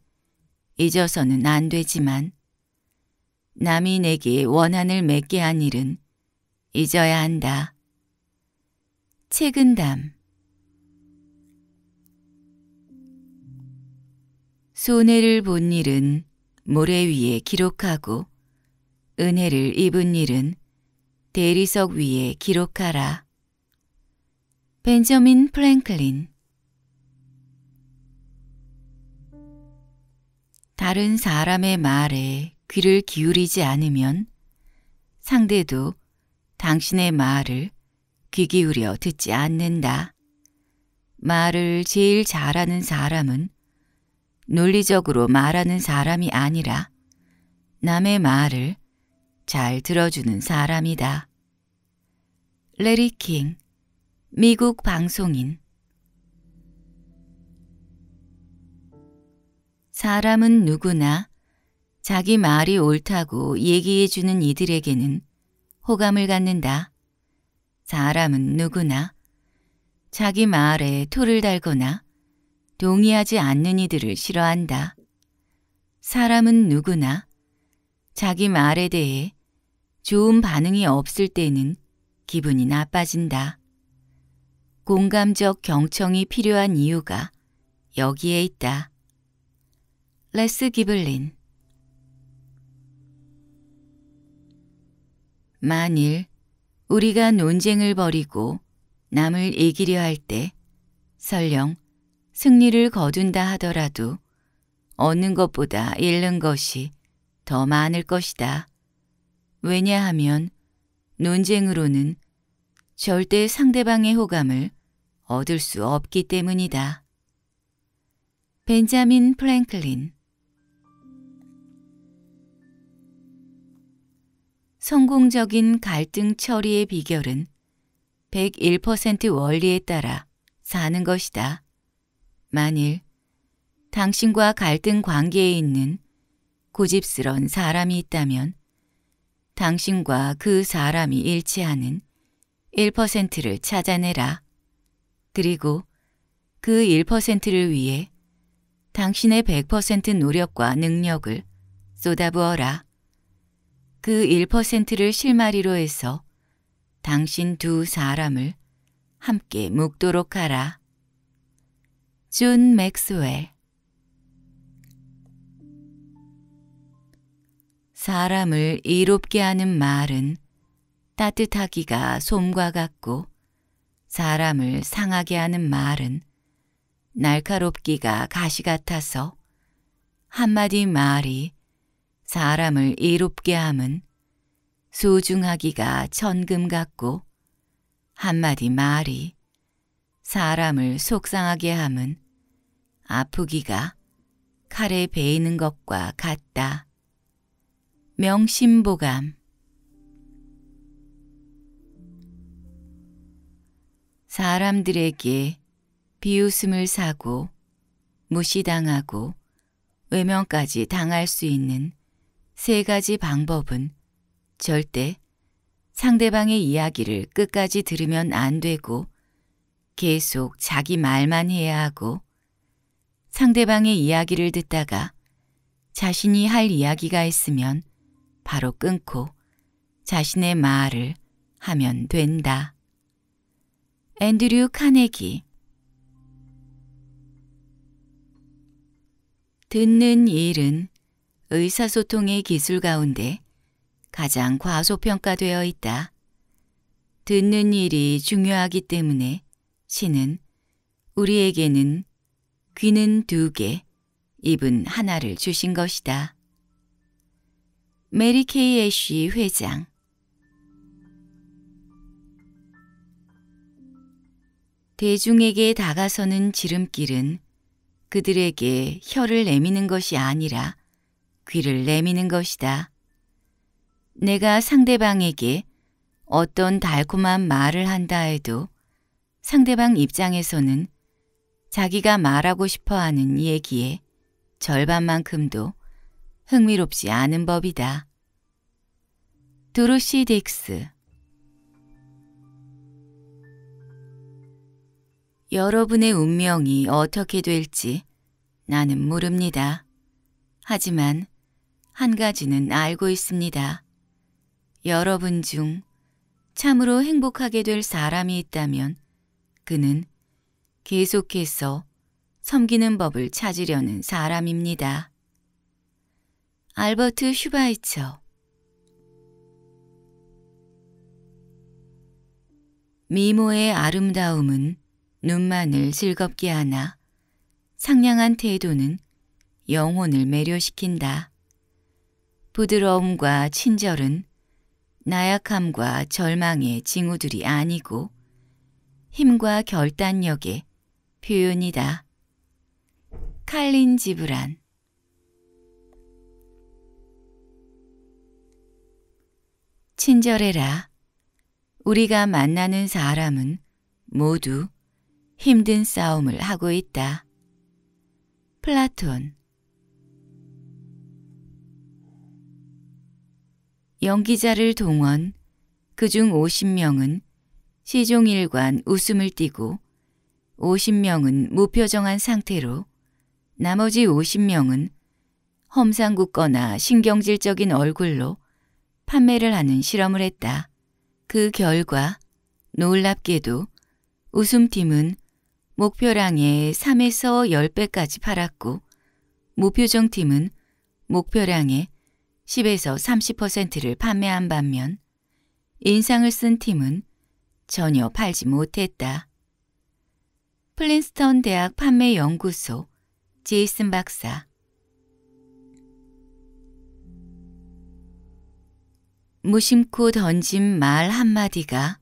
Speaker 1: 잊어서는 안 되지만 남이 내게 원한을 맺게 한 일은 잊어야 한다. 채근담 손해를 본 일은 모래 위에 기록하고 은혜를 입은 일은 대리석 위에 기록하라. 벤저민 프랭클린 다른 사람의 말에 귀를 기울이지 않으면 상대도 당신의 말을 귀 기울여 듣지 않는다. 말을 제일 잘하는 사람은 논리적으로 말하는 사람이 아니라 남의 말을 잘 들어주는 사람이다. 레리 킹, 미국 방송인 사람은 누구나 자기 말이 옳다고 얘기해주는 이들에게는 호감을 갖는다. 사람은 누구나 자기 말에 토를 달거나 동의하지 않는 이들을 싫어한다. 사람은 누구나 자기 말에 대해 좋은 반응이 없을 때는 기분이 나빠진다. 공감적 경청이 필요한 이유가 여기에 있다. 레스 기블린 만일 우리가 논쟁을 벌이고 남을 이기려 할 때 설령 승리를 거둔다 하더라도 얻는 것보다 잃는 것이 더 많을 것이다. 왜냐하면 논쟁으로는 절대 상대방의 호감을 얻을 수 없기 때문이다. 벤자민 프랭클린 성공적인 갈등 처리의 비결은 101% 원리에 따라 사는 것이다. 만일 당신과 갈등 관계에 있는 고집스런 사람이 있다면 당신과 그 사람이 일치하는 1%를 찾아내라. 그리고 그 1%를 위해 당신의 100% 노력과 능력을 쏟아부어라. 그 1%를 실마리로 해서 당신 두 사람을 함께 묵도록 하라. 준 맥스웰 사람을 이롭게 하는 말은 따뜻하기가 솜과 같고 사람을 상하게 하는 말은 날카롭기가 가시 같아서 한마디 말이 사람을 이롭게 함은 소중하기가 천금 같고 한마디 말이 사람을 속상하게 함은 아프기가 칼에 베이는 것과 같다. 명심보감 사람들에게 비웃음을 사고 무시당하고 외면까지 당할 수 있는 세 가지 방법은 절대 상대방의 이야기를 끝까지 들으면 안 되고 계속 자기 말만 해야 하고 상대방의 이야기를 듣다가 자신이 할 이야기가 있으면 바로 끊고 자신의 말을 하면 된다. 앤드류 카네기 듣는 일은 의사소통의 기술 가운데 가장 과소평가되어 있다. 듣는 일이 중요하기 때문에 신은 우리에게는 귀는 두 개, 입은 하나를 주신 것이다. 메리 케이 애쉬 회장 대중에게 다가서는 지름길은 그들에게 혀를 내미는 것이 아니라 귀를 내미는 것이다. 내가 상대방에게 어떤 달콤한 말을 한다 해도 상대방 입장에서는 자기가 말하고 싶어 하는 얘기에 절반만큼도 흥미롭지 않은 법이다. 도로시 딕스 여러분의 운명이 어떻게 될지 나는 모릅니다. 하지만 한 가지는 알고 있습니다. 여러분 중 참으로 행복하게 될 사람이 있다면 그는 계속해서 섬기는 법을 찾으려는 사람입니다. 알버트 슈바이처 미모의 아름다움은 눈만을 즐겁게 하나 상냥한 태도는 영혼을 매료시킨다. 부드러움과 친절은 나약함과 절망의 징후들이 아니고 힘과 결단력의 표현이다. 칼린 지브란 친절해라. 우리가 만나는 사람은 모두 힘든 싸움을 하고 있다. 플라톤 연기자를 동원, 그 중 50명은 시종일관 웃음을 띠고 50명은 무표정한 상태로 나머지 50명은 험상 궂거나 신경질적인 얼굴로 판매를 하는 실험을 했다. 그 결과 놀랍게도 웃음팀은 목표량의 3에서 10배까지 팔았고 무표정팀은 목표량의 10에서 30%를 판매한 반면 인상을 쓴 팀은 전혀 팔지 못했다. 플린스턴 대학 판매연구소 제이슨 박사 무심코 던진 말 한마디가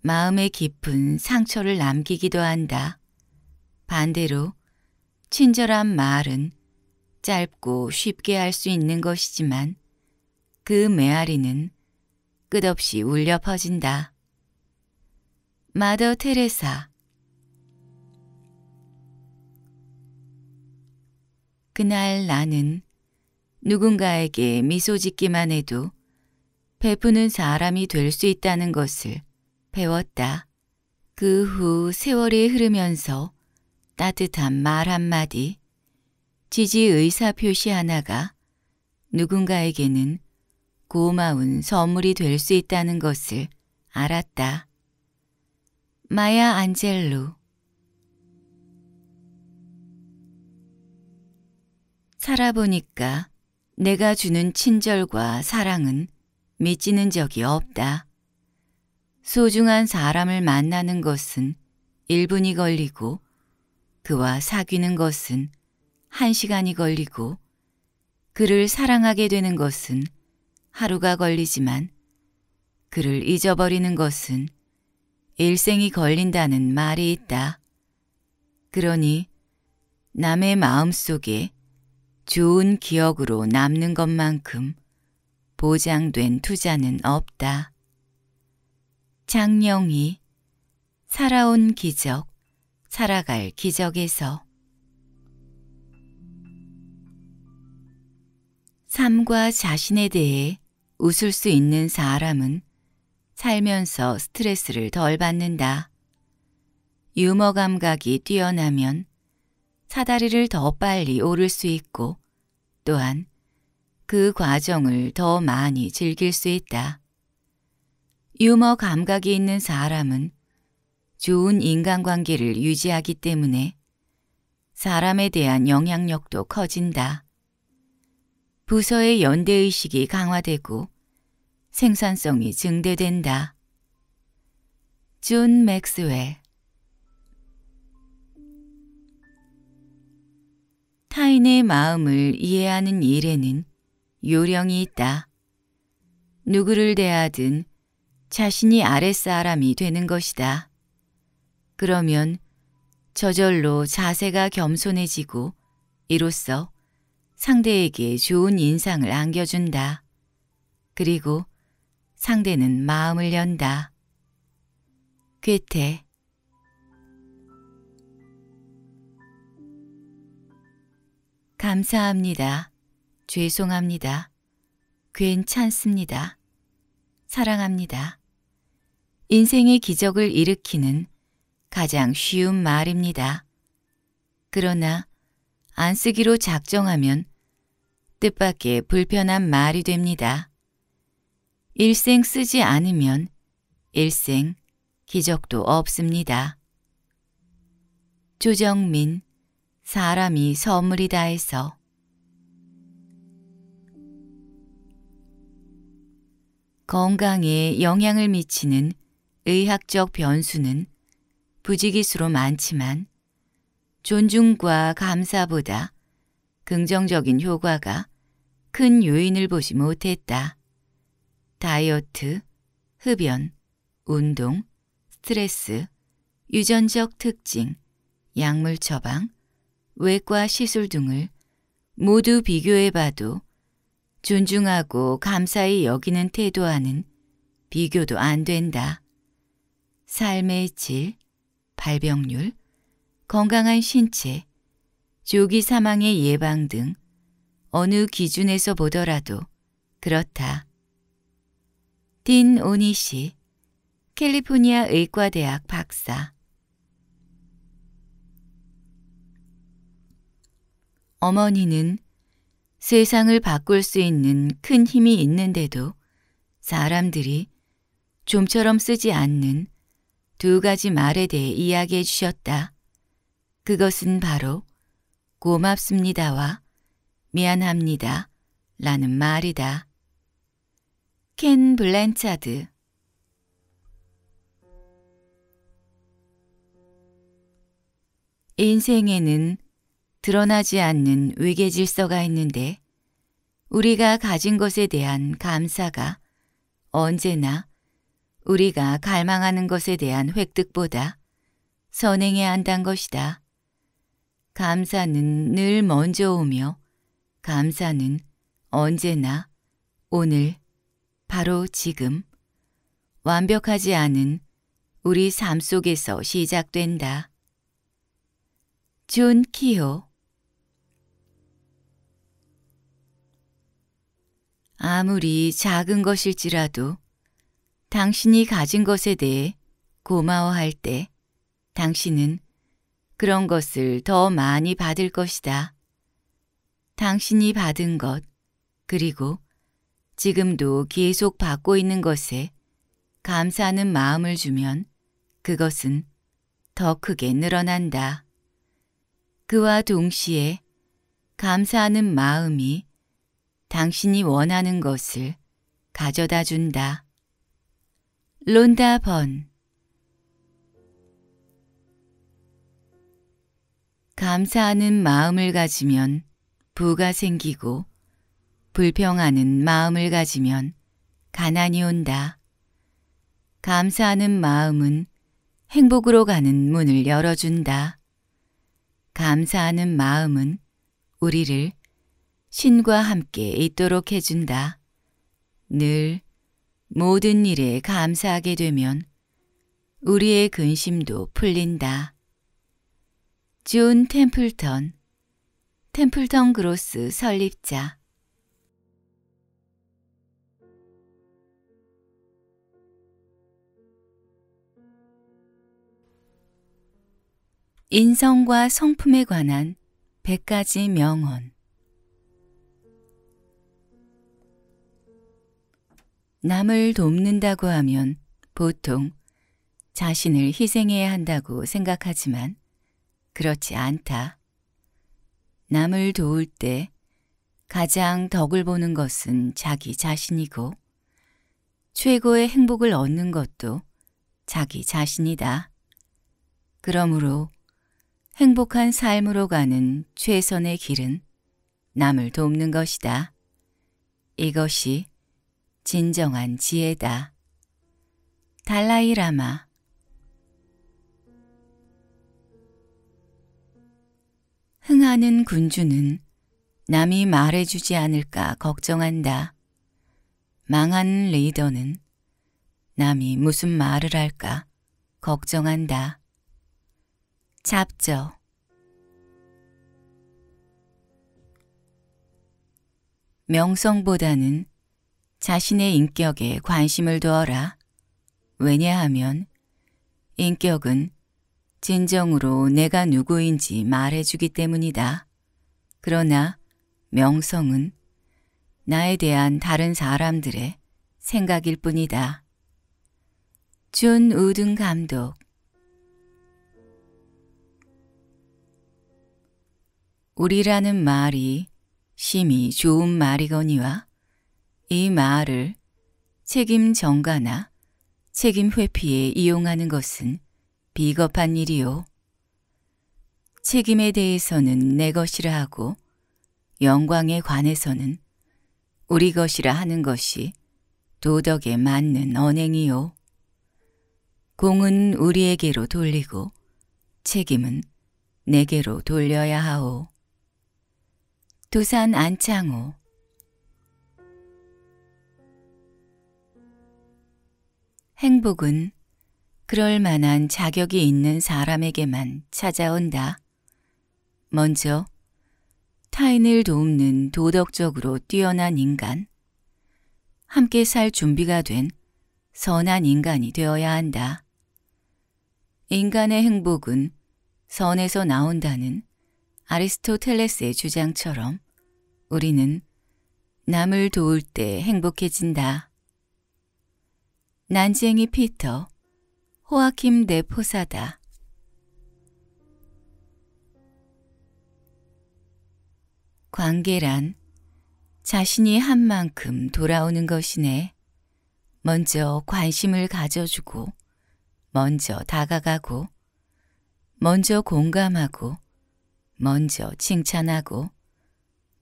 Speaker 1: 마음에 깊은 상처를 남기기도 한다. 반대로 친절한 말은 짧고 쉽게 할 수 있는 것이지만 그 메아리는 끝없이 울려 퍼진다. 마더 테레사 그날 나는 누군가에게 미소 짓기만 해도 베푸는 사람이 될 수 있다는 것을 배웠다. 그 후 세월이 흐르면서 따뜻한 말 한마디, 지지 의사 표시 하나가 누군가에게는 고마운 선물이 될 수 있다는 것을 알았다. 마야 안젤로 살아보니까 내가 주는 친절과 사랑은 미치는 적이 없다. 소중한 사람을 만나는 것은 1분이 걸리고 그와 사귀는 것은 한 시간이 걸리고 그를 사랑하게 되는 것은 하루가 걸리지만 그를 잊어버리는 것은 일생이 걸린다는 말이 있다. 그러니 남의 마음속에 좋은 기억으로 남는 것만큼 보장된 투자는 없다. 장영이 살아온 기적, 살아갈 기적에서 삶과 자신에 대해 웃을 수 있는 사람은 살면서 스트레스를 덜 받는다. 유머 감각이 뛰어나면 사다리를 더 빨리 오를 수 있고 또한 그 과정을 더 많이 즐길 수 있다. 유머 감각이 있는 사람은 좋은 인간관계를 유지하기 때문에 사람에 대한 영향력도 커진다. 부서의 연대의식이 강화되고 생산성이 증대된다. 존 맥스웰 타인의 마음을 이해하는 일에는 요령이 있다. 누구를 대하든 자신이 아랫사람이 되는 것이다. 그러면 저절로 자세가 겸손해지고 이로써 상대에게 좋은 인상을 안겨준다. 그리고 상대는 마음을 연다. 괴테 감사합니다. 죄송합니다. 괜찮습니다. 사랑합니다. 인생의 기적을 일으키는 가장 쉬운 말입니다. 그러나 안 쓰기로 작정하면 뜻밖의 불편한 말이 됩니다. 일생 쓰지 않으면 일생 기적도 없습니다. 조정민 사람이 선물이다 해서 건강에 영향을 미치는 의학적 변수는 부지기수로 많지만 존중과 감사보다 긍정적인 효과가 큰 요인을 보지 못했다. 다이어트, 흡연, 운동, 스트레스, 유전적 특징, 약물 처방, 외과 시술 등을 모두 비교해봐도 존중하고 감사히 여기는 태도와는 비교도 안 된다. 삶의 질, 발병률, 건강한 신체, 조기 사망의 예방 등 어느 기준에서 보더라도 그렇다. 딘 오니시, 캘리포니아 의과대학 박사 어머니는 세상을 바꿀 수 있는 큰 힘이 있는데도 사람들이 좀처럼 쓰지 않는 두 가지 말에 대해 이야기해 주셨다. 그것은 바로 고맙습니다와 미안합니다. 라는 말이다. 켄 블랜차드 인생에는 드러나지 않는 외계 질서가 있는데 우리가 가진 것에 대한 감사가 언제나 우리가 갈망하는 것에 대한 획득보다 선행해야 한다는 것이다. 감사는 늘 먼저 오며 감사는 언제나 오늘 바로 지금 완벽하지 않은 우리 삶 속에서 시작된다. 존 키호 아무리 작은 것일지라도 당신이 가진 것에 대해 고마워할 때 당신은 그런 것을 더 많이 받을 것이다. 당신이 받은 것, 그리고 지금도 계속 받고 있는 것에 감사하는 마음을 주면 그것은 더 크게 늘어난다. 그와 동시에 감사하는 마음이 당신이 원하는 것을 가져다 준다. 론다 번 감사하는 마음을 가지면 부가 생기고 불평하는 마음을 가지면 가난이 온다. 감사하는 마음은 행복으로 가는 문을 열어준다. 감사하는 마음은 우리를 신과 함께 있도록 해준다. 늘 모든 일에 감사하게 되면 우리의 근심도 풀린다. 존 템플턴 템플턴 그로스 설립자 인성과 성품에 관한 100가지 명언 남을 돕는다고 하면 보통 자신을 희생해야 한다고 생각하지만 그렇지 않다. 남을 도울 때 가장 덕을 보는 것은 자기 자신이고 최고의 행복을 얻는 것도 자기 자신이다. 그러므로 행복한 삶으로 가는 최선의 길은 남을 돕는 것이다. 이것이 진정한 지혜다. 달라이라마 흥하는 군주는 남이 말해주지 않을까 걱정한다. 망한는 리더는 남이 무슨 말을 할까 걱정한다. 잡죠. 명성보다는 자신의 인격에 관심을 두어라. 왜냐하면 인격은 진정으로 내가 누구인지 말해주기 때문이다. 그러나 명성은 나에 대한 다른 사람들의 생각일 뿐이다. 준 우든 감독 우리라는 말이 심히 좋은 말이거니와 이 말을 책임 전가나 책임 회피에 이용하는 것은 비겁한 일이요. 책임에 대해서는 내 것이라 하고 영광에 관해서는 우리 것이라 하는 것이 도덕에 맞는 언행이요. 공은 우리에게로 돌리고 책임은 내게로 돌려야 하오. 도산 안창호 행복은 그럴 만한 자격이 있는 사람에게만 찾아온다. 먼저 타인을 돕는 도덕적으로 뛰어난 인간, 함께 살 준비가 된 선한 인간이 되어야 한다. 인간의 행복은 선에서 나온다는 아리스토텔레스의 주장처럼 우리는 남을 도울 때 행복해진다. 난쟁이 피터 호아킴 내포사다 관계란 자신이 한 만큼 돌아오는 것이네. 먼저 관심을 가져주고, 먼저 다가가고, 먼저 공감하고, 먼저 칭찬하고,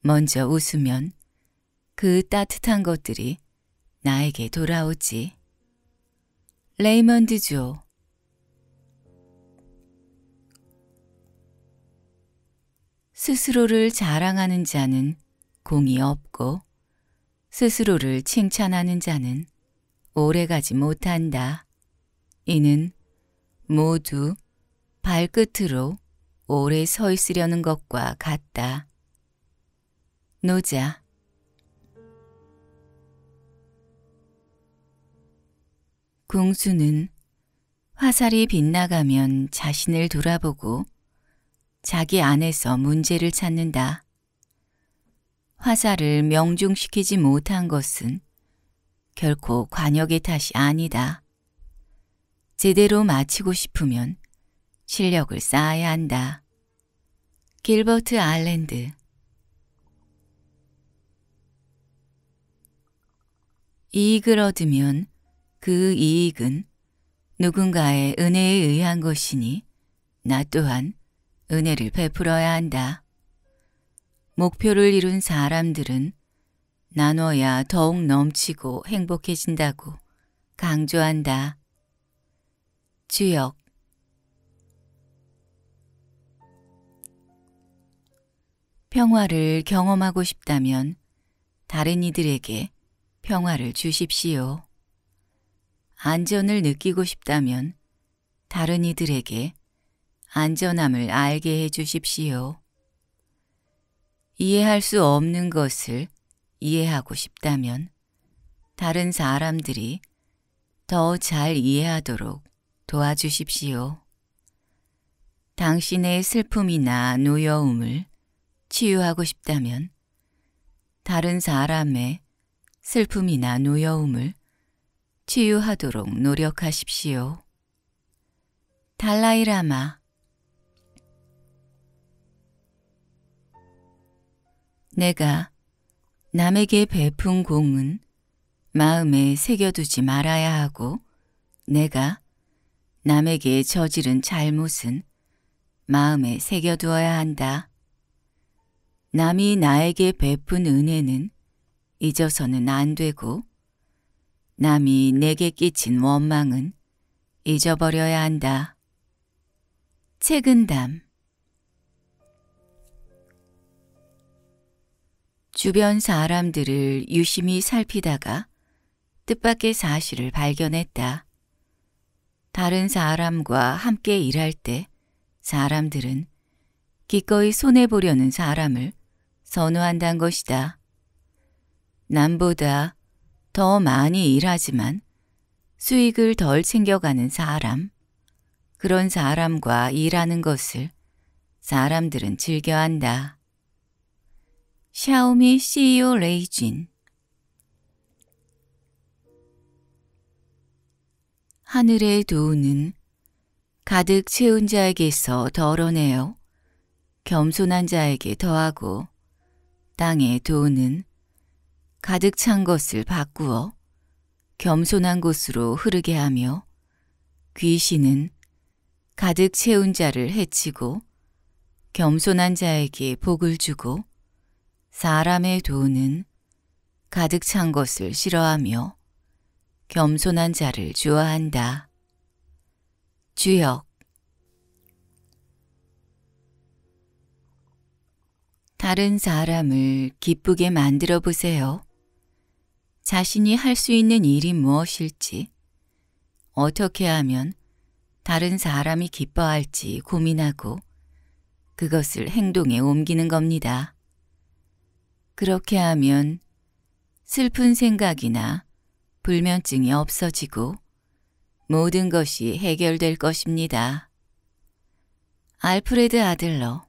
Speaker 1: 먼저 웃으면 그 따뜻한 것들이 나에게 돌아오지. 레이먼드 조 스스로를 자랑하는 자는 공이 없고 스스로를 칭찬하는 자는 오래가지 못한다. 이는 모두 발끝으로 오래 서 있으려는 것과 같다. 노자 궁수는 화살이 빗나가면 자신을 돌아보고 자기 안에서 문제를 찾는다. 화살을 명중시키지 못한 것은 결코 관역의 탓이 아니다. 제대로 마치고 싶으면 실력을 쌓아야 한다. 길버트 아일랜드 이익을 얻으면 그 이익은 누군가의 은혜에 의한 것이니 나 또한 은혜를 베풀어야 한다. 목표를 이룬 사람들은 나눠야 더욱 넘치고 행복해진다고 강조한다. 주역 평화를 경험하고 싶다면 다른 이들에게 평화를 주십시오. 안전을 느끼고 싶다면 다른 이들에게 안전함을 알게 해 주십시오. 이해할 수 없는 것을 이해하고 싶다면 다른 사람들이 더 잘 이해하도록 도와주십시오. 당신의 슬픔이나 노여움을 치유하고 싶다면 다른 사람의 슬픔이나 노여움을 치유하도록 노력하십시오. 달라이라마 내가 남에게 베푼 공은 마음에 새겨두지 말아야 하고 내가 남에게 저지른 잘못은 마음에 새겨두어야 한다. 남이 나에게 베푼 은혜는 잊어서는 안 되고 남이 내게 끼친 원망은 잊어버려야 한다. 책은담 주변 사람들을 유심히 살피다가 뜻밖의 사실을 발견했다. 다른 사람과 함께 일할 때 사람들은 기꺼이 손해보려는 사람을 선호한다는 것이다. 남보다 더 많이 일하지만 수익을 덜 챙겨가는 사람, 그런 사람과 일하는 것을 사람들은 즐겨한다. 샤오미 CEO 레이진 하늘의 도우는 가득 채운 자에게서 덜어내요. 겸손한 자에게 더하고 땅의 도우는 가득 찬 것을 바꾸어 겸손한 곳으로 흐르게 하며 귀신은 가득 채운 자를 해치고 겸손한 자에게 복을 주고 사람의 도는 가득 찬 것을 싫어하며 겸손한 자를 좋아한다. 주역 다른 사람을 기쁘게 만들어 보세요. 자신이 할 수 있는 일이 무엇일지, 어떻게 하면 다른 사람이 기뻐할지 고민하고 그것을 행동에 옮기는 겁니다. 그렇게 하면 슬픈 생각이나 불면증이 없어지고 모든 것이 해결될 것입니다. 알프레드 아들러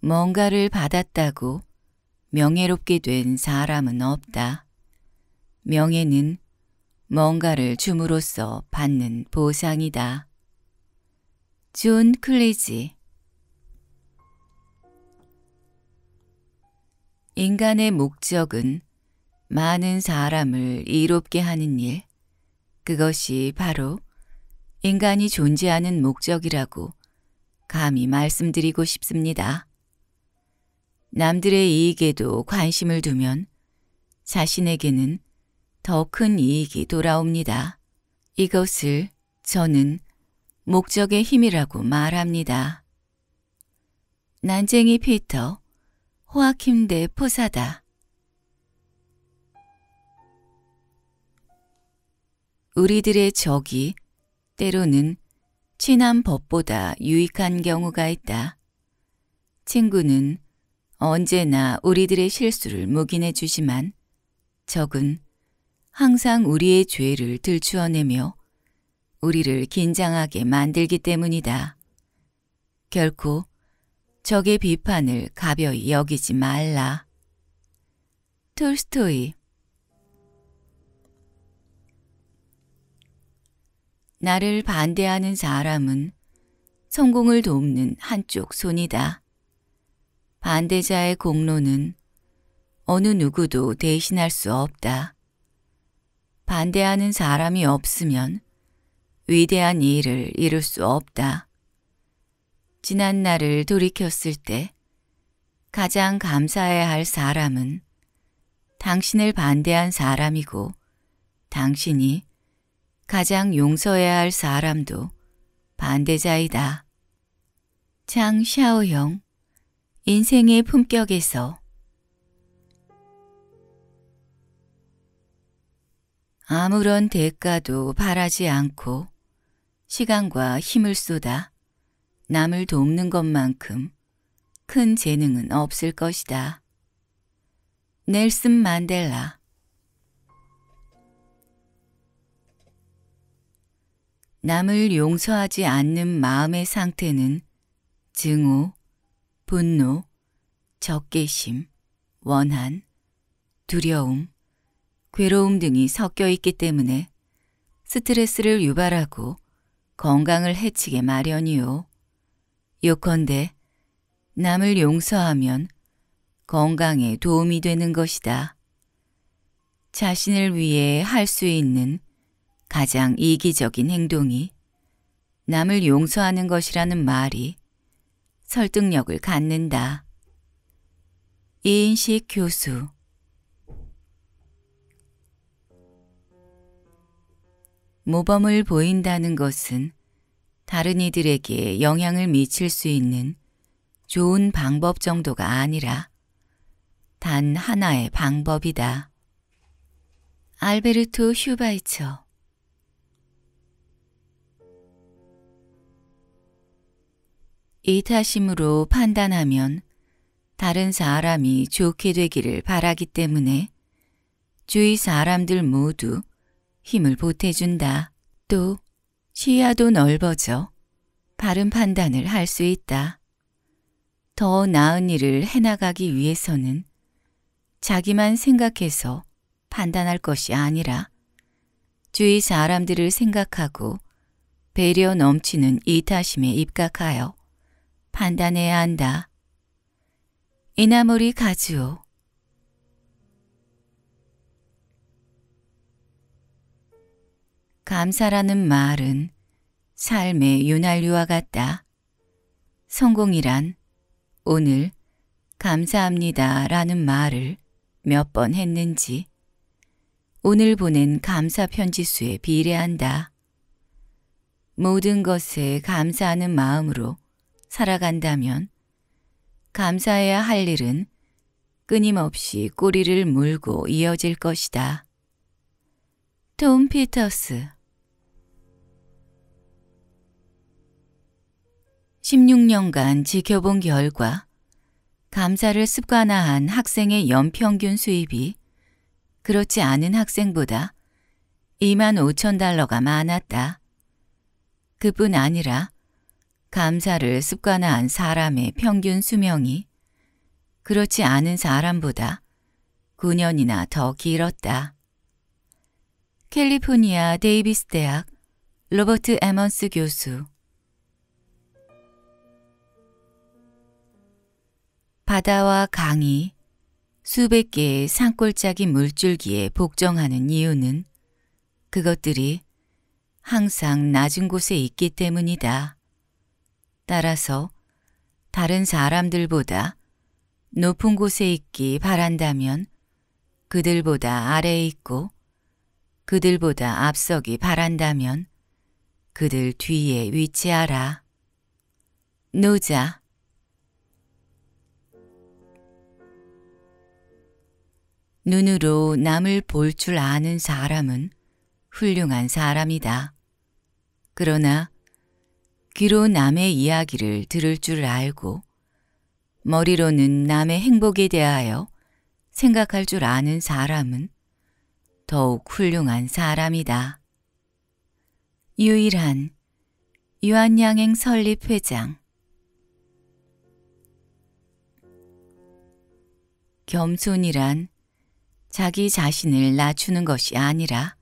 Speaker 1: 뭔가를 받았다고 명예롭게 된 사람은 없다. 명예는 뭔가를 줌으로써 받는 보상이다. 존 클레지 인간의 목적은 많은 사람을 이롭게 하는 일, 그것이 바로 인간이 존재하는 목적이라고 감히 말씀드리고 싶습니다. 남들의 이익에도 관심을 두면 자신에게는 더 큰 이익이 돌아옵니다. 이것을 저는 목적의 힘이라고 말합니다. 난쟁이 피터, 호아킴 대 포사다. 우리들의 적이 때로는 친한 법보다 유익한 경우가 있다. 친구는 언제나 우리들의 실수를 묵인해 주지만 적은 항상 우리의 죄를 들추어내며 우리를 긴장하게 만들기 때문이다. 결코 적의 비판을 가벼이 여기지 말라. 톨스토이 나를 반대하는 사람은 성공을 돕는 한쪽 손이다. 반대자의 공로는 어느 누구도 대신할 수 없다. 반대하는 사람이 없으면 위대한 일을 이룰 수 없다. 지난 날을 돌이켰을 때 가장 감사해야 할 사람은 당신을 반대한 사람이고 당신이 가장 용서해야 할 사람도 반대자이다. 장 샤오형 인생의 품격에서 아무런 대가도 바라지 않고 시간과 힘을 쏟아 남을 돕는 것만큼 큰 재능은 없을 것이다. 넬슨 만델라 남을 용서하지 않는 마음의 상태는 증오, 분노, 적개심, 원한, 두려움, 괴로움 등이 섞여 있기 때문에 스트레스를 유발하고 건강을 해치게 마련이요. 요컨대 남을 용서하면 건강에 도움이 되는 것이다. 자신을 위해 할 수 있는 가장 이기적인 행동이 남을 용서하는 것이라는 말이 설득력을 갖는다. 이인식 교수 모범을 보인다는 것은 다른 이들에게 영향을 미칠 수 있는 좋은 방법 정도가 아니라 단 하나의 방법이다. 알베르토 휴바이처 이타심으로 판단하면 다른 사람이 좋게 되기를 바라기 때문에 주위 사람들 모두 힘을 보태준다. 또 시야도 넓어져 바른 판단을 할 수 있다. 더 나은 일을 해나가기 위해서는 자기만 생각해서 판단할 것이 아니라 주위 사람들을 생각하고 배려 넘치는 이타심에 입각하여 판단해야 한다. 이나모리 가즈오 감사라는 말은 삶의 윤활유와 같다. 성공이란 오늘 감사합니다 라는 말을 몇 번 했는지 오늘 보낸 감사 편지수에 비례한다. 모든 것에 감사하는 마음으로 살아간다면 감사해야 할 일은 끊임없이 꼬리를 물고 이어질 것이다. 톰 피터스 16년간 지켜본 결과 감사를 습관화한 학생의 연평균 수입이 그렇지 않은 학생보다 2만 5천 달러가 많았다. 그뿐 아니라 감사를 습관화한 사람의 평균 수명이 그렇지 않은 사람보다 9년이나 더 길었다. 캘리포니아 데이비스 대학 로버트 에먼스 교수 바다와 강이 수백 개의 산골짜기 물줄기에 복종하는 이유는 그것들이 항상 낮은 곳에 있기 때문이다. 따라서 다른 사람들보다 높은 곳에 있기 바란다면 그들보다 아래에 있고 그들보다 앞서기 바란다면 그들 뒤에 위치하라. 노자 눈으로 남을 볼 줄 아는 사람은 훌륭한 사람이다. 그러나 귀로 남의 이야기를 들을 줄 알고 머리로는 남의 행복에 대하여 생각할 줄 아는 사람은 더욱 훌륭한 사람이다. 유일한 유한양행 설립 회장 겸손이란 자기 자신을 낮추는 것이 아니라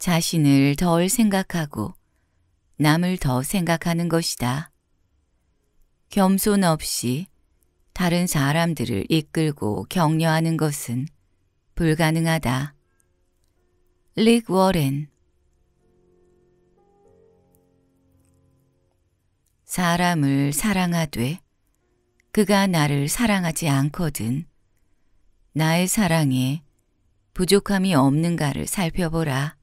Speaker 1: 자신을 덜 생각하고 남을 더 생각하는 것이다. 겸손 없이 다른 사람들을 이끌고 격려하는 것은 불가능하다. 릭 워렌 사람을 사랑하되 그가 나를 사랑하지 않거든 나의 사랑에 부족함이 없는가를 살펴보라.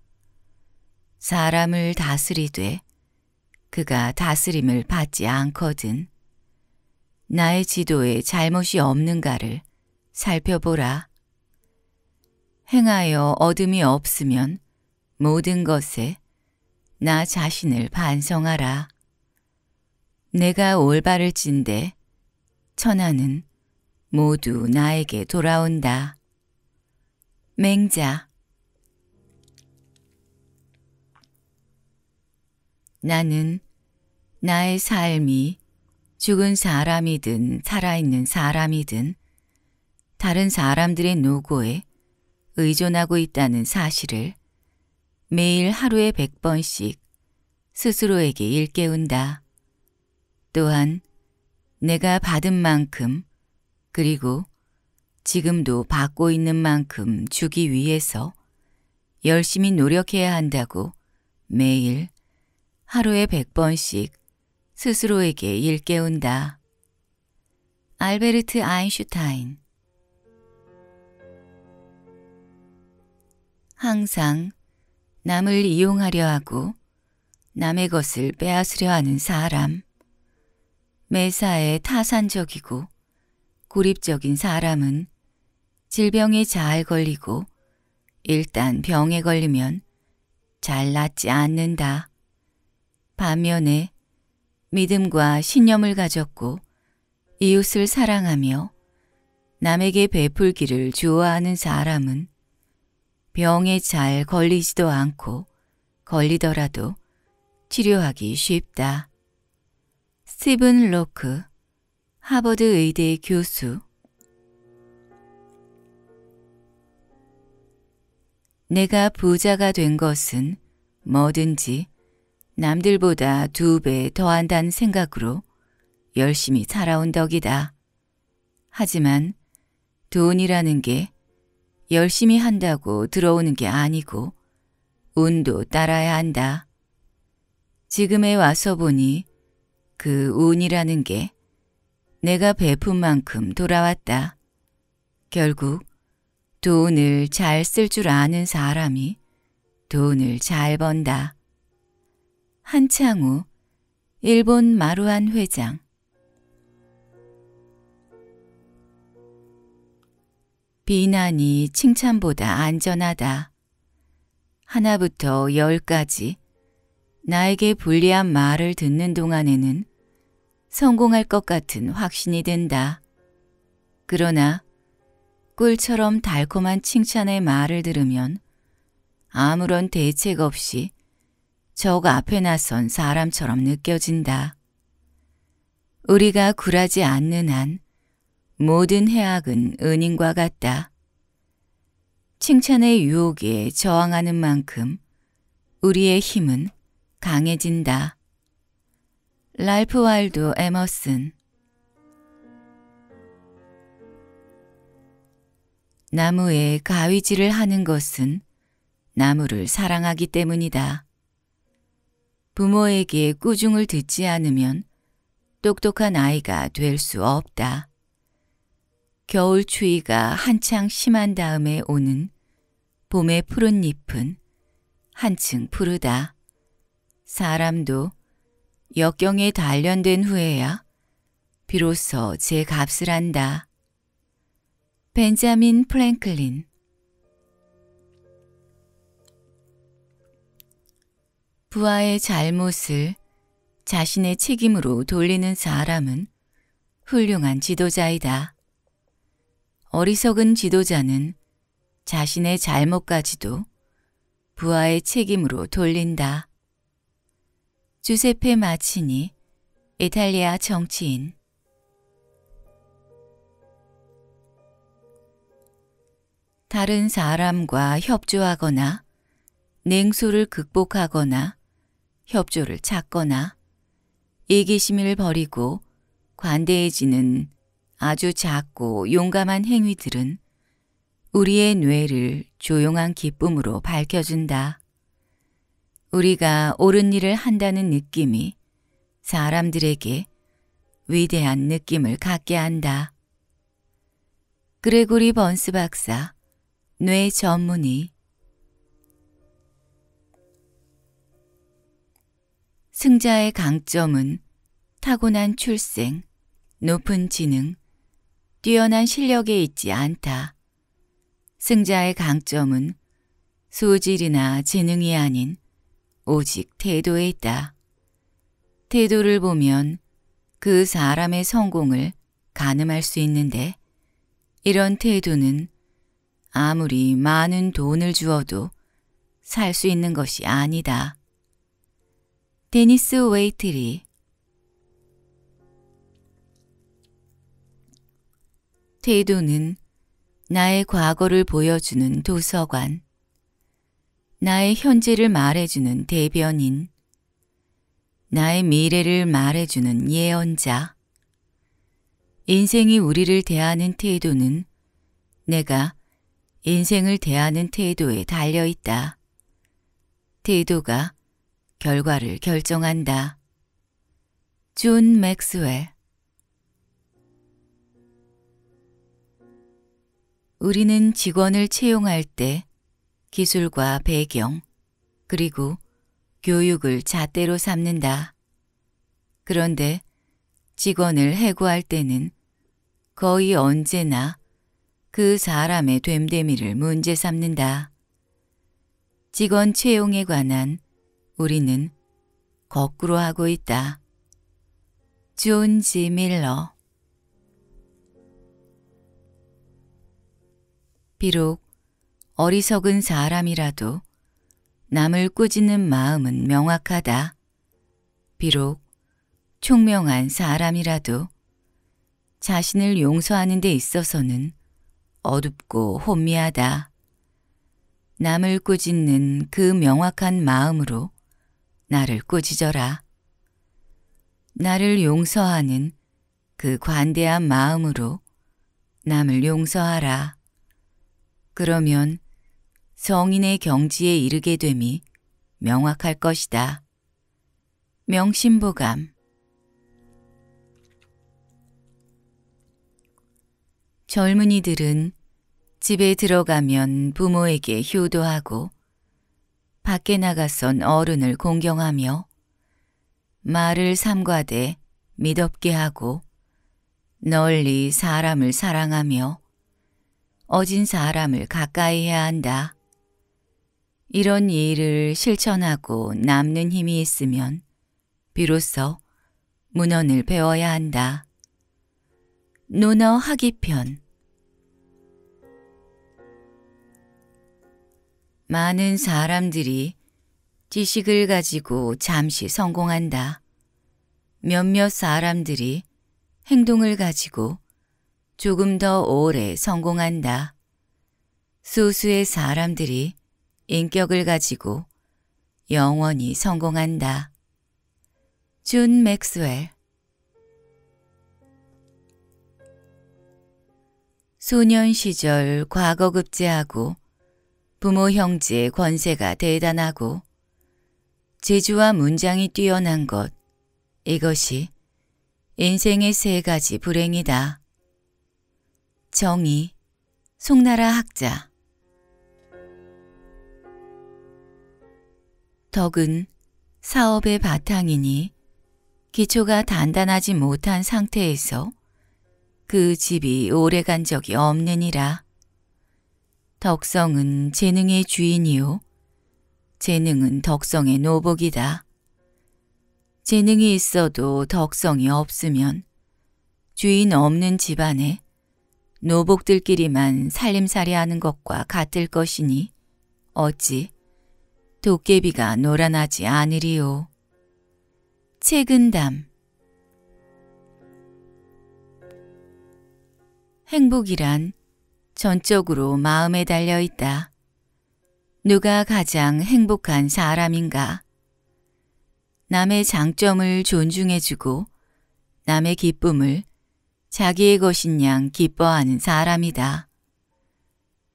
Speaker 1: 사람을 다스리되 그가 다스림을 받지 않거든. 나의 지도에 잘못이 없는가를 살펴보라. 행하여 어둠이 없으면 모든 것에 나 자신을 반성하라. 내가 올바를 진데 천하는 모두 나에게 돌아온다. 맹자 나는 나의 삶이 죽은 사람이든 살아있는 사람이든 다른 사람들의 노고에 의존하고 있다는 사실을 매일 하루에 100번씩 스스로에게 일깨운다. 또한 내가 받은 만큼 그리고 지금도 받고 있는 만큼 주기 위해서 열심히 노력해야 한다고 매일 하루에 100번씩 스스로에게 일깨운다. 알베르트 아인슈타인 항상 남을 이용하려 하고 남의 것을 빼앗으려 하는 사람 매사에 타산적이고 고립적인 사람은 질병에 잘 걸리고 일단 병에 걸리면 잘 낫지 않는다. 반면에 믿음과 신념을 가졌고 이웃을 사랑하며 남에게 베풀기를 좋아하는 사람은 병에 잘 걸리지도 않고 걸리더라도 치료하기 쉽다. 스티븐 로크, 하버드 의대 교수 내가 부자가 된 것은 뭐든지 남들보다 두 배 더한다는 생각으로 열심히 살아온 덕이다. 하지만 돈이라는 게 열심히 한다고 들어오는 게 아니고 운도 따라야 한다. 지금에 와서 보니 그 운이라는 게 내가 베푼 만큼 돌아왔다. 결국 돈을 잘 쓸 줄 아는 사람이 돈을 잘 번다. 한창우, 일본 마루안 회장 비난이 칭찬보다 안전하다. 하나부터 열까지 나에게 불리한 말을 듣는 동안에는 성공할 것 같은 확신이 든다. 그러나 꿀처럼 달콤한 칭찬의 말을 들으면 아무런 대책 없이 적 앞에 나선 사람처럼 느껴진다. 우리가 굴하지 않는 한 모든 해악은 은인과 같다. 칭찬의 유혹에 저항하는 만큼 우리의 힘은 강해진다. 랄프 와일도 에머슨 나무에 가위질을 하는 것은 나무를 사랑하기 때문이다. 부모에게 꾸중을 듣지 않으면 똑똑한 아이가 될 수 없다. 겨울 추위가 한창 심한 다음에 오는 봄의 푸른 잎은 한층 푸르다. 사람도 역경에 단련된 후에야 비로소 제 값을 한다. 벤자민 프랭클린 부하의 잘못을 자신의 책임으로 돌리는 사람은 훌륭한 지도자이다. 어리석은 지도자는 자신의 잘못까지도 부하의 책임으로 돌린다. 주세페 마치니 이탈리아 정치인 다른 사람과 협조하거나 냉소를 극복하거나 협조를 찾거나 이기심을 버리고 관대해지는 아주 작고 용감한 행위들은 우리의 뇌를 조용한 기쁨으로 밝혀준다. 우리가 옳은 일을 한다는 느낌이 사람들에게 위대한 느낌을 갖게 한다. 그레고리 번스 박사, 뇌 전문의 승자의 강점은 타고난 출생, 높은 지능, 뛰어난 실력에 있지 않다. 승자의 강점은 소질이나 재능이 아닌 오직 태도에 있다. 태도를 보면 그 사람의 성공을 가늠할 수 있는데 이런 태도는 아무리 많은 돈을 주어도 살 수 있는 것이 아니다. 데니스 웨이트리 태도는 나의 과거를 보여주는 도서관, 나의 현재를 말해주는 대변인, 나의 미래를 말해주는 예언자, 인생이 우리를 대하는 태도는 내가 인생을 대하는 태도에 달려있다. 태도가 결과를 결정한다. 준 맥스웰 우리는 직원을 채용할 때 기술과 배경 그리고 교육을 잣대로 삼는다. 그런데 직원을 해고할 때는 거의 언제나 그 사람의 됨됨이를 문제 삼는다. 직원 채용에 관한 우리는 거꾸로 하고 있다. 존지 밀러 비록 어리석은 사람이라도 남을 꾸짖는 마음은 명확하다. 비록 총명한 사람이라도 자신을 용서하는 데 있어서는 어둡고 혼미하다. 남을 꾸짖는 그 명확한 마음으로 나를 꾸짖어라. 나를 용서하는 그 관대한 마음으로 남을 용서하라. 그러면 성인의 경지에 이르게 됨이 명확할 것이다. 명심보감 젊은이들은 집에 들어가면 부모에게 효도하고 밖에 나가선 어른을 공경하며 말을 삼과되 믿없게 하고 널리 사람을 사랑하며 어진 사람을 가까이 해야 한다. 이런 일을 실천하고 남는 힘이 있으면 비로소 문헌을 배워야 한다. 논어 하기편 많은 사람들이 지식을 가지고 잠시 성공한다. 몇몇 사람들이 행동을 가지고 조금 더 오래 성공한다. 소수의 사람들이 인격을 가지고 영원히 성공한다. 준 맥스웰 소년 시절 과거 급제하고 부모 형제의 권세가 대단하고 재주와 문장이 뛰어난 것 이것이 인생의 세 가지 불행이다. 정의 송나라 학자 덕은 사업의 바탕이니 기초가 단단하지 못한 상태에서 그 집이 오래간 적이 없느니라. 덕성은 재능의 주인이요. 재능은 덕성의 노복이다. 재능이 있어도 덕성이 없으면 주인 없는 집안에 노복들끼리만 살림살이 하는 것과 같을 것이니 어찌 도깨비가 노란하지 않으리요. 최근담 행복이란 전적으로 마음에 달려 있다. 누가 가장 행복한 사람인가? 남의 장점을 존중해주고 남의 기쁨을 자기의 것인 양 기뻐하는 사람이다.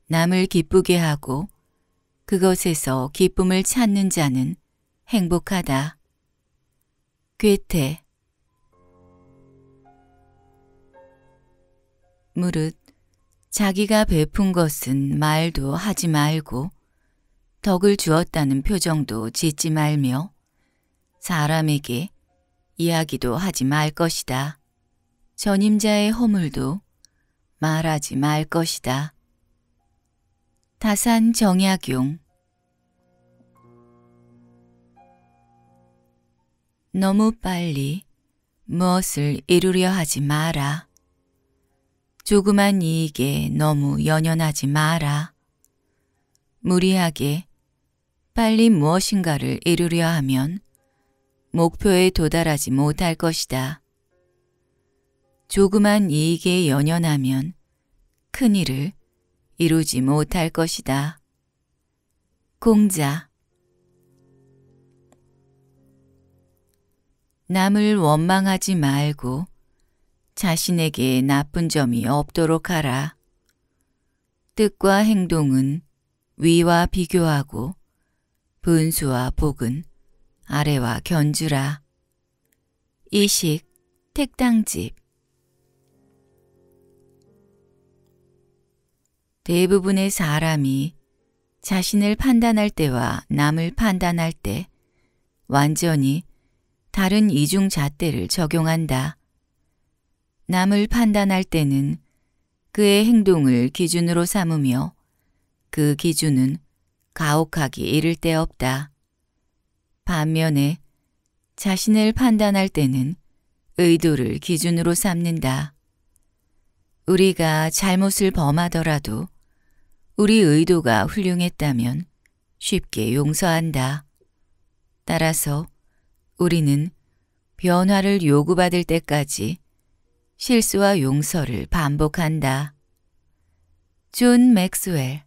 Speaker 1: 남을 기쁘게 하고 그것에서 기쁨을 찾는 자는 행복하다. 괴테 무릇 자기가 베푼 것은 말도 하지 말고 덕을 주었다는 표정도 짓지 말며 사람에게 이야기도 하지 말 것이다. 전임자의 허물도 말하지 말 것이다. 다산 정약용 너무 빨리 무엇을 이루려 하지 마라. 조그만 이익에 너무 연연하지 마라. 무리하게 빨리 무엇인가를 이루려 하면 목표에 도달하지 못할 것이다. 조그만 이익에 연연하면 큰 일을 이루지 못할 것이다. 공자 남을 원망하지 말고 자신에게 나쁜 점이 없도록 하라. 뜻과 행동은 위와 비교하고 분수와 복은 아래와 견주라. 이식, 택당집 대부분의 사람이 자신을 판단할 때와 남을 판단할 때 완전히 다른 이중잣대를 적용한다. 남을 판단할 때는 그의 행동을 기준으로 삼으며 그 기준은 가혹하기 이를 데 없다. 반면에 자신을 판단할 때는 의도를 기준으로 삼는다. 우리가 잘못을 범하더라도 우리 의도가 훌륭했다면 쉽게 용서한다. 따라서 우리는 변화를 요구받을 때까지 실수와 용서를 반복한다. 존 맥스웰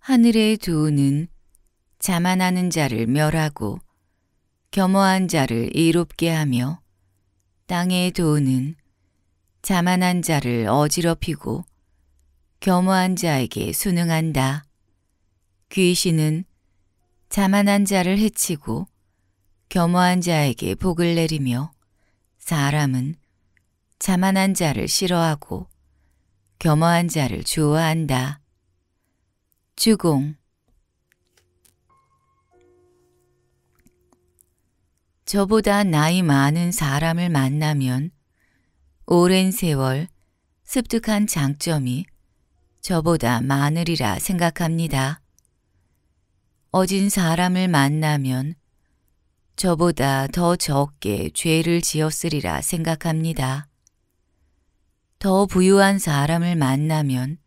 Speaker 1: 하늘의 두우는 자만하는 자를 멸하고 겸허한 자를 이롭게 하며 땅의 도우는 자만한 자를 어지럽히고 겸허한 자에게 순응한다. 귀신은 자만한 자를 해치고 겸허한 자에게 복을 내리며 사람은 자만한 자를 싫어하고 겸허한 자를 좋아한다. 주공 저보다 나이 많은 사람을 만나면 오랜 세월 습득한 장점이 저보다 많으리라 생각합니다. 어진 사람을 만나면 저보다 더 적게 죄를 지었으리라 생각합니다. 더 부유한 사람을 만나면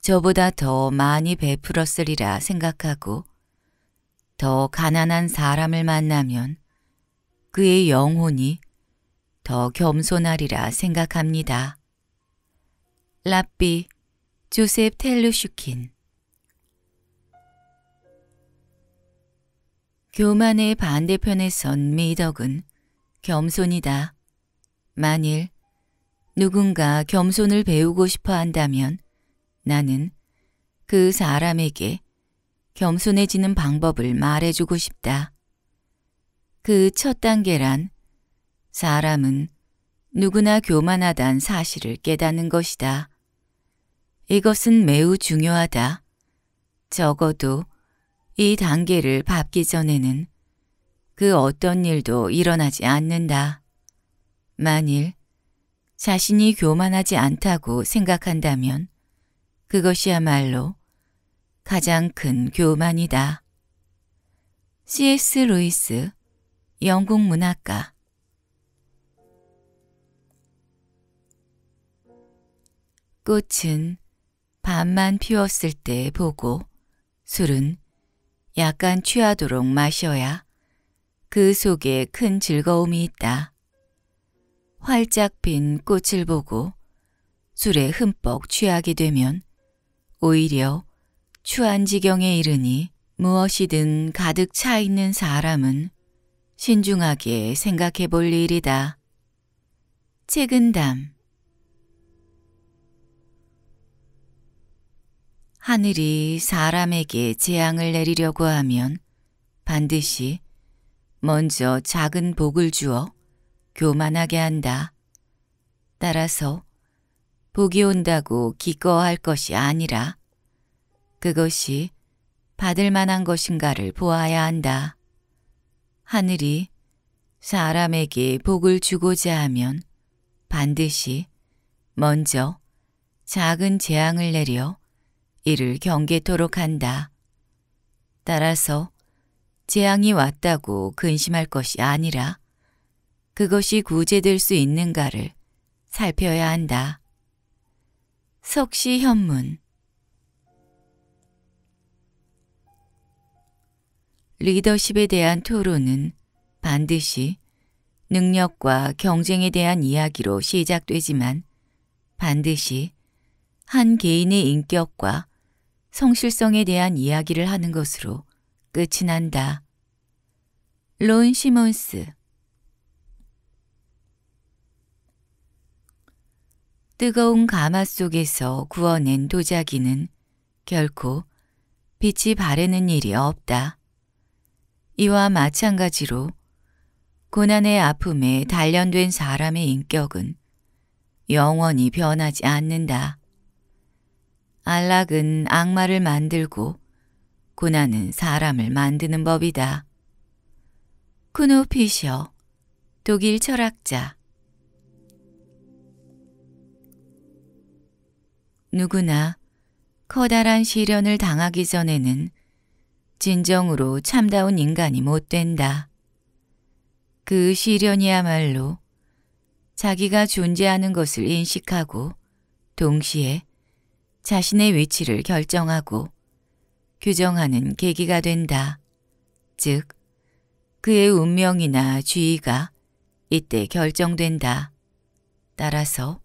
Speaker 1: 저보다 더 많이 베풀었으리라 생각하고 더 가난한 사람을 만나면 그의 영혼이 더 겸손하리라 생각합니다. 라삐 조셉 텔루슈킨 교만의 반대편에 선 미덕은 겸손이다. 만일 누군가 겸손을 배우고 싶어 한다면 나는 그 사람에게 겸손해지는 방법을 말해주고 싶다. 그 첫 단계란 사람은 누구나 교만하단 사실을 깨닫는 것이다. 이것은 매우 중요하다. 적어도 이 단계를 밟기 전에는 그 어떤 일도 일어나지 않는다. 만일 자신이 교만하지 않다고 생각한다면 그것이야말로 가장 큰 교만이다. C.S. 루이스, 영국 문학가 꽃은 밤만 피웠을 때 보고 술은 약간 취하도록 마셔야 그 속에 큰 즐거움이 있다. 활짝 핀 꽃을 보고 술에 흠뻑 취하게 되면 오히려 추한 지경에 이르니 무엇이든 가득 차 있는 사람은 신중하게 생각해 볼 일이다. 책은담 하늘이 사람에게 재앙을 내리려고 하면 반드시 먼저 작은 복을 주어 교만하게 한다. 따라서 복이 온다고 기꺼할 워 것이 아니라 그것이 받을 만한 것인가를 보아야 한다. 하늘이 사람에게 복을 주고자 하면 반드시 먼저 작은 재앙을 내려 이를 경계토록 한다. 따라서 재앙이 왔다고 근심할 것이 아니라 그것이 구제될 수 있는가를 살펴야 한다. 석시 현문 리더십에 대한 토론은 반드시 능력과 경쟁에 대한 이야기로 시작되지만 반드시 한 개인의 인격과 성실성에 대한 이야기를 하는 것으로 끝이 난다. 론 시몬스 뜨거운 가마 속에서 구워낸 도자기는 결코 빛이 바래는 일이 없다. 이와 마찬가지로 고난의 아픔에 단련된 사람의 인격은 영원히 변하지 않는다. 안락은 악마를 만들고 고난은 사람을 만드는 법이다. 쿠노 피셔, 독일 철학자 누구나 커다란 시련을 당하기 전에는 진정으로 참다운 인간이 못 된다. 그 시련이야말로 자기가 존재하는 것을 인식하고 동시에 자신의 위치를 결정하고 규정하는 계기가 된다. 즉, 그의 운명이나 주의가 이때 결정된다. 따라서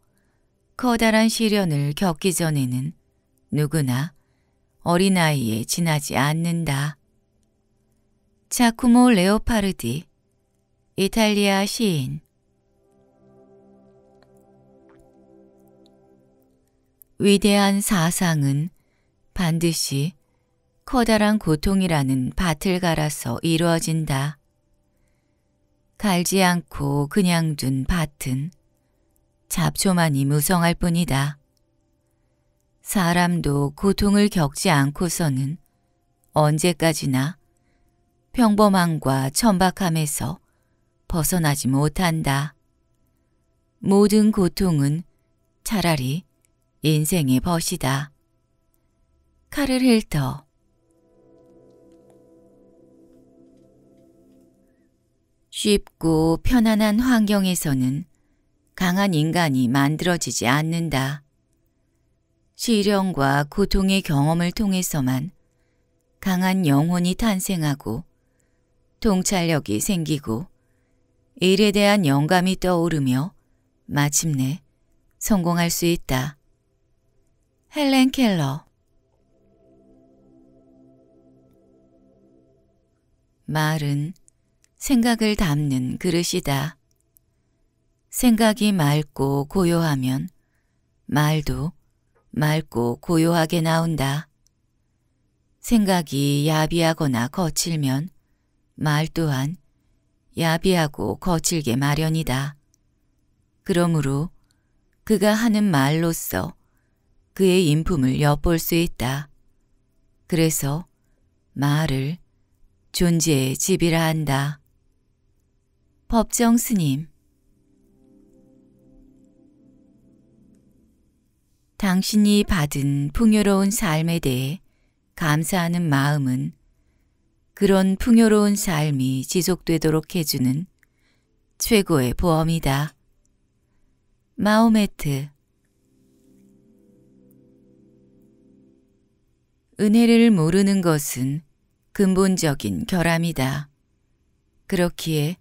Speaker 1: 커다란 시련을 겪기 전에는 누구나 어린아이에 지나지 않는다. 자쿠모 레오파르디, 이탈리아 시인 위대한 사상은 반드시 커다란 고통이라는 밭을 갈아서 이루어진다. 갈지 않고 그냥 둔 밭은 잡초만이 무성할 뿐이다. 사람도 고통을 겪지 않고서는 언제까지나 평범함과 천박함에서 벗어나지 못한다. 모든 고통은 차라리 인생의 벗이다. 카를 힐터 쉽고 편안한 환경에서는 강한 인간이 만들어지지 않는다. 시련과 고통의 경험을 통해서만 강한 영혼이 탄생하고 통찰력이 생기고 일에 대한 영감이 떠오르며 마침내 성공할 수 있다. 헬렌 켈러 말은 생각을 담는 그릇이다. 생각이 맑고 고요하면 말도 맑고 고요하게 나온다. 생각이 야비하거나 거칠면 말 또한 야비하고 거칠게 마련이다. 그러므로 그가 하는 말로써 그의 인품을 엿볼 수 있다. 그래서 말을 존재의 집이라 한다. 법정 스님 당신이 받은 풍요로운 삶에 대해 감사하는 마음은 그런 풍요로운 삶이 지속되도록 해주는 최고의 보험이다. 마오메트 은혜를 모르는 것은 근본적인 결함이다. 그렇기에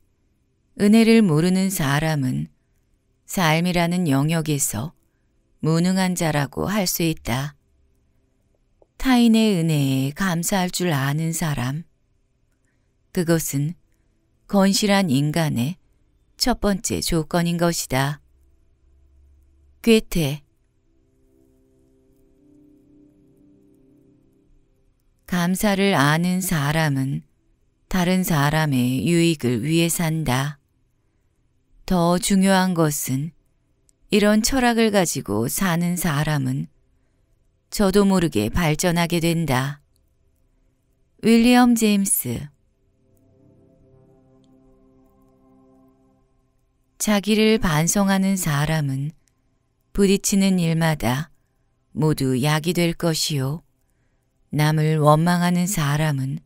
Speaker 1: 은혜를 모르는 사람은 삶이라는 영역에서 무능한 자라고 할 수 있다. 타인의 은혜에 감사할 줄 아는 사람. 그것은 건실한 인간의 첫 번째 조건인 것이다. 괴테 감사를 아는 사람은 다른 사람의 유익을 위해 산다. 더 중요한 것은 이런 철학을 가지고 사는 사람은 저도 모르게 발전하게 된다. 윌리엄 제임스 자기를 반성하는 사람은 부딪히는 일마다 모두 약이 될 것이요. 남을 원망하는 사람은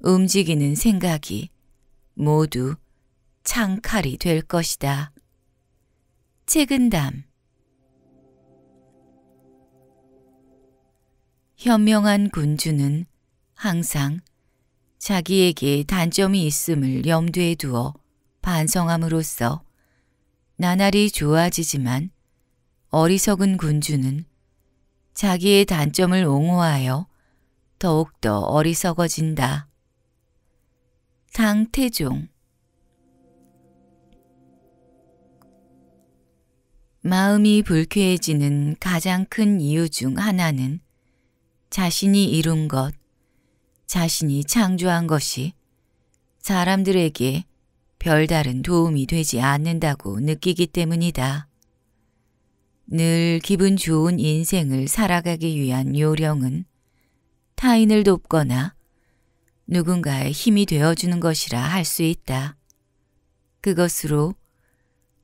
Speaker 1: 움직이는 생각이 모두 창칼이 될 것이다. 책은담 현명한 군주는 항상 자기에게 단점이 있음을 염두에 두어 반성함으로써 나날이 좋아지지만 어리석은 군주는 자기의 단점을 옹호하여 더욱더 어리석어진다. 장태종 마음이 불쾌해지는 가장 큰 이유 중 하나는 자신이 이룬 것, 자신이 창조한 것이 사람들에게 별다른 도움이 되지 않는다고 느끼기 때문이다. 늘 기분 좋은 인생을 살아가기 위한 요령은 타인을 돕거나 누군가의 힘이 되어주는 것이라 할 수 있다. 그것으로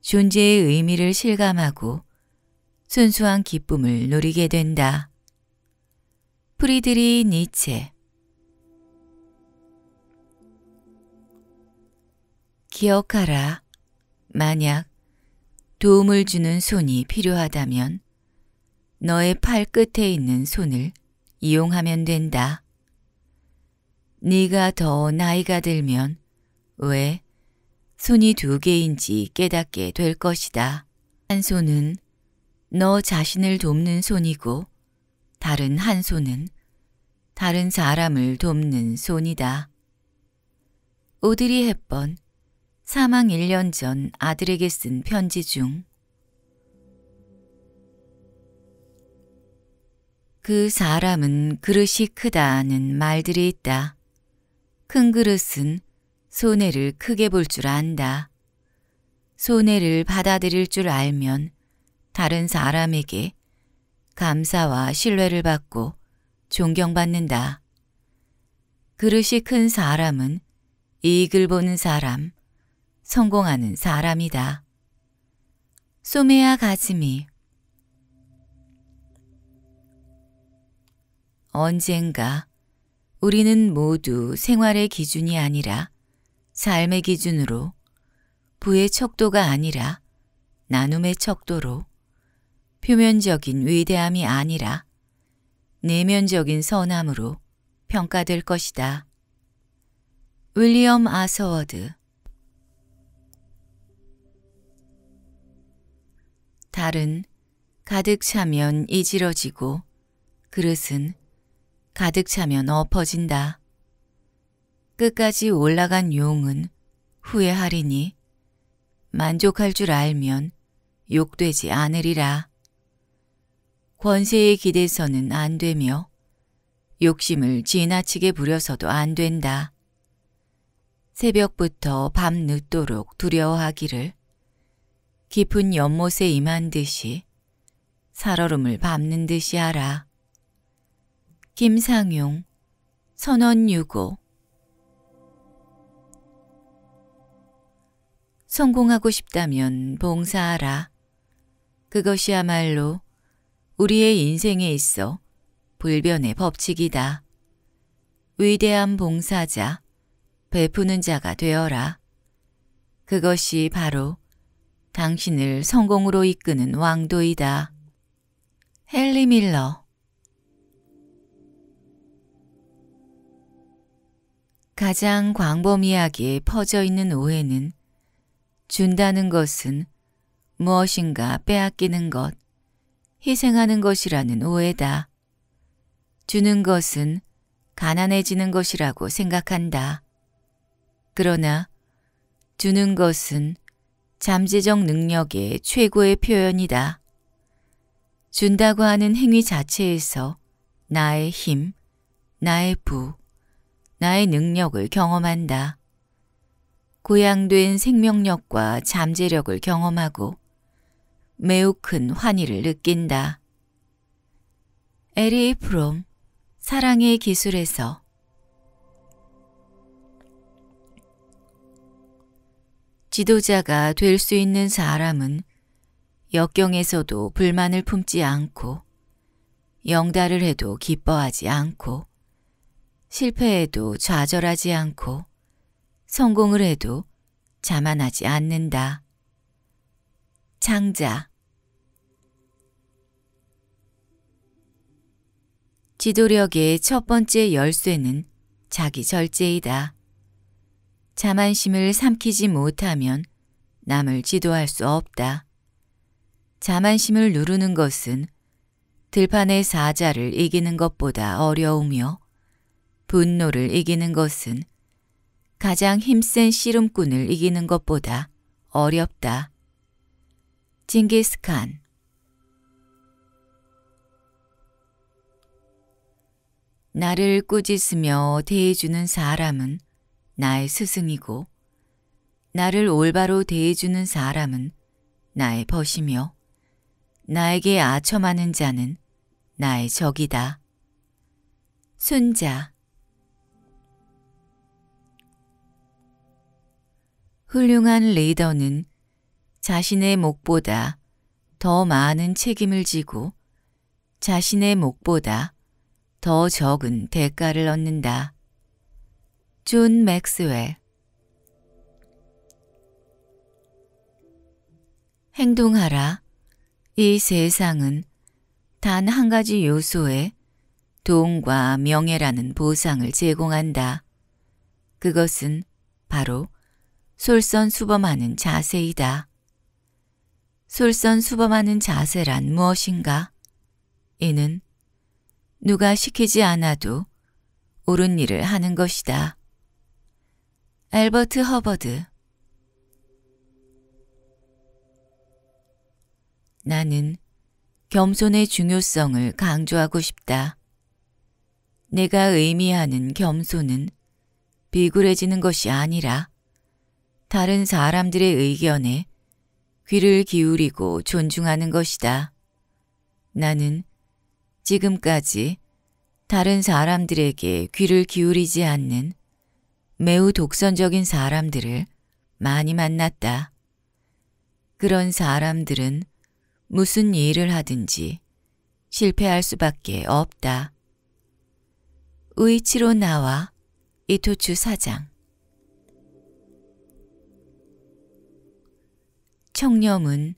Speaker 1: 존재의 의미를 실감하고 순수한 기쁨을 누리게 된다. 프리드리 니체 기억하라. 만약 도움을 주는 손이 필요하다면 너의 팔 끝에 있는 손을 이용하면 된다. 네가 더 나이가 들면 왜 손이 두 개인지 깨닫게 될 것이다. 한 손은 너 자신을 돕는 손이고 다른 한 손은 다른 사람을 돕는 손이다. 오드리 헵번 사망 1년 전 아들에게 쓴 편지 중그 사람은 그릇이 크다는 말들이 있다. 큰 그릇은 손해를 크게 볼 줄 안다. 손해를 받아들일 줄 알면 다른 사람에게 감사와 신뢰를 받고 존경받는다. 그릇이 큰 사람은 이익을 보는 사람, 성공하는 사람이다. 소매아 가슴이 언젠가 우리는 모두 생활의 기준이 아니라 삶의 기준으로 부의 척도가 아니라 나눔의 척도로 표면적인 위대함이 아니라 내면적인 선함으로 평가될 것이다. 윌리엄 아서워드 달은 가득 차면 이지러지고 그릇은 가득 차면 엎어진다. 끝까지 올라간 용은 후회하리니 만족할 줄 알면 욕되지 않으리라. 권세에 기대서는 안 되며 욕심을 지나치게 부려서도 안 된다. 새벽부터 밤늦도록 두려워하기를 깊은 연못에 임한 듯이 살얼음을 밟는 듯이 하라. 김상용 선언 유고 성공하고 싶다면 봉사하라. 그것이야말로 우리의 인생에 있어 불변의 법칙이다. 위대한 봉사자, 베푸는 자가 되어라. 그것이 바로 당신을 성공으로 이끄는 왕도이다. 헨리 밀러 가장 광범위하게 퍼져 있는 오해는 준다는 것은 무엇인가 빼앗기는 것, 희생하는 것이라는 오해다. 주는 것은 가난해지는 것이라고 생각한다. 그러나 주는 것은 잠재적 능력의 최고의 표현이다. 준다고 하는 행위 자체에서 나의 힘, 나의 부, 나의 능력을 경험한다. 고양된 생명력과 잠재력을 경험하고 매우 큰 환희를 느낀다. 에리 프롬 사랑의 기술에서 지도자가 될 수 있는 사람은 역경에서도 불만을 품지 않고 영달을 해도 기뻐하지 않고 실패해도 좌절하지 않고 성공을 해도 자만하지 않는다. 장자 지도력의 첫 번째 열쇠는 자기 절제이다. 자만심을 삼키지 못하면 남을 지도할 수 없다. 자만심을 누르는 것은 들판의 사자를 이기는 것보다 어려우며 분노를 이기는 것은 가장 힘센 씨름꾼을 이기는 것보다 어렵다. 징기스칸 나를 꾸짖으며 대해주는 사람은 나의 스승이고 나를 올바로 대해주는 사람은 나의 벗이며 나에게 아첨하는 자는 나의 적이다. 순자 훌륭한 레이더는 자신의 목보다 더 많은 책임을 지고 자신의 목보다 더 적은 대가를 얻는다. 존 맥스웰 행동하라. 이 세상은 단 한 가지 요소에 돈과 명예라는 보상을 제공한다. 그것은 바로 솔선수범하는 자세이다. 솔선수범하는 자세란 무엇인가? 이는 누가 시키지 않아도 옳은 일을 하는 것이다. 알버트 허버드 나는 겸손의 중요성을 강조하고 싶다. 내가 의미하는 겸손은 비굴해지는 것이 아니라 다른 사람들의 의견에 귀를 기울이고 존중하는 것이다. 나는 지금까지 다른 사람들에게 귀를 기울이지 않는 매우 독선적인 사람들을 많이 만났다. 그런 사람들은 무슨 일을 하든지 실패할 수밖에 없다. 의치로 나와 이토추 사장 청렴은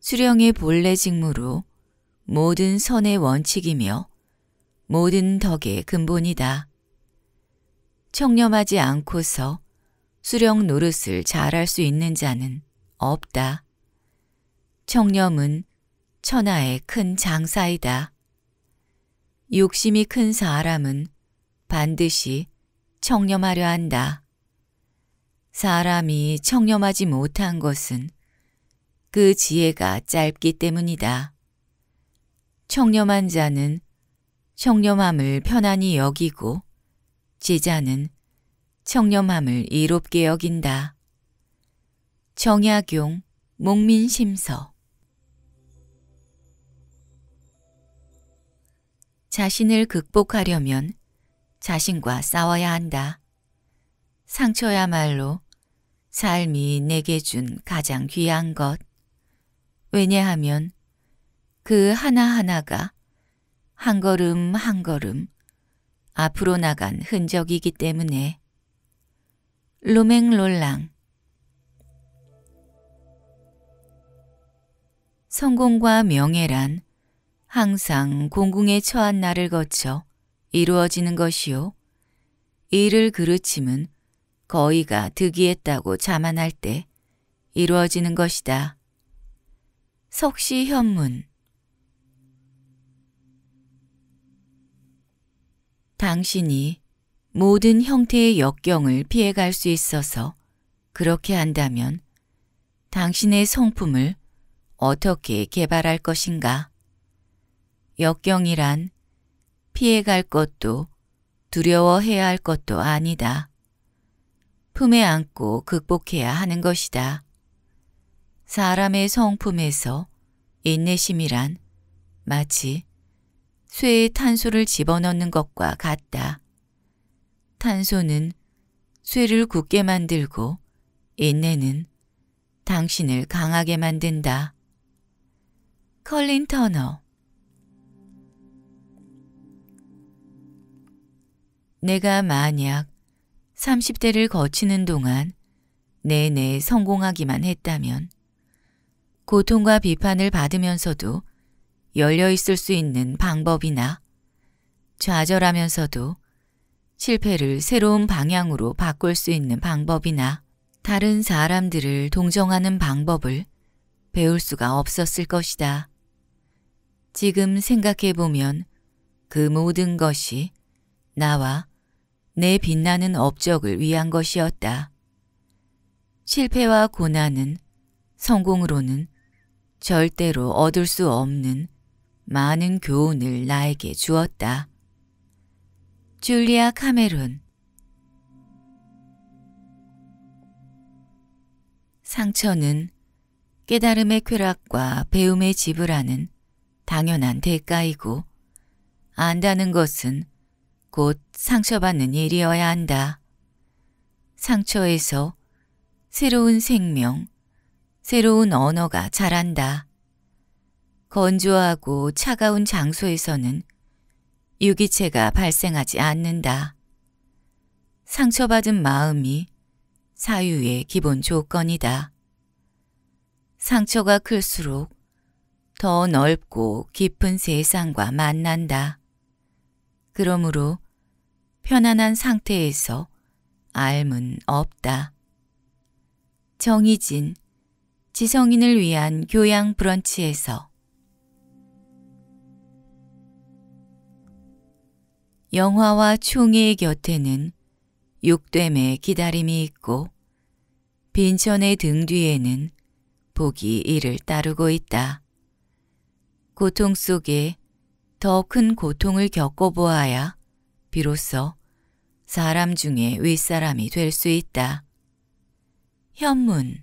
Speaker 1: 수령의 본래 직무로 모든 선의 원칙이며 모든 덕의 근본이다. 청렴하지 않고서 수령 노릇을 잘할 수 있는 자는 없다. 청렴은 천하의 큰 장사이다. 욕심이 큰 사람은 반드시 청렴하려 한다. 사람이 청렴하지 못한 것은 그 지혜가 짧기 때문이다. 청렴한 자는 청렴함을 편안히 여기고 제자는 청렴함을 이롭게 여긴다. 정약용 목민심서 자신을 극복하려면 자신과 싸워야 한다. 상처야말로 삶이 내게 준 가장 귀한 것. 왜냐하면 그 하나하나가 한 걸음 한 걸음 앞으로 나간 흔적이기 때문에 로맹롤랑 성공과 명예란 항상 공궁에 처한 날을 거쳐 이루어지는 것이요. 이를 그르침은 거의가 득이했다고 자만할 때 이루어지는 것이다. 석시현문 당신이 모든 형태의 역경을 피해갈 수 있어서 그렇게 한다면 당신의 성품을 어떻게 개발할 것인가? 역경이란 피해갈 것도 두려워해야 할 것도 아니다. 품에 안고 극복해야 하는 것이다. 사람의 성품에서 인내심이란 마치 쇠에 탄소를 집어넣는 것과 같다. 탄소는 쇠를 굳게 만들고 인내는 당신을 강하게 만든다. 컬린 터너 내가 만약 30대를 거치는 동안 내내 성공하기만 했다면 고통과 비판을 받으면서도 열려 있을 수 있는 방법이나 좌절하면서도 실패를 새로운 방향으로 바꿀 수 있는 방법이나 다른 사람들을 동정하는 방법을 배울 수가 없었을 것이다. 지금 생각해보면 그 모든 것이 나와 내 빛나는 업적을 위한 것이었다. 실패와 고난은 성공으로는 절대로 얻을 수 없는 많은 교훈을 나에게 주었다. 줄리아 카메론 상처는 깨달음의 쾌락과 배움의 지불하는 당연한 대가이고 안다는 것은 곧 상처받는 일이어야 한다. 상처에서 새로운 생명, 새로운 언어가 자란다. 건조하고 차가운 장소에서는 유기체가 발생하지 않는다. 상처받은 마음이 사유의 기본 조건이다. 상처가 클수록 더 넓고 깊은 세상과 만난다. 그러므로 편안한 상태에서 앎은 없다. 정의진 지성인을 위한 교양 브런치에서 영화와 총의 곁에는 육됨의 기다림이 있고 빈천의 등 뒤에는 복이 이를 따르고 있다. 고통 속에 더 큰 고통을 겪어보아야 비로소 사람 중에 윗사람이 될 수 있다. 현문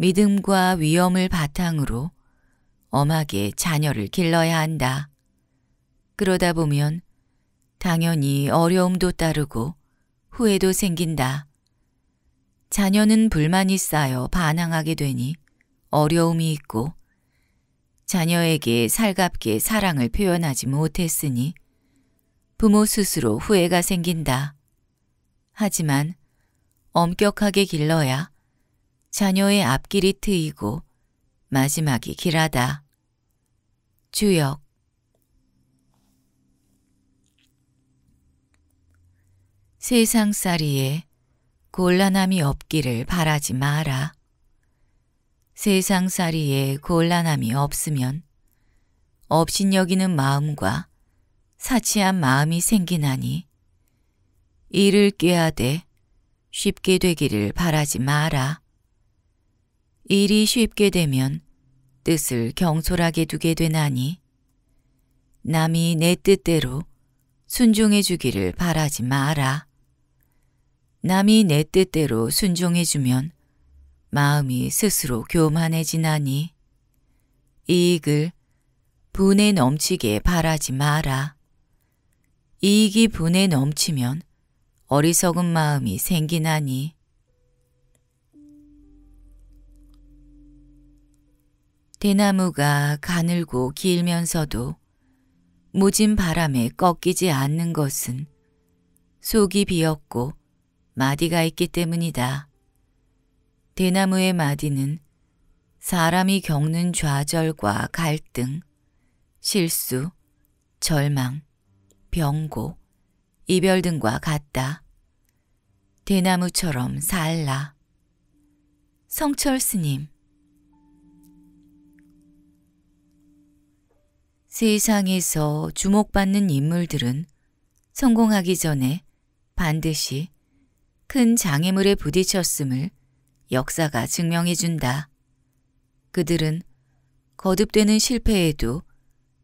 Speaker 1: 믿음과 위엄을 바탕으로 엄하게 자녀를 길러야 한다. 그러다 보면 당연히 어려움도 따르고 후회도 생긴다. 자녀는 불만이 쌓여 반항하게 되니 어려움이 있고 자녀에게 살갑게 사랑을 표현하지 못했으니 부모 스스로 후회가 생긴다. 하지만 엄격하게 길러야 자녀의 앞길이 트이고 마지막이 길하다. 주역 세상살이에 곤란함이 없기를 바라지 마라. 세상살이에 곤란함이 없으면 업신 여기는 마음과 사치한 마음이 생기나니 이를 깨야돼 쉽게 되기를 바라지 마라. 일이 쉽게 되면 뜻을 경솔하게 두게 되나니 남이 내 뜻대로 순종해 주기를 바라지 마라. 남이 내 뜻대로 순종해 주면 마음이 스스로 교만해지나니 이익을 분에 넘치게 바라지 마라. 이익이 분에 넘치면 어리석은 마음이 생기나니 대나무가 가늘고 길면서도 무진 바람에 꺾이지 않는 것은 속이 비었고 마디가 있기 때문이다. 대나무의 마디는 사람이 겪는 좌절과 갈등, 실수, 절망, 병고, 이별 등과 같다. 대나무처럼 살라. 성철 스님 세상에서 주목받는 인물들은 성공하기 전에 반드시 큰 장애물에 부딪혔음을 역사가 증명해준다. 그들은 거듭되는 실패에도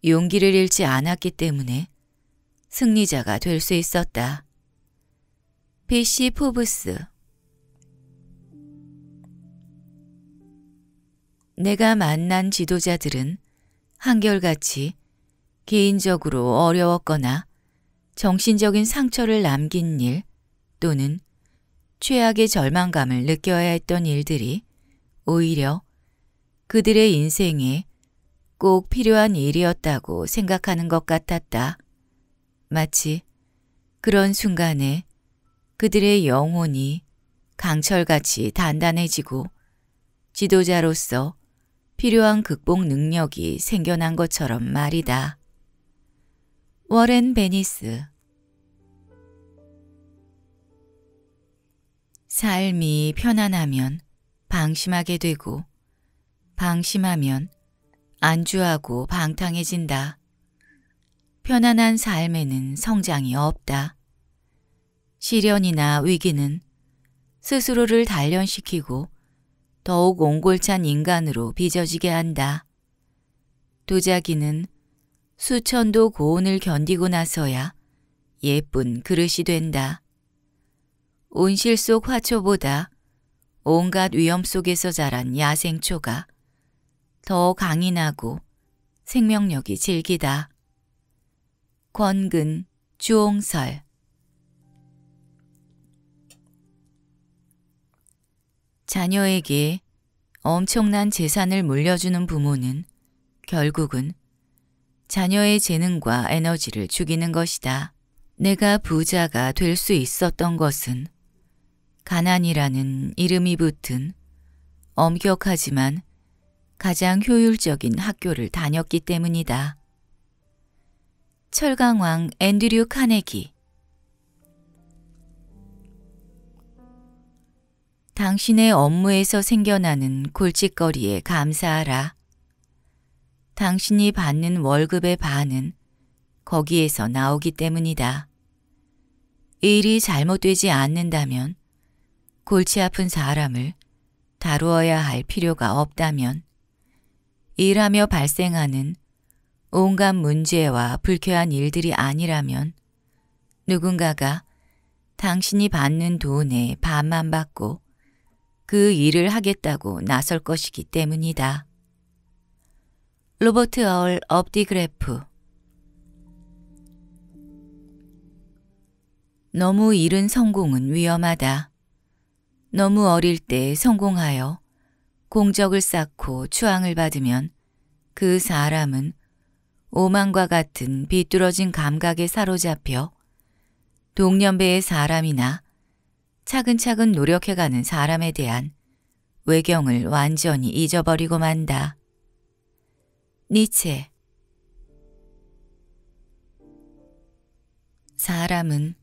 Speaker 1: 용기를 잃지 않았기 때문에 승리자가 될 수 있었다. b 시 포브스 내가 만난 지도자들은 한결같이 개인적으로 어려웠거나 정신적인 상처를 남긴 일 또는 최악의 절망감을 느껴야 했던 일들이 오히려 그들의 인생에 꼭 필요한 일이었다고 생각하는 것 같았다. 마치 그런 순간에 그들의 영혼이 강철같이 단단해지고 지도자로서 필요한 극복 능력이 생겨난 것처럼 말이다. 워렌 베니스 삶이 편안하면 방심하게 되고 방심하면 안주하고 방탕해진다. 편안한 삶에는 성장이 없다. 시련이나 위기는 스스로를 단련시키고 더욱 옹골찬 인간으로 빚어지게 한다. 도자기는 수천도 고온을 견디고 나서야 예쁜 그릇이 된다. 온실 속 화초보다 온갖 위험 속에서 자란 야생초가 더 강인하고 생명력이 질기다. 권근 주홍설 자녀에게 엄청난 재산을 물려주는 부모는 결국은 자녀의 재능과 에너지를 죽이는 것이다. 내가 부자가 될 수 있었던 것은 가난이라는 이름이 붙은 엄격하지만 가장 효율적인 학교를 다녔기 때문이다. 철강왕 앤드류 카네기 당신의 업무에서 생겨나는 골칫거리에 감사하라. 당신이 받는 월급의 반은 거기에서 나오기 때문이다. 일이 잘못되지 않는다면 골치 아픈 사람을 다루어야 할 필요가 없다면 일하며 발생하는 온갖 문제와 불쾌한 일들이 아니라면 누군가가 당신이 받는 돈의 반만 받고 그 일을 하겠다고 나설 것이기 때문이다. 로버트 아울 업디 그래프 너무 이른 성공은 위험하다. 너무 어릴 때 성공하여 공적을 쌓고 추앙을 받으면 그 사람은 오만과 같은 비뚤어진 감각에 사로잡혀 동년배의 사람이나 차근차근 노력해가는 사람에 대한 외경을 완전히 잊어버리고 만다. 니체 사람은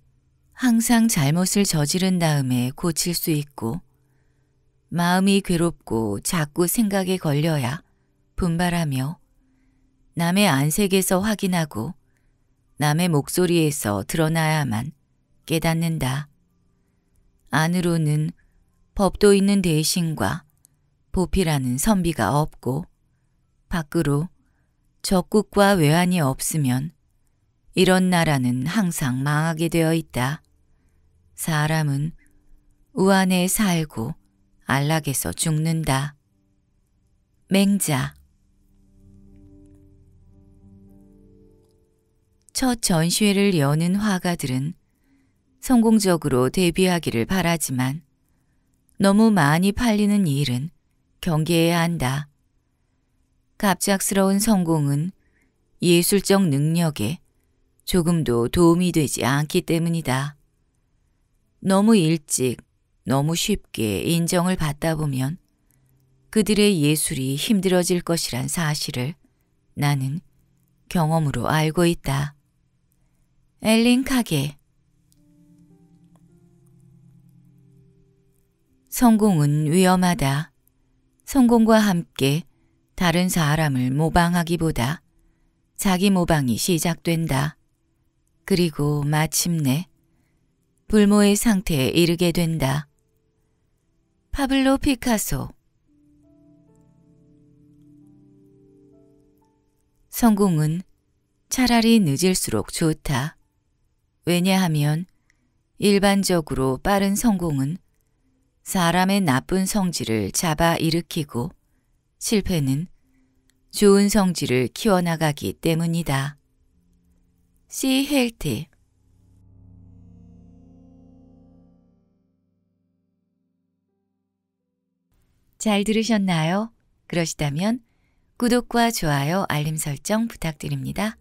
Speaker 1: 항상 잘못을 저지른 다음에 고칠 수 있고 마음이 괴롭고 자꾸 생각에 걸려야 분발하며 남의 안색에서 확인하고 남의 목소리에서 드러나야만 깨닫는다. 안으로는 법도 있는 대신과 보피라는 선비가 없고 밖으로 적국과 외환이 없으면 이런 나라는 항상 망하게 되어 있다. 사람은 우한에 살고 안락에서 죽는다. 맹자 첫 전시회를 여는 화가들은 성공적으로 데뷔하기를 바라지만 너무 많이 팔리는 일은 경계해야 한다. 갑작스러운 성공은 예술적 능력에 조금도 도움이 되지 않기 때문이다. 너무 일찍, 너무 쉽게 인정을 받다 보면 그들의 예술이 힘들어질 것이란 사실을 나는 경험으로 알고 있다. 엘링 카게 성공은 위험하다. 성공과 함께 다른 사람을 모방하기보다 자기 모방이 시작된다. 그리고 마침내 불모의 상태에 이르게 된다. 파블로 피카소 성공은 차라리 늦을수록 좋다. 왜냐하면 일반적으로 빠른 성공은 사람의 나쁜 성질을 잡아 일으키고 실패는 좋은 성질을 키워나가기 때문이다. C. 헬티 잘 들으셨나요? 그러시다면 구독과 좋아요, 알림 설정 부탁드립니다.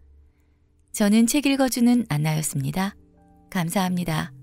Speaker 1: 저는 책 읽어주는 안나였습니다. 감사합니다.